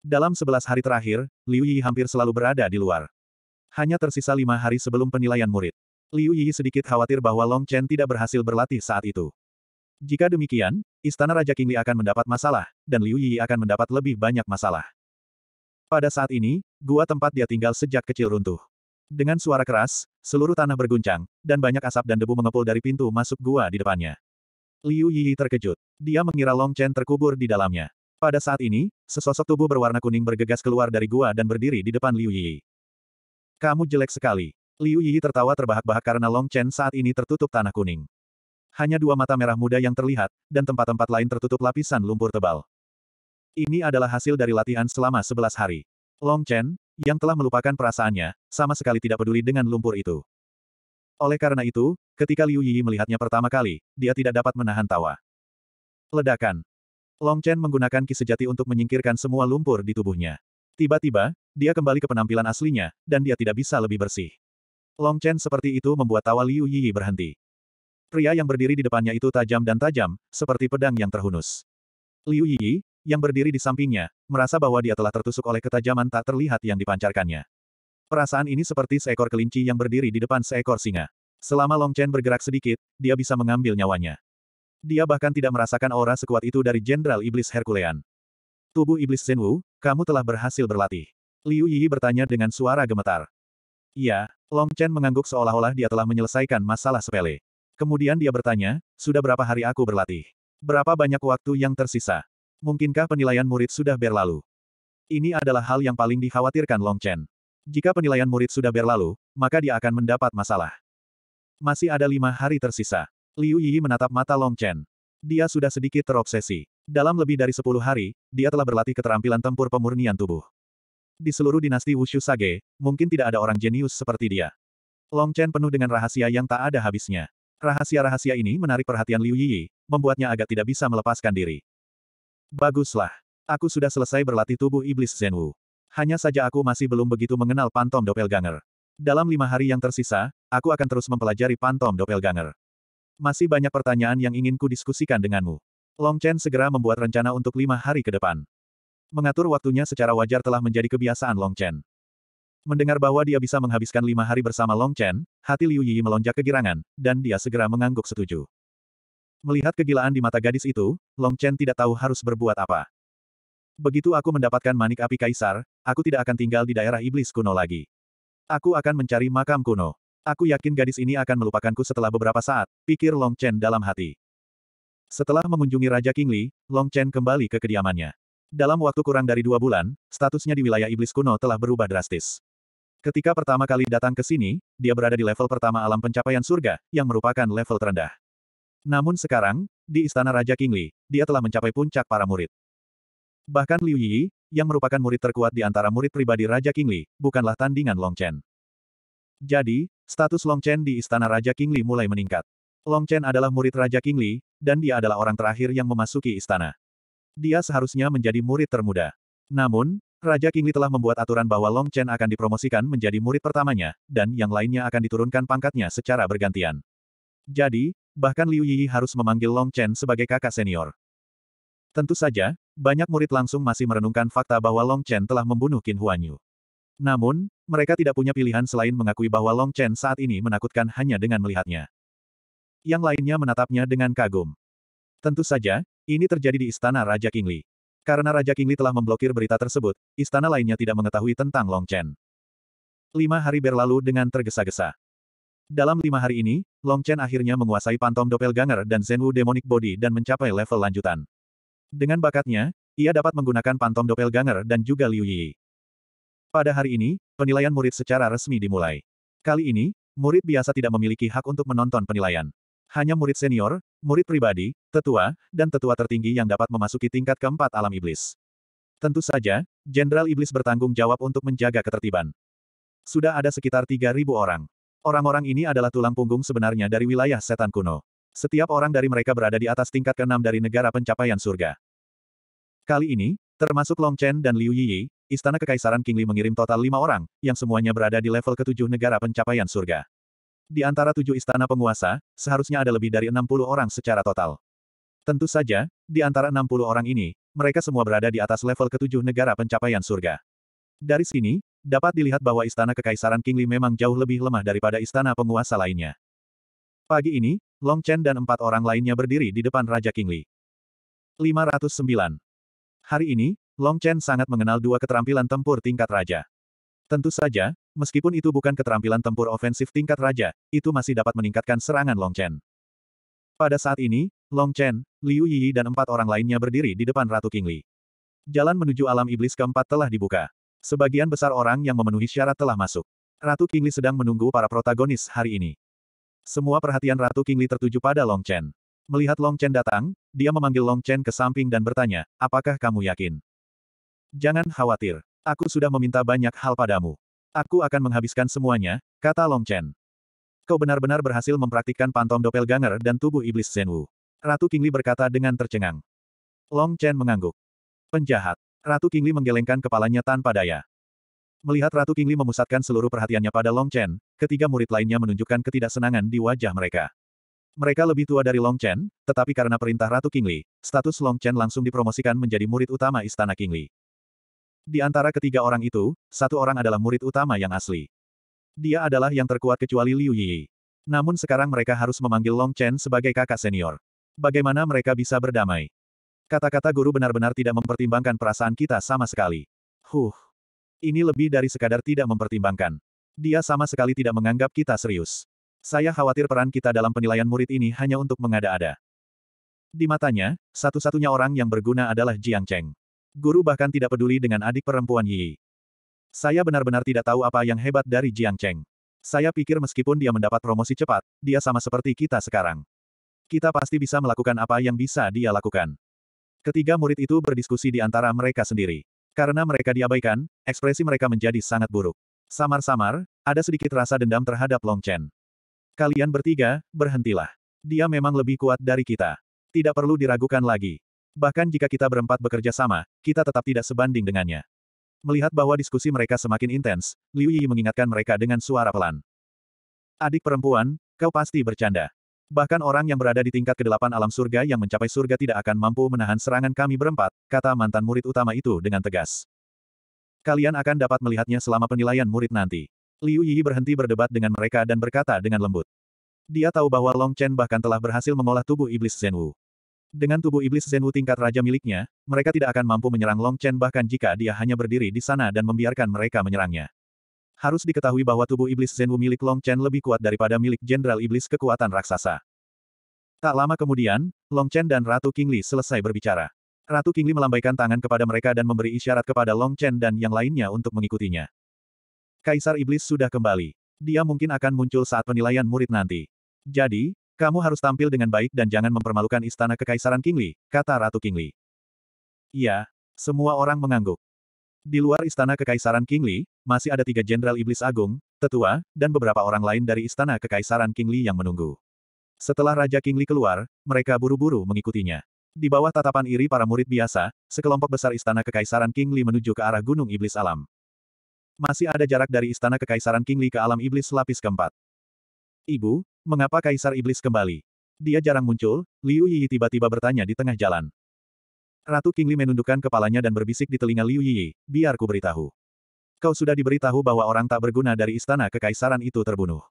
Dalam sebelas hari terakhir, Liu Yi hampir selalu berada di luar. Hanya tersisa lima hari sebelum penilaian murid. Liu Yi sedikit khawatir bahwa Long Chen tidak berhasil berlatih saat itu. Jika demikian, Istana Raja Qingli akan mendapat masalah, dan Liu Yi akan mendapat lebih banyak masalah. Pada saat ini, gua tempat dia tinggal sejak kecil runtuh. Dengan suara keras, seluruh tanah berguncang, dan banyak asap dan debu mengepul dari pintu masuk gua di depannya. Liu Yiyi terkejut. Dia mengira Long Chen terkubur di dalamnya. Pada saat ini, sesosok tubuh berwarna kuning bergegas keluar dari gua dan berdiri di depan Liu Yiyi. Kamu jelek sekali. Liu Yiyi tertawa terbahak-bahak karena Long Chen saat ini tertutup tanah kuning. Hanya dua mata merah muda yang terlihat, dan tempat-tempat lain tertutup lapisan lumpur tebal. Ini adalah hasil dari latihan selama sebelas hari. Long Chen, yang telah melupakan perasaannya, sama sekali tidak peduli dengan lumpur itu. Oleh karena itu, ketika Liu Yi melihatnya pertama kali, dia tidak dapat menahan tawa. Ledakan. Long Chen menggunakan ki sejati untuk menyingkirkan semua lumpur di tubuhnya. Tiba-tiba, dia kembali ke penampilan aslinya, dan dia tidak bisa lebih bersih. Long Chen seperti itu membuat tawa Liu Yi berhenti. Pria yang berdiri di depannya itu tajam dan tajam, seperti pedang yang terhunus. Liu Yi, yang berdiri di sampingnya, merasa bahwa dia telah tertusuk oleh ketajaman tak terlihat yang dipancarkannya. Perasaan ini seperti seekor kelinci yang berdiri di depan seekor singa. Selama Long Chen bergerak sedikit, dia bisa mengambil nyawanya. Dia bahkan tidak merasakan aura sekuat itu dari Jenderal Iblis Herculean. Tubuh Iblis Senwu, kamu telah berhasil berlatih. Liu Yi bertanya dengan suara gemetar. Iya, Long Chen mengangguk seolah-olah dia telah menyelesaikan masalah sepele. Kemudian dia bertanya, sudah berapa hari aku berlatih? Berapa banyak waktu yang tersisa? Mungkinkah penilaian murid sudah berlalu? Ini adalah hal yang paling dikhawatirkan Long Chen. Jika penilaian murid sudah berlalu, maka dia akan mendapat masalah. Masih ada lima hari tersisa. Liu Yi menatap mata Long Chen. Dia sudah sedikit terobsesi. Dalam lebih dari sepuluh hari, dia telah berlatih keterampilan tempur pemurnian tubuh. Di seluruh dinasti Wushu Sage, mungkin tidak ada orang jenius seperti dia. Long Chen penuh dengan rahasia yang tak ada habisnya. Rahasia-rahasia ini menarik perhatian Liu Yi, membuatnya agak tidak bisa melepaskan diri. Baguslah. Aku sudah selesai berlatih tubuh iblis Zenwu. Hanya saja aku masih belum begitu mengenal Pantom Doppelganger. Dalam lima hari yang tersisa, aku akan terus mempelajari Pantom Doppelganger. Masih banyak pertanyaan yang ingin ku diskusikan denganmu. Long Chen segera membuat rencana untuk lima hari ke depan. Mengatur waktunya secara wajar telah menjadi kebiasaan Long Chen. Mendengar bahwa dia bisa menghabiskan lima hari bersama Long Chen, hati Liu Yi melonjak kegirangan, dan dia segera mengangguk setuju. Melihat kegilaan di mata gadis itu, Long Chen tidak tahu harus berbuat apa. Begitu aku mendapatkan manik api kaisar, aku tidak akan tinggal di daerah iblis kuno lagi. Aku akan mencari makam kuno. Aku yakin gadis ini akan melupakanku setelah beberapa saat, pikir Long Chen dalam hati. Setelah mengunjungi Raja Kingli, Long Chen kembali ke kediamannya. Dalam waktu kurang dari dua bulan, statusnya di wilayah iblis kuno telah berubah drastis. Ketika pertama kali datang ke sini, dia berada di level pertama alam pencapaian surga, yang merupakan level terendah. Namun sekarang, di istana Raja Kingli, dia telah mencapai puncak para murid. Bahkan Liu Yi, yang merupakan murid terkuat di antara murid pribadi Raja Kingli, bukanlah tandingan Long Chen. Jadi, status Long Chen di istana Raja Kingli mulai meningkat. Long Chen adalah murid Raja Kingli, dan dia adalah orang terakhir yang memasuki istana. Dia seharusnya menjadi murid termuda. Namun, Raja Kingli telah membuat aturan bahwa Long Chen akan dipromosikan menjadi murid pertamanya, dan yang lainnya akan diturunkan pangkatnya secara bergantian. Jadi, bahkan Liu Yi harus memanggil Long Chen sebagai kakak senior. Tentu saja, banyak murid langsung masih merenungkan fakta bahwa Long Chen telah membunuh Qin Huanyu. Namun, mereka tidak punya pilihan selain mengakui bahwa Long Chen saat ini menakutkan hanya dengan melihatnya. Yang lainnya menatapnya dengan kagum. Tentu saja, ini terjadi di istana Raja Kingli. Karena Raja Kingli telah memblokir berita tersebut, istana lainnya tidak mengetahui tentang Long Chen. Lima hari berlalu dengan tergesa-gesa. Dalam lima hari ini, Long Chen akhirnya menguasai pantom Doppelganger dan Zenwu Demonic Body dan mencapai level lanjutan. Dengan bakatnya, ia dapat menggunakan pantom Doppelganger dan juga Liu Yi. Pada hari ini, penilaian murid secara resmi dimulai. Kali ini, murid biasa tidak memiliki hak untuk menonton penilaian. Hanya murid senior, murid pribadi, tetua, dan tetua tertinggi yang dapat memasuki tingkat keempat alam iblis. Tentu saja, Jenderal Iblis bertanggung jawab untuk menjaga ketertiban. Sudah ada sekitar 3.000 orang. Orang-orang ini adalah tulang punggung sebenarnya dari wilayah setan kuno. Setiap orang dari mereka berada di atas tingkat keenam dari negara pencapaian surga. Kali ini, termasuk Long Chen dan Liu Yi, Istana Kekaisaran Kingli mengirim total lima orang, yang semuanya berada di level ketujuh negara pencapaian surga. Di antara tujuh istana penguasa, seharusnya ada lebih dari 60 orang secara total. Tentu saja, di antara 60 orang ini, mereka semua berada di atas level ketujuh negara pencapaian surga. Dari sini, dapat dilihat bahwa istana kekaisaran Kingli memang jauh lebih lemah daripada istana penguasa lainnya. Pagi ini, Long Chen dan empat orang lainnya berdiri di depan Raja Kingli. 509. Hari ini, Long Chen sangat mengenal dua keterampilan tempur tingkat raja. Tentu saja, meskipun itu bukan keterampilan tempur ofensif tingkat raja, itu masih dapat meningkatkan serangan Long Chen. Pada saat ini, Long Chen, Liu Yi dan empat orang lainnya berdiri di depan Ratu Kingli. Jalan menuju alam iblis keempat telah dibuka. Sebagian besar orang yang memenuhi syarat telah masuk. Ratu Kingli sedang menunggu para protagonis hari ini. Semua perhatian Ratu Kingli tertuju pada Long Chen. Melihat Long Chen datang, dia memanggil Long Chen ke samping dan bertanya, apakah kamu yakin? Jangan khawatir. Aku sudah meminta banyak hal padamu. Aku akan menghabiskan semuanya, kata Long Chen. Kau benar-benar berhasil mempraktikkan pantom doppelganger dan tubuh iblis Zenwu. Ratu Kingli berkata dengan tercengang. Long Chen mengangguk. Penjahat. Ratu Kingli menggelengkan kepalanya tanpa daya. Melihat Ratu Kingli memusatkan seluruh perhatiannya pada Long Chen, ketiga murid lainnya menunjukkan ketidaksenangan di wajah mereka. Mereka lebih tua dari Long Chen, tetapi karena perintah Ratu Kingli, status Long Chen langsung dipromosikan menjadi murid utama Istana Kingli. Di antara ketiga orang itu, satu orang adalah murid utama yang asli. Dia adalah yang terkuat kecuali Liu Yi. Namun sekarang mereka harus memanggil Long Chen sebagai kakak senior. Bagaimana mereka bisa berdamai? Kata-kata guru benar-benar tidak mempertimbangkan perasaan kita sama sekali. Huh. Ini lebih dari sekadar tidak mempertimbangkan. Dia sama sekali tidak menganggap kita serius. Saya khawatir peran kita dalam penilaian murid ini hanya untuk mengada-ada. Di matanya, satu-satunya orang yang berguna adalah Jiang Cheng. Guru bahkan tidak peduli dengan adik perempuan Yi. Saya benar-benar tidak tahu apa yang hebat dari Jiang Cheng. Saya pikir meskipun dia mendapat promosi cepat, dia sama seperti kita sekarang. Kita pasti bisa melakukan apa yang bisa dia lakukan. Ketiga murid itu berdiskusi di antara mereka sendiri. Karena mereka diabaikan, ekspresi mereka menjadi sangat buruk. Samar-samar, ada sedikit rasa dendam terhadap Long Chen. Kalian bertiga, berhentilah. Dia memang lebih kuat dari kita. Tidak perlu diragukan lagi. Bahkan jika kita berempat bekerja sama, kita tetap tidak sebanding dengannya. Melihat bahwa diskusi mereka semakin intens, Liu Yi mengingatkan mereka dengan suara pelan. Adik perempuan, kau pasti bercanda. Bahkan orang yang berada di tingkat kedelapan alam surga yang mencapai surga tidak akan mampu menahan serangan kami berempat, kata mantan murid utama itu dengan tegas. Kalian akan dapat melihatnya selama penilaian murid nanti. Liu Yi berhenti berdebat dengan mereka dan berkata dengan lembut. Dia tahu bahwa Long Chen bahkan telah berhasil mengolah tubuh iblis Zhenwu. Dengan tubuh iblis Zhenwu tingkat raja miliknya, mereka tidak akan mampu menyerang Long Chen bahkan jika dia hanya berdiri di sana dan membiarkan mereka menyerangnya. Harus diketahui bahwa tubuh iblis Zenwu milik Long Chen lebih kuat daripada milik Jenderal Iblis kekuatan raksasa. Tak lama kemudian, Long Chen dan Ratu Kingli selesai berbicara. Ratu Kingli melambaikan tangan kepada mereka dan memberi isyarat kepada Long Chen dan yang lainnya untuk mengikutinya. Kaisar Iblis sudah kembali. Dia mungkin akan muncul saat penilaian murid nanti. Jadi, kamu harus tampil dengan baik dan jangan mempermalukan istana kekaisaran Kingli, kata Ratu Kingli. Iya, semua orang mengangguk. Di luar istana kekaisaran King Li, masih ada tiga jenderal iblis agung, tetua, dan beberapa orang lain dari istana kekaisaran King Li yang menunggu. Setelah Raja King Li keluar, mereka buru-buru mengikutinya. Di bawah tatapan iri para murid biasa, sekelompok besar istana kekaisaran King Li menuju ke arah Gunung Iblis Alam. Masih ada jarak dari istana kekaisaran King Li ke alam iblis lapis keempat. Ibu, mengapa kaisar iblis kembali? Dia jarang muncul, Liu Yi tiba-tiba bertanya di tengah jalan. Ratu Kingli menundukkan kepalanya dan berbisik di telinga Liu Yiyi, biar ku beritahu. Kau sudah diberitahu bahwa orang tak berguna dari istana kekaisaran itu terbunuh.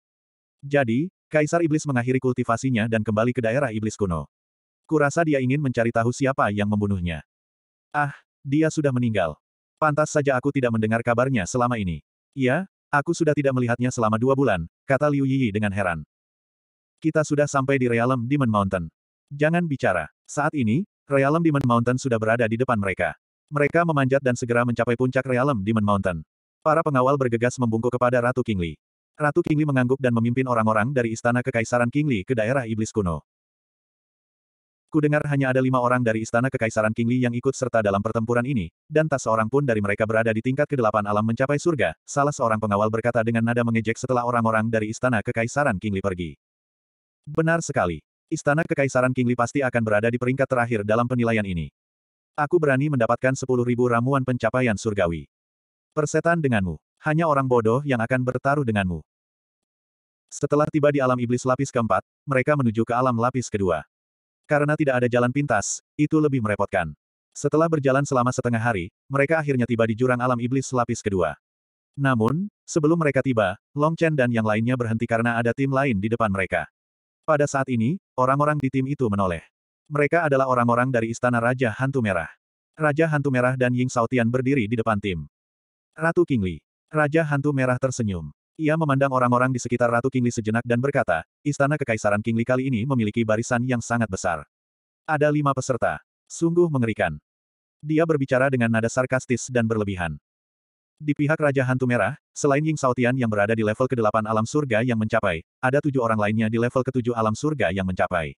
Jadi, Kaisar Iblis mengakhiri kultivasinya dan kembali ke daerah Iblis kuno. Kurasa dia ingin mencari tahu siapa yang membunuhnya. Ah, dia sudah meninggal. Pantas saja aku tidak mendengar kabarnya selama ini. Iya, aku sudah tidak melihatnya selama dua bulan, kata Liu Yiyi dengan heran. Kita sudah sampai di realm Demon Mountain. Jangan bicara. Saat ini, Realm Demon Mountain sudah berada di depan mereka. Mereka memanjat dan segera mencapai puncak Realm Demon Mountain. Para pengawal bergegas membungkuk kepada Ratu Kingli. Ratu Kingli mengangguk dan memimpin orang-orang dari istana kekaisaran Kingli ke daerah iblis kuno. Kudengar hanya ada lima orang dari istana kekaisaran Kingli yang ikut serta dalam pertempuran ini, dan tak seorang pun dari mereka berada di tingkat kedelapan alam mencapai surga, salah seorang pengawal berkata dengan nada mengejek setelah orang-orang dari istana kekaisaran Kingli pergi. Benar sekali. Istana Kekaisaran Kingli pasti akan berada di peringkat terakhir dalam penilaian ini. Aku berani mendapatkan 10.000 ramuan pencapaian surgawi. Persetan denganmu. Hanya orang bodoh yang akan bertaruh denganmu. Setelah tiba di alam iblis lapis keempat, mereka menuju ke alam lapis kedua. Karena tidak ada jalan pintas, itu lebih merepotkan. Setelah berjalan selama setengah hari, mereka akhirnya tiba di jurang alam iblis lapis kedua. Namun, sebelum mereka tiba, Long Chen dan yang lainnya berhenti karena ada tim lain di depan mereka. Pada saat ini, orang-orang di tim itu menoleh. Mereka adalah orang-orang dari Istana Raja Hantu Merah. Raja Hantu Merah dan Ying Saotian berdiri di depan tim. Ratu Kingli. Raja Hantu Merah tersenyum. Ia memandang orang-orang di sekitar Ratu Kingli sejenak dan berkata, Istana Kekaisaran Kingli kali ini memiliki barisan yang sangat besar. Ada lima peserta. Sungguh mengerikan. Dia berbicara dengan nada sarkastis dan berlebihan. Di pihak Raja Hantu Merah, selain Ying Saotian yang berada di level ke-8 alam surga yang mencapai, ada tujuh orang lainnya di level ke-7 alam surga yang mencapai.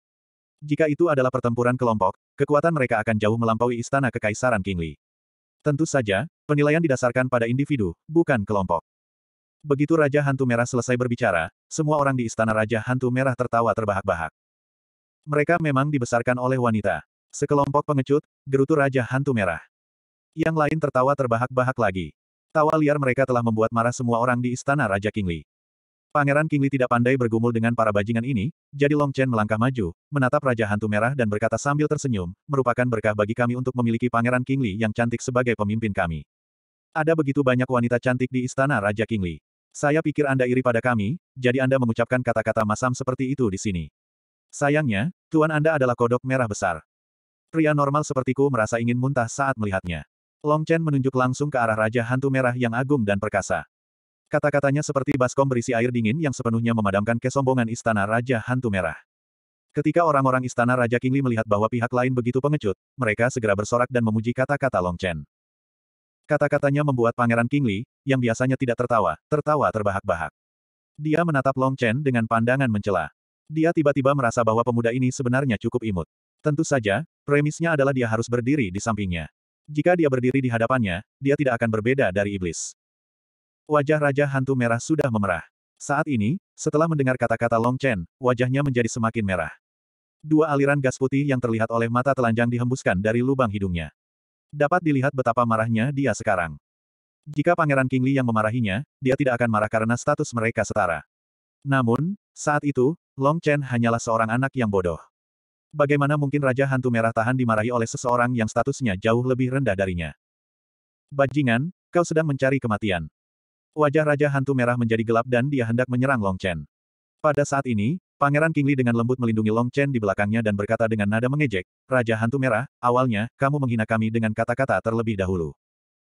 Jika itu adalah pertempuran kelompok, kekuatan mereka akan jauh melampaui istana kekaisaran Kingli. Tentu saja, penilaian didasarkan pada individu, bukan kelompok. Begitu Raja Hantu Merah selesai berbicara, semua orang di istana Raja Hantu Merah tertawa terbahak-bahak. Mereka memang dibesarkan oleh wanita. Sekelompok pengecut, gerutu Raja Hantu Merah. Yang lain tertawa terbahak-bahak lagi. Tawa liar mereka telah membuat marah semua orang di istana Raja Kingli. Pangeran Kingli tidak pandai bergumul dengan para bajingan ini, jadi Long Chen melangkah maju, menatap Raja Hantu Merah dan berkata sambil tersenyum, merupakan berkah bagi kami untuk memiliki Pangeran Kingli yang cantik sebagai pemimpin kami. Ada begitu banyak wanita cantik di istana Raja Kingli. Saya pikir Anda iri pada kami, jadi Anda mengucapkan kata-kata masam seperti itu di sini. Sayangnya, Tuan Anda adalah kodok merah besar. Pria normal sepertiku merasa ingin muntah saat melihatnya. Long Chen menunjuk langsung ke arah Raja Hantu Merah yang agung dan perkasa. Kata-katanya seperti baskom berisi air dingin yang sepenuhnya memadamkan kesombongan istana Raja Hantu Merah. Ketika orang-orang istana Raja Kingli melihat bahwa pihak lain begitu pengecut, mereka segera bersorak dan memuji kata-kata Long Chen. Kata-katanya membuat Pangeran Kingli, yang biasanya tidak tertawa, tertawa terbahak-bahak. Dia menatap Long Chen dengan pandangan mencela. Dia tiba-tiba merasa bahwa pemuda ini sebenarnya cukup imut. Tentu saja, premisnya adalah dia harus berdiri di sampingnya. Jika dia berdiri di hadapannya, dia tidak akan berbeda dari iblis. Wajah Raja Hantu Merah sudah memerah. Saat ini, setelah mendengar kata-kata Long Chen, wajahnya menjadi semakin merah. Dua aliran gas putih yang terlihat oleh mata telanjang dihembuskan dari lubang hidungnya. Dapat dilihat betapa marahnya dia sekarang. Jika Pangeran King Li yang memarahinya, dia tidak akan marah karena status mereka setara. Namun, saat itu, Long Chen hanyalah seorang anak yang bodoh. Bagaimana mungkin Raja Hantu Merah tahan dimarahi oleh seseorang yang statusnya jauh lebih rendah darinya? Bajingan, kau sedang mencari kematian. Wajah Raja Hantu Merah menjadi gelap dan dia hendak menyerang Long Chen. Pada saat ini, Pangeran Kingli dengan lembut melindungi Long Chen di belakangnya dan berkata dengan nada mengejek, Raja Hantu Merah, awalnya, kamu menghina kami dengan kata-kata terlebih dahulu.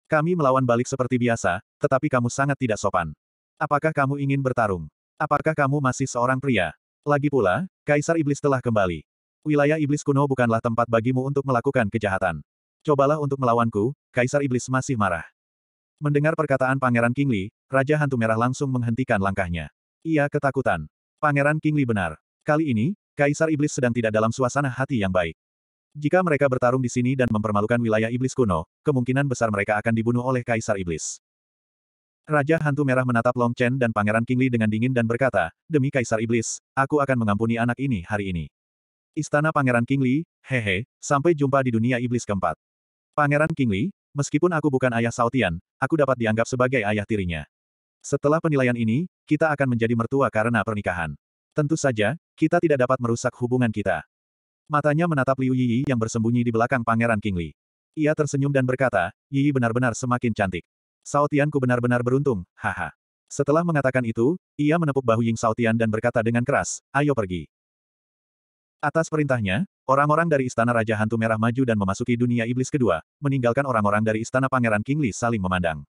Kami melawan balik seperti biasa, tetapi kamu sangat tidak sopan. Apakah kamu ingin bertarung? Apakah kamu masih seorang pria? Lagi pula, Kaisar Iblis telah kembali. Wilayah iblis kuno bukanlah tempat bagimu untuk melakukan kejahatan. Cobalah untuk melawanku, Kaisar Iblis masih marah. Mendengar perkataan Pangeran Kingli, Raja Hantu Merah langsung menghentikan langkahnya. Ia ketakutan. Pangeran Kingli benar. Kali ini, Kaisar Iblis sedang tidak dalam suasana hati yang baik. Jika mereka bertarung di sini dan mempermalukan wilayah Iblis kuno, kemungkinan besar mereka akan dibunuh oleh Kaisar Iblis. Raja Hantu Merah menatap Long Chen dan Pangeran Kingli dengan dingin dan berkata, Demi Kaisar Iblis, aku akan mengampuni anak ini hari ini. Istana Pangeran King Kingli, hehe, sampai jumpa di dunia iblis keempat. Pangeran King Li, meskipun aku bukan ayah Sautian, aku dapat dianggap sebagai ayah tirinya. Setelah penilaian ini, kita akan menjadi mertua karena pernikahan. Tentu saja, kita tidak dapat merusak hubungan kita. Matanya menatap Liu Yiyi yang bersembunyi di belakang Pangeran King Li. Ia tersenyum dan berkata, Yiyi benar-benar semakin cantik. Sautianku benar-benar beruntung, haha. Setelah mengatakan itu, ia menepuk bahu Ying Sautian dan berkata dengan keras, ayo pergi. Atas perintahnya, orang-orang dari Istana Raja Hantu Merah maju dan memasuki dunia iblis kedua, meninggalkan orang-orang dari Istana Pangeran Kingli saling memandang.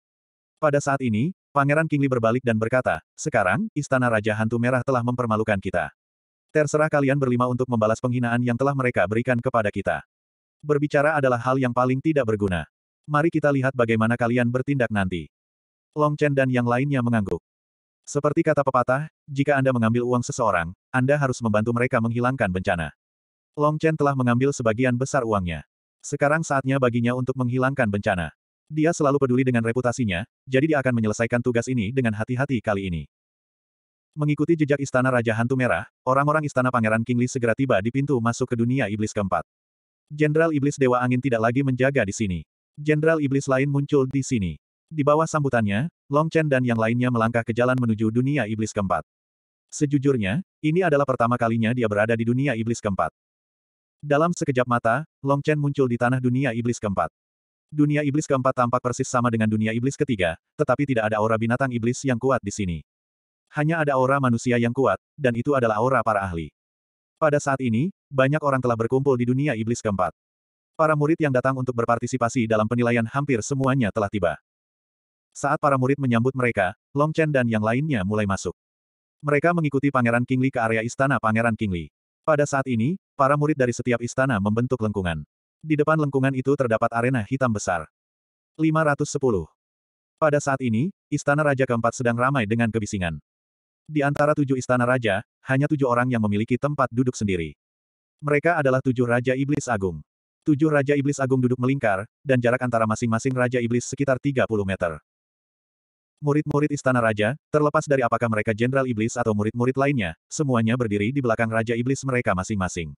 Pada saat ini, Pangeran Kingli berbalik dan berkata, sekarang, Istana Raja Hantu Merah telah mempermalukan kita. Terserah kalian berlima untuk membalas penghinaan yang telah mereka berikan kepada kita. Berbicara adalah hal yang paling tidak berguna. Mari kita lihat bagaimana kalian bertindak nanti. Long Chen dan yang lainnya mengangguk. Seperti kata pepatah, jika Anda mengambil uang seseorang, Anda harus membantu mereka menghilangkan bencana. Long Chen telah mengambil sebagian besar uangnya. Sekarang saatnya baginya untuk menghilangkan bencana. Dia selalu peduli dengan reputasinya, jadi dia akan menyelesaikan tugas ini dengan hati-hati kali ini. Mengikuti jejak istana Raja Hantu Merah, orang-orang istana Pangeran Kingli segera tiba di pintu masuk ke dunia iblis keempat. Jenderal Iblis Dewa Angin tidak lagi menjaga di sini. Jenderal Iblis lain muncul di sini. Di bawah sambutannya, Long Chen dan yang lainnya melangkah ke jalan menuju dunia iblis keempat. Sejujurnya, ini adalah pertama kalinya dia berada di dunia iblis keempat. Dalam sekejap mata, Long Chen muncul di tanah dunia iblis keempat. Dunia iblis keempat tampak persis sama dengan dunia iblis ketiga, tetapi tidak ada aura binatang iblis yang kuat di sini. Hanya ada aura manusia yang kuat, dan itu adalah aura para ahli. Pada saat ini, banyak orang telah berkumpul di dunia iblis keempat. Para murid yang datang untuk berpartisipasi dalam penilaian hampir semuanya telah tiba. Saat para murid menyambut mereka, Long Chen dan yang lainnya mulai masuk. Mereka mengikuti Pangeran Kingli ke area istana Pangeran Kingli. Pada saat ini, para murid dari setiap istana membentuk lengkungan. Di depan lengkungan itu terdapat arena hitam besar. 510. Pada saat ini, istana Raja keempat sedang ramai dengan kebisingan. Di antara tujuh istana raja, hanya tujuh orang yang memiliki tempat duduk sendiri. Mereka adalah tujuh Raja Iblis Agung. Tujuh Raja Iblis Agung duduk melingkar, dan jarak antara masing-masing Raja Iblis sekitar 30 meter. Murid-murid istana raja, terlepas dari apakah mereka jenderal iblis atau murid-murid lainnya, semuanya berdiri di belakang raja iblis mereka masing-masing.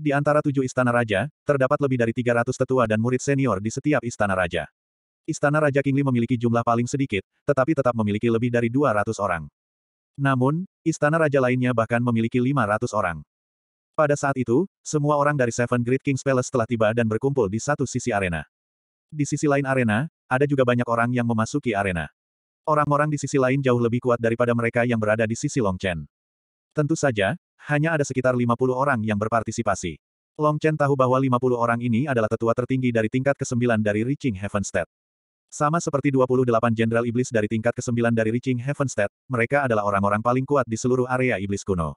Di antara tujuh istana raja, terdapat lebih dari 300 tetua dan murid senior di setiap istana raja. Istana Raja Kingli memiliki jumlah paling sedikit, tetapi tetap memiliki lebih dari 200 orang. Namun, istana raja lainnya bahkan memiliki 500 orang. Pada saat itu, semua orang dari Seven Great Kings Palace telah tiba dan berkumpul di satu sisi arena. Di sisi lain arena, ada juga banyak orang yang memasuki arena. Orang-orang di sisi lain jauh lebih kuat daripada mereka yang berada di sisi Long Chen. Tentu saja, hanya ada sekitar 50 orang yang berpartisipasi. Long Chen tahu bahwa 50 orang ini adalah tetua tertinggi dari tingkat ke-9 dari Reaching Heavenstead. Sama seperti 28 jenderal iblis dari tingkat ke-9 dari Reaching Heavenstead, mereka adalah orang-orang paling kuat di seluruh area iblis kuno.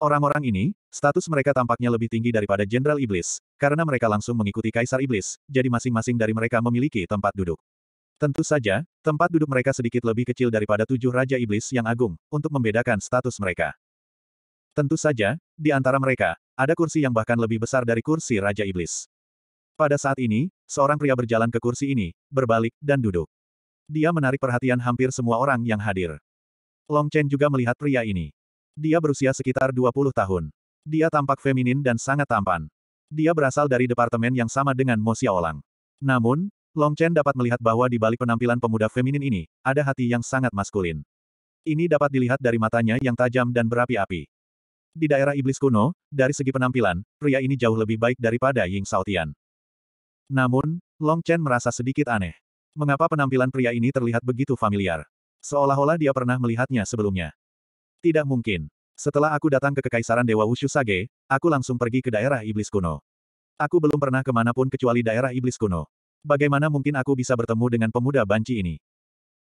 Orang-orang ini, status mereka tampaknya lebih tinggi daripada Jenderal Iblis, karena mereka langsung mengikuti Kaisar Iblis, jadi masing-masing dari mereka memiliki tempat duduk. Tentu saja, tempat duduk mereka sedikit lebih kecil daripada tujuh Raja Iblis yang agung, untuk membedakan status mereka. Tentu saja, di antara mereka, ada kursi yang bahkan lebih besar dari kursi Raja Iblis. Pada saat ini, seorang pria berjalan ke kursi ini, berbalik, dan duduk. Dia menarik perhatian hampir semua orang yang hadir. Long Chen juga melihat pria ini. Dia berusia sekitar 20 tahun. Dia tampak feminin dan sangat tampan. Dia berasal dari departemen yang sama dengan Mo Xiaolang. Namun, Long Chen dapat melihat bahwa di balik penampilan pemuda feminin ini, ada hati yang sangat maskulin. Ini dapat dilihat dari matanya yang tajam dan berapi-api. Di daerah iblis kuno, dari segi penampilan, pria ini jauh lebih baik daripada Ying Saotian. Namun, Long Chen merasa sedikit aneh. Mengapa penampilan pria ini terlihat begitu familiar? Seolah-olah dia pernah melihatnya sebelumnya. Tidak mungkin. Setelah aku datang ke Kekaisaran Dewa Wushu Sage, aku langsung pergi ke daerah Iblis Kuno. Aku belum pernah kemanapun kecuali daerah Iblis Kuno. Bagaimana mungkin aku bisa bertemu dengan pemuda banci ini?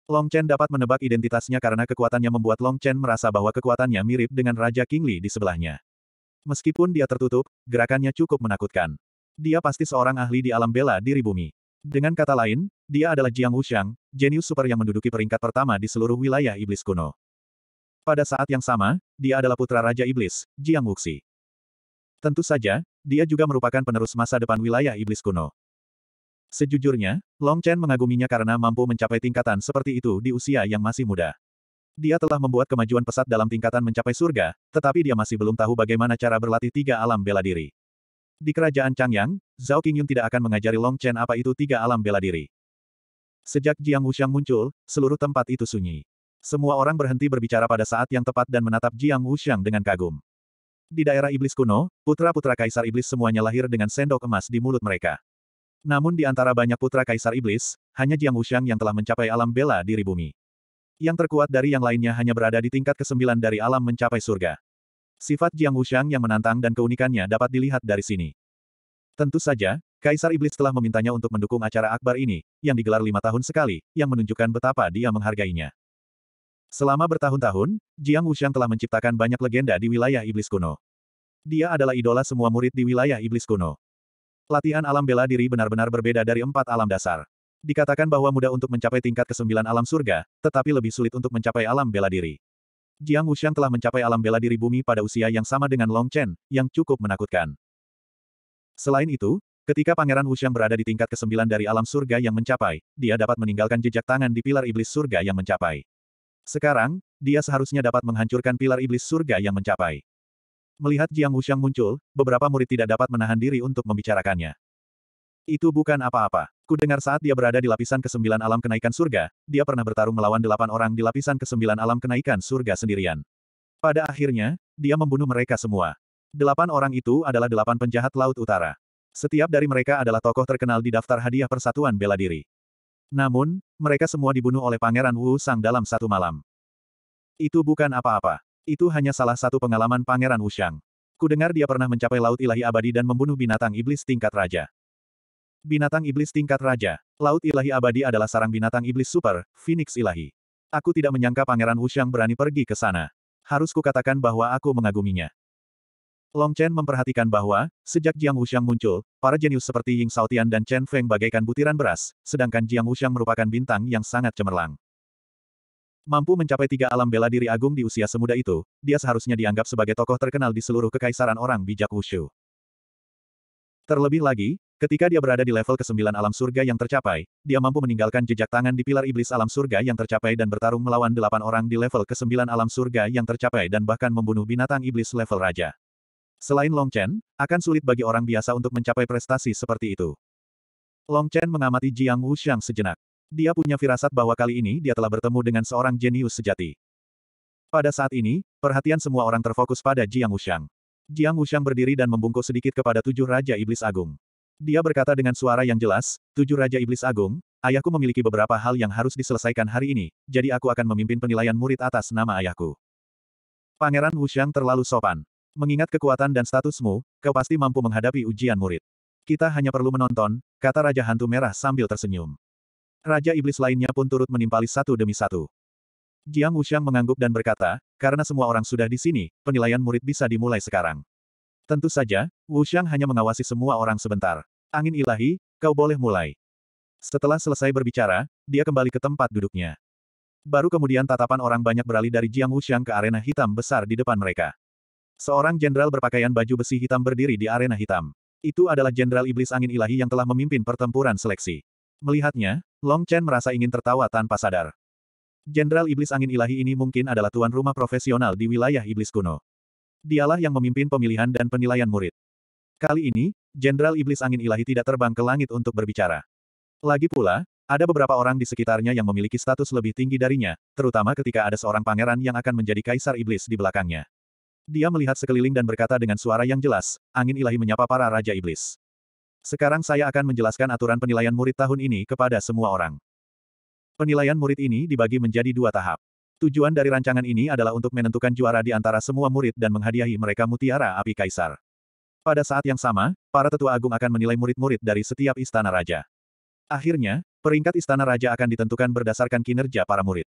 Long Chen dapat menebak identitasnya karena kekuatannya membuat Long Chen merasa bahwa kekuatannya mirip dengan Raja Kingli di sebelahnya. Meskipun dia tertutup, gerakannya cukup menakutkan. Dia pasti seorang ahli di alam bela diri bumi. Dengan kata lain, dia adalah Jiang Wuxiang, jenius super yang menduduki peringkat pertama di seluruh wilayah iblis kuno. Pada saat yang sama, dia adalah putra Raja Iblis, Jiang Wuxi. Tentu saja, dia juga merupakan penerus masa depan wilayah Iblis kuno. Sejujurnya, Long Chen mengaguminya karena mampu mencapai tingkatan seperti itu di usia yang masih muda. Dia telah membuat kemajuan pesat dalam tingkatan mencapai surga, tetapi dia masih belum tahu bagaimana cara berlatih tiga alam bela diri. Di kerajaan Changyang, Zhao Qingyun tidak akan mengajari Long Chen apa itu tiga alam bela diri. Sejak Jiang Wuxiang muncul, seluruh tempat itu sunyi. Semua orang berhenti berbicara pada saat yang tepat dan menatap Jiang Wuxiang dengan kagum. Di daerah iblis kuno, putra-putra kaisar iblis semuanya lahir dengan sendok emas di mulut mereka. Namun di antara banyak putra kaisar iblis, hanya Jiang Wuxiang yang telah mencapai alam bela diri bumi. Yang terkuat dari yang lainnya hanya berada di tingkat kesembilan dari alam mencapai surga. Sifat Jiang Wuxiang yang menantang dan keunikannya dapat dilihat dari sini. Tentu saja, Kaisar Iblis telah memintanya untuk mendukung acara akbar ini, yang digelar lima tahun sekali, yang menunjukkan betapa dia menghargainya. Selama bertahun-tahun, Jiang Wuxian telah menciptakan banyak legenda di wilayah iblis kuno. Dia adalah idola semua murid di wilayah iblis kuno. Latihan alam bela diri benar-benar berbeda dari empat alam dasar. Dikatakan bahwa mudah untuk mencapai tingkat kesembilan alam surga, tetapi lebih sulit untuk mencapai alam bela diri. Jiang Wuxian telah mencapai alam bela diri bumi pada usia yang sama dengan Long Chen, yang cukup menakutkan. Selain itu, Ketika Pangeran Wuxiang berada di tingkat kesembilan dari alam surga yang mencapai, dia dapat meninggalkan jejak tangan di pilar iblis surga yang mencapai. Sekarang, dia seharusnya dapat menghancurkan pilar iblis surga yang mencapai. Melihat Jiang Wuxiang muncul, beberapa murid tidak dapat menahan diri untuk membicarakannya. Itu bukan apa-apa. Ku dengar saat dia berada di lapisan ke-9 alam kenaikan surga, dia pernah bertarung melawan delapan orang di lapisan ke-9 alam kenaikan surga sendirian. Pada akhirnya, dia membunuh mereka semua. Delapan orang itu adalah delapan penjahat Laut Utara. Setiap dari mereka adalah tokoh terkenal di daftar hadiah Persatuan Bela Diri. Namun, mereka semua dibunuh oleh Pangeran Wu Sang dalam satu malam. Itu bukan apa-apa. Itu hanya salah satu pengalaman Pangeran Wu Shang. Kudengar dia pernah mencapai Laut Ilahi Abadi dan membunuh binatang iblis tingkat raja. Binatang iblis tingkat raja. Laut Ilahi Abadi adalah sarang binatang iblis super, Phoenix Ilahi. Aku tidak menyangka Pangeran Wu Shang berani pergi ke sana. Harus kukatakan bahwa aku mengaguminya. Long Chen memperhatikan bahwa, sejak Jiang Wuxiang muncul, para jenius seperti Ying Saotian dan Chen Feng bagaikan butiran beras, sedangkan Jiang Wuxiang merupakan bintang yang sangat cemerlang. Mampu mencapai tiga alam bela diri agung di usia semuda itu, dia seharusnya dianggap sebagai tokoh terkenal di seluruh kekaisaran orang bijak Wushu. Terlebih lagi, ketika dia berada di level ke-9 alam surga yang tercapai, dia mampu meninggalkan jejak tangan di pilar iblis alam surga yang tercapai dan bertarung melawan delapan orang di level ke-9 alam surga yang tercapai dan bahkan membunuh binatang iblis level raja. Selain Long Chen, akan sulit bagi orang biasa untuk mencapai prestasi seperti itu. Long Chen mengamati Jiang Wuxiang sejenak. Dia punya firasat bahwa kali ini dia telah bertemu dengan seorang jenius sejati. Pada saat ini, perhatian semua orang terfokus pada Jiang Wuxiang. Jiang Wuxiang berdiri dan membungkuk sedikit kepada tujuh Raja Iblis Agung. Dia berkata dengan suara yang jelas, tujuh Raja Iblis Agung, ayahku memiliki beberapa hal yang harus diselesaikan hari ini, jadi aku akan memimpin penilaian murid atas nama ayahku. Pangeran Wuxiang terlalu sopan. Mengingat kekuatan dan statusmu, kau pasti mampu menghadapi ujian murid. Kita hanya perlu menonton, kata Raja Hantu Merah sambil tersenyum. Raja Iblis lainnya pun turut menimpali satu demi satu. Jiang Wuxiang mengangguk dan berkata, karena semua orang sudah di sini, penilaian murid bisa dimulai sekarang. Tentu saja, Wuxiang hanya mengawasi semua orang sebentar. Angin ilahi, kau boleh mulai. Setelah selesai berbicara, dia kembali ke tempat duduknya. Baru kemudian tatapan orang banyak beralih dari Jiang Wuxiang ke arena hitam besar di depan mereka. Seorang jenderal berpakaian baju besi hitam berdiri di arena hitam. Itu adalah jenderal iblis angin ilahi yang telah memimpin pertempuran seleksi. Melihatnya, Long Chen merasa ingin tertawa tanpa sadar. Jenderal iblis angin ilahi ini mungkin adalah tuan rumah profesional di wilayah iblis kuno. Dialah yang memimpin pemilihan dan penilaian murid. Kali ini, jenderal iblis angin ilahi tidak terbang ke langit untuk berbicara. Lagi pula, ada beberapa orang di sekitarnya yang memiliki status lebih tinggi darinya, terutama ketika ada seorang pangeran yang akan menjadi kaisar iblis di belakangnya. Dia melihat sekeliling dan berkata dengan suara yang jelas, angin ilahi menyapa para Raja Iblis. Sekarang saya akan menjelaskan aturan penilaian murid tahun ini kepada semua orang. Penilaian murid ini dibagi menjadi dua tahap. Tujuan dari rancangan ini adalah untuk menentukan juara di antara semua murid dan menghadiahi mereka mutiara api kaisar. Pada saat yang sama, para tetua agung akan menilai murid-murid dari setiap istana raja. Akhirnya, peringkat istana raja akan ditentukan berdasarkan kinerja para murid.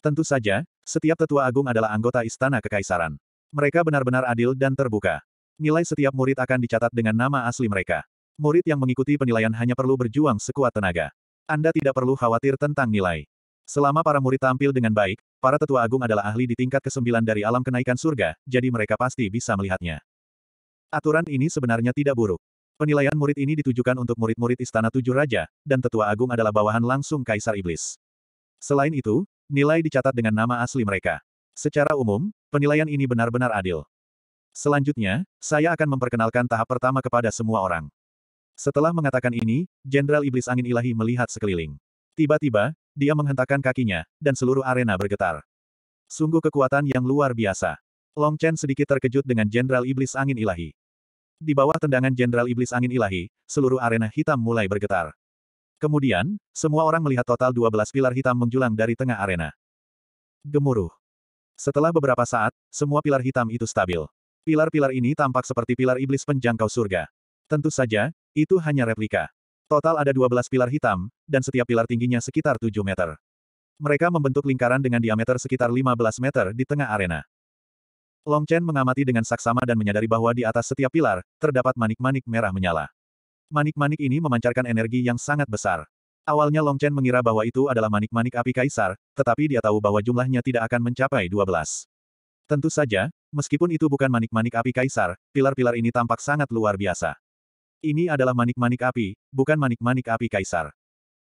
Tentu saja, setiap tetua agung adalah anggota istana kekaisaran. Mereka benar-benar adil dan terbuka. Nilai setiap murid akan dicatat dengan nama asli mereka. Murid yang mengikuti penilaian hanya perlu berjuang sekuat tenaga. Anda tidak perlu khawatir tentang nilai. Selama para murid tampil dengan baik, para tetua agung adalah ahli di tingkat kesembilan dari alam kenaikan surga, jadi mereka pasti bisa melihatnya. Aturan ini sebenarnya tidak buruk. Penilaian murid ini ditujukan untuk murid-murid Istana Tujuh Raja, dan Tetua Agung adalah bawahan langsung Kaisar Iblis. Selain itu, nilai dicatat dengan nama asli mereka. Secara umum, penilaian ini benar-benar adil. Selanjutnya, saya akan memperkenalkan tahap pertama kepada semua orang. Setelah mengatakan ini, Jenderal Iblis Angin Ilahi melihat sekeliling. Tiba-tiba, dia menghentakkan kakinya, dan seluruh arena bergetar. Sungguh kekuatan yang luar biasa. Long Chen sedikit terkejut dengan Jenderal Iblis Angin Ilahi. Di bawah tendangan Jenderal Iblis Angin Ilahi, seluruh arena hitam mulai bergetar. Kemudian, semua orang melihat total 12 pilar hitam menjulang dari tengah arena. Gemuruh. Setelah beberapa saat, semua pilar hitam itu stabil. Pilar-pilar ini tampak seperti pilar iblis penjangkau surga. Tentu saja, itu hanya replika. Total ada 12 pilar hitam, dan setiap pilar tingginya sekitar 7 meter. Mereka membentuk lingkaran dengan diameter sekitar 15 meter di tengah arena. Long Chen mengamati dengan saksama dan menyadari bahwa di atas setiap pilar, terdapat manik-manik merah menyala. Manik-manik ini memancarkan energi yang sangat besar. Awalnya Long Chen mengira bahwa itu adalah manik-manik api kaisar, tetapi dia tahu bahwa jumlahnya tidak akan mencapai 12. Tentu saja, meskipun itu bukan manik-manik api kaisar, pilar-pilar ini tampak sangat luar biasa. Ini adalah manik-manik api, bukan manik-manik api kaisar.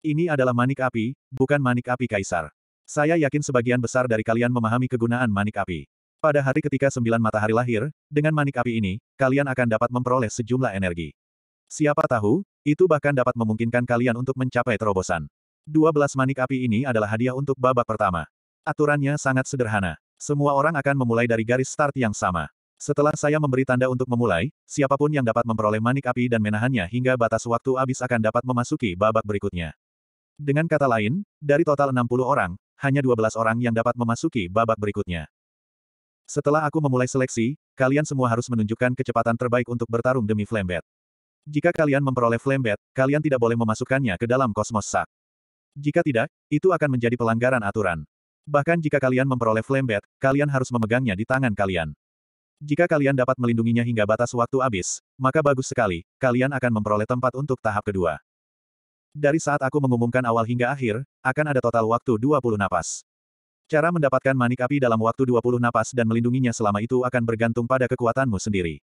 Ini adalah manik api, bukan manik api kaisar. Saya yakin sebagian besar dari kalian memahami kegunaan manik api. Pada hari ketika sembilan matahari lahir, dengan manik api ini, kalian akan dapat memperoleh sejumlah energi. Siapa tahu, itu bahkan dapat memungkinkan kalian untuk mencapai terobosan. 12 manik api ini adalah hadiah untuk babak pertama. Aturannya sangat sederhana. Semua orang akan memulai dari garis start yang sama. Setelah saya memberi tanda untuk memulai, siapapun yang dapat memperoleh manik api dan menahannya hingga batas waktu habis akan dapat memasuki babak berikutnya. Dengan kata lain, dari total 60 orang, hanya 12 orang yang dapat memasuki babak berikutnya. Setelah aku memulai seleksi, kalian semua harus menunjukkan kecepatan terbaik untuk bertarung demi Flambet. Jika kalian memperoleh flambet, kalian tidak boleh memasukkannya ke dalam kosmos sak. Jika tidak, itu akan menjadi pelanggaran aturan. Bahkan jika kalian memperoleh flambet, kalian harus memegangnya di tangan kalian. Jika kalian dapat melindunginya hingga batas waktu habis, maka bagus sekali, kalian akan memperoleh tempat untuk tahap kedua. Dari saat aku mengumumkan awal hingga akhir, akan ada total waktu 20 napas. Cara mendapatkan manik api dalam waktu 20 napas dan melindunginya selama itu akan bergantung pada kekuatanmu sendiri.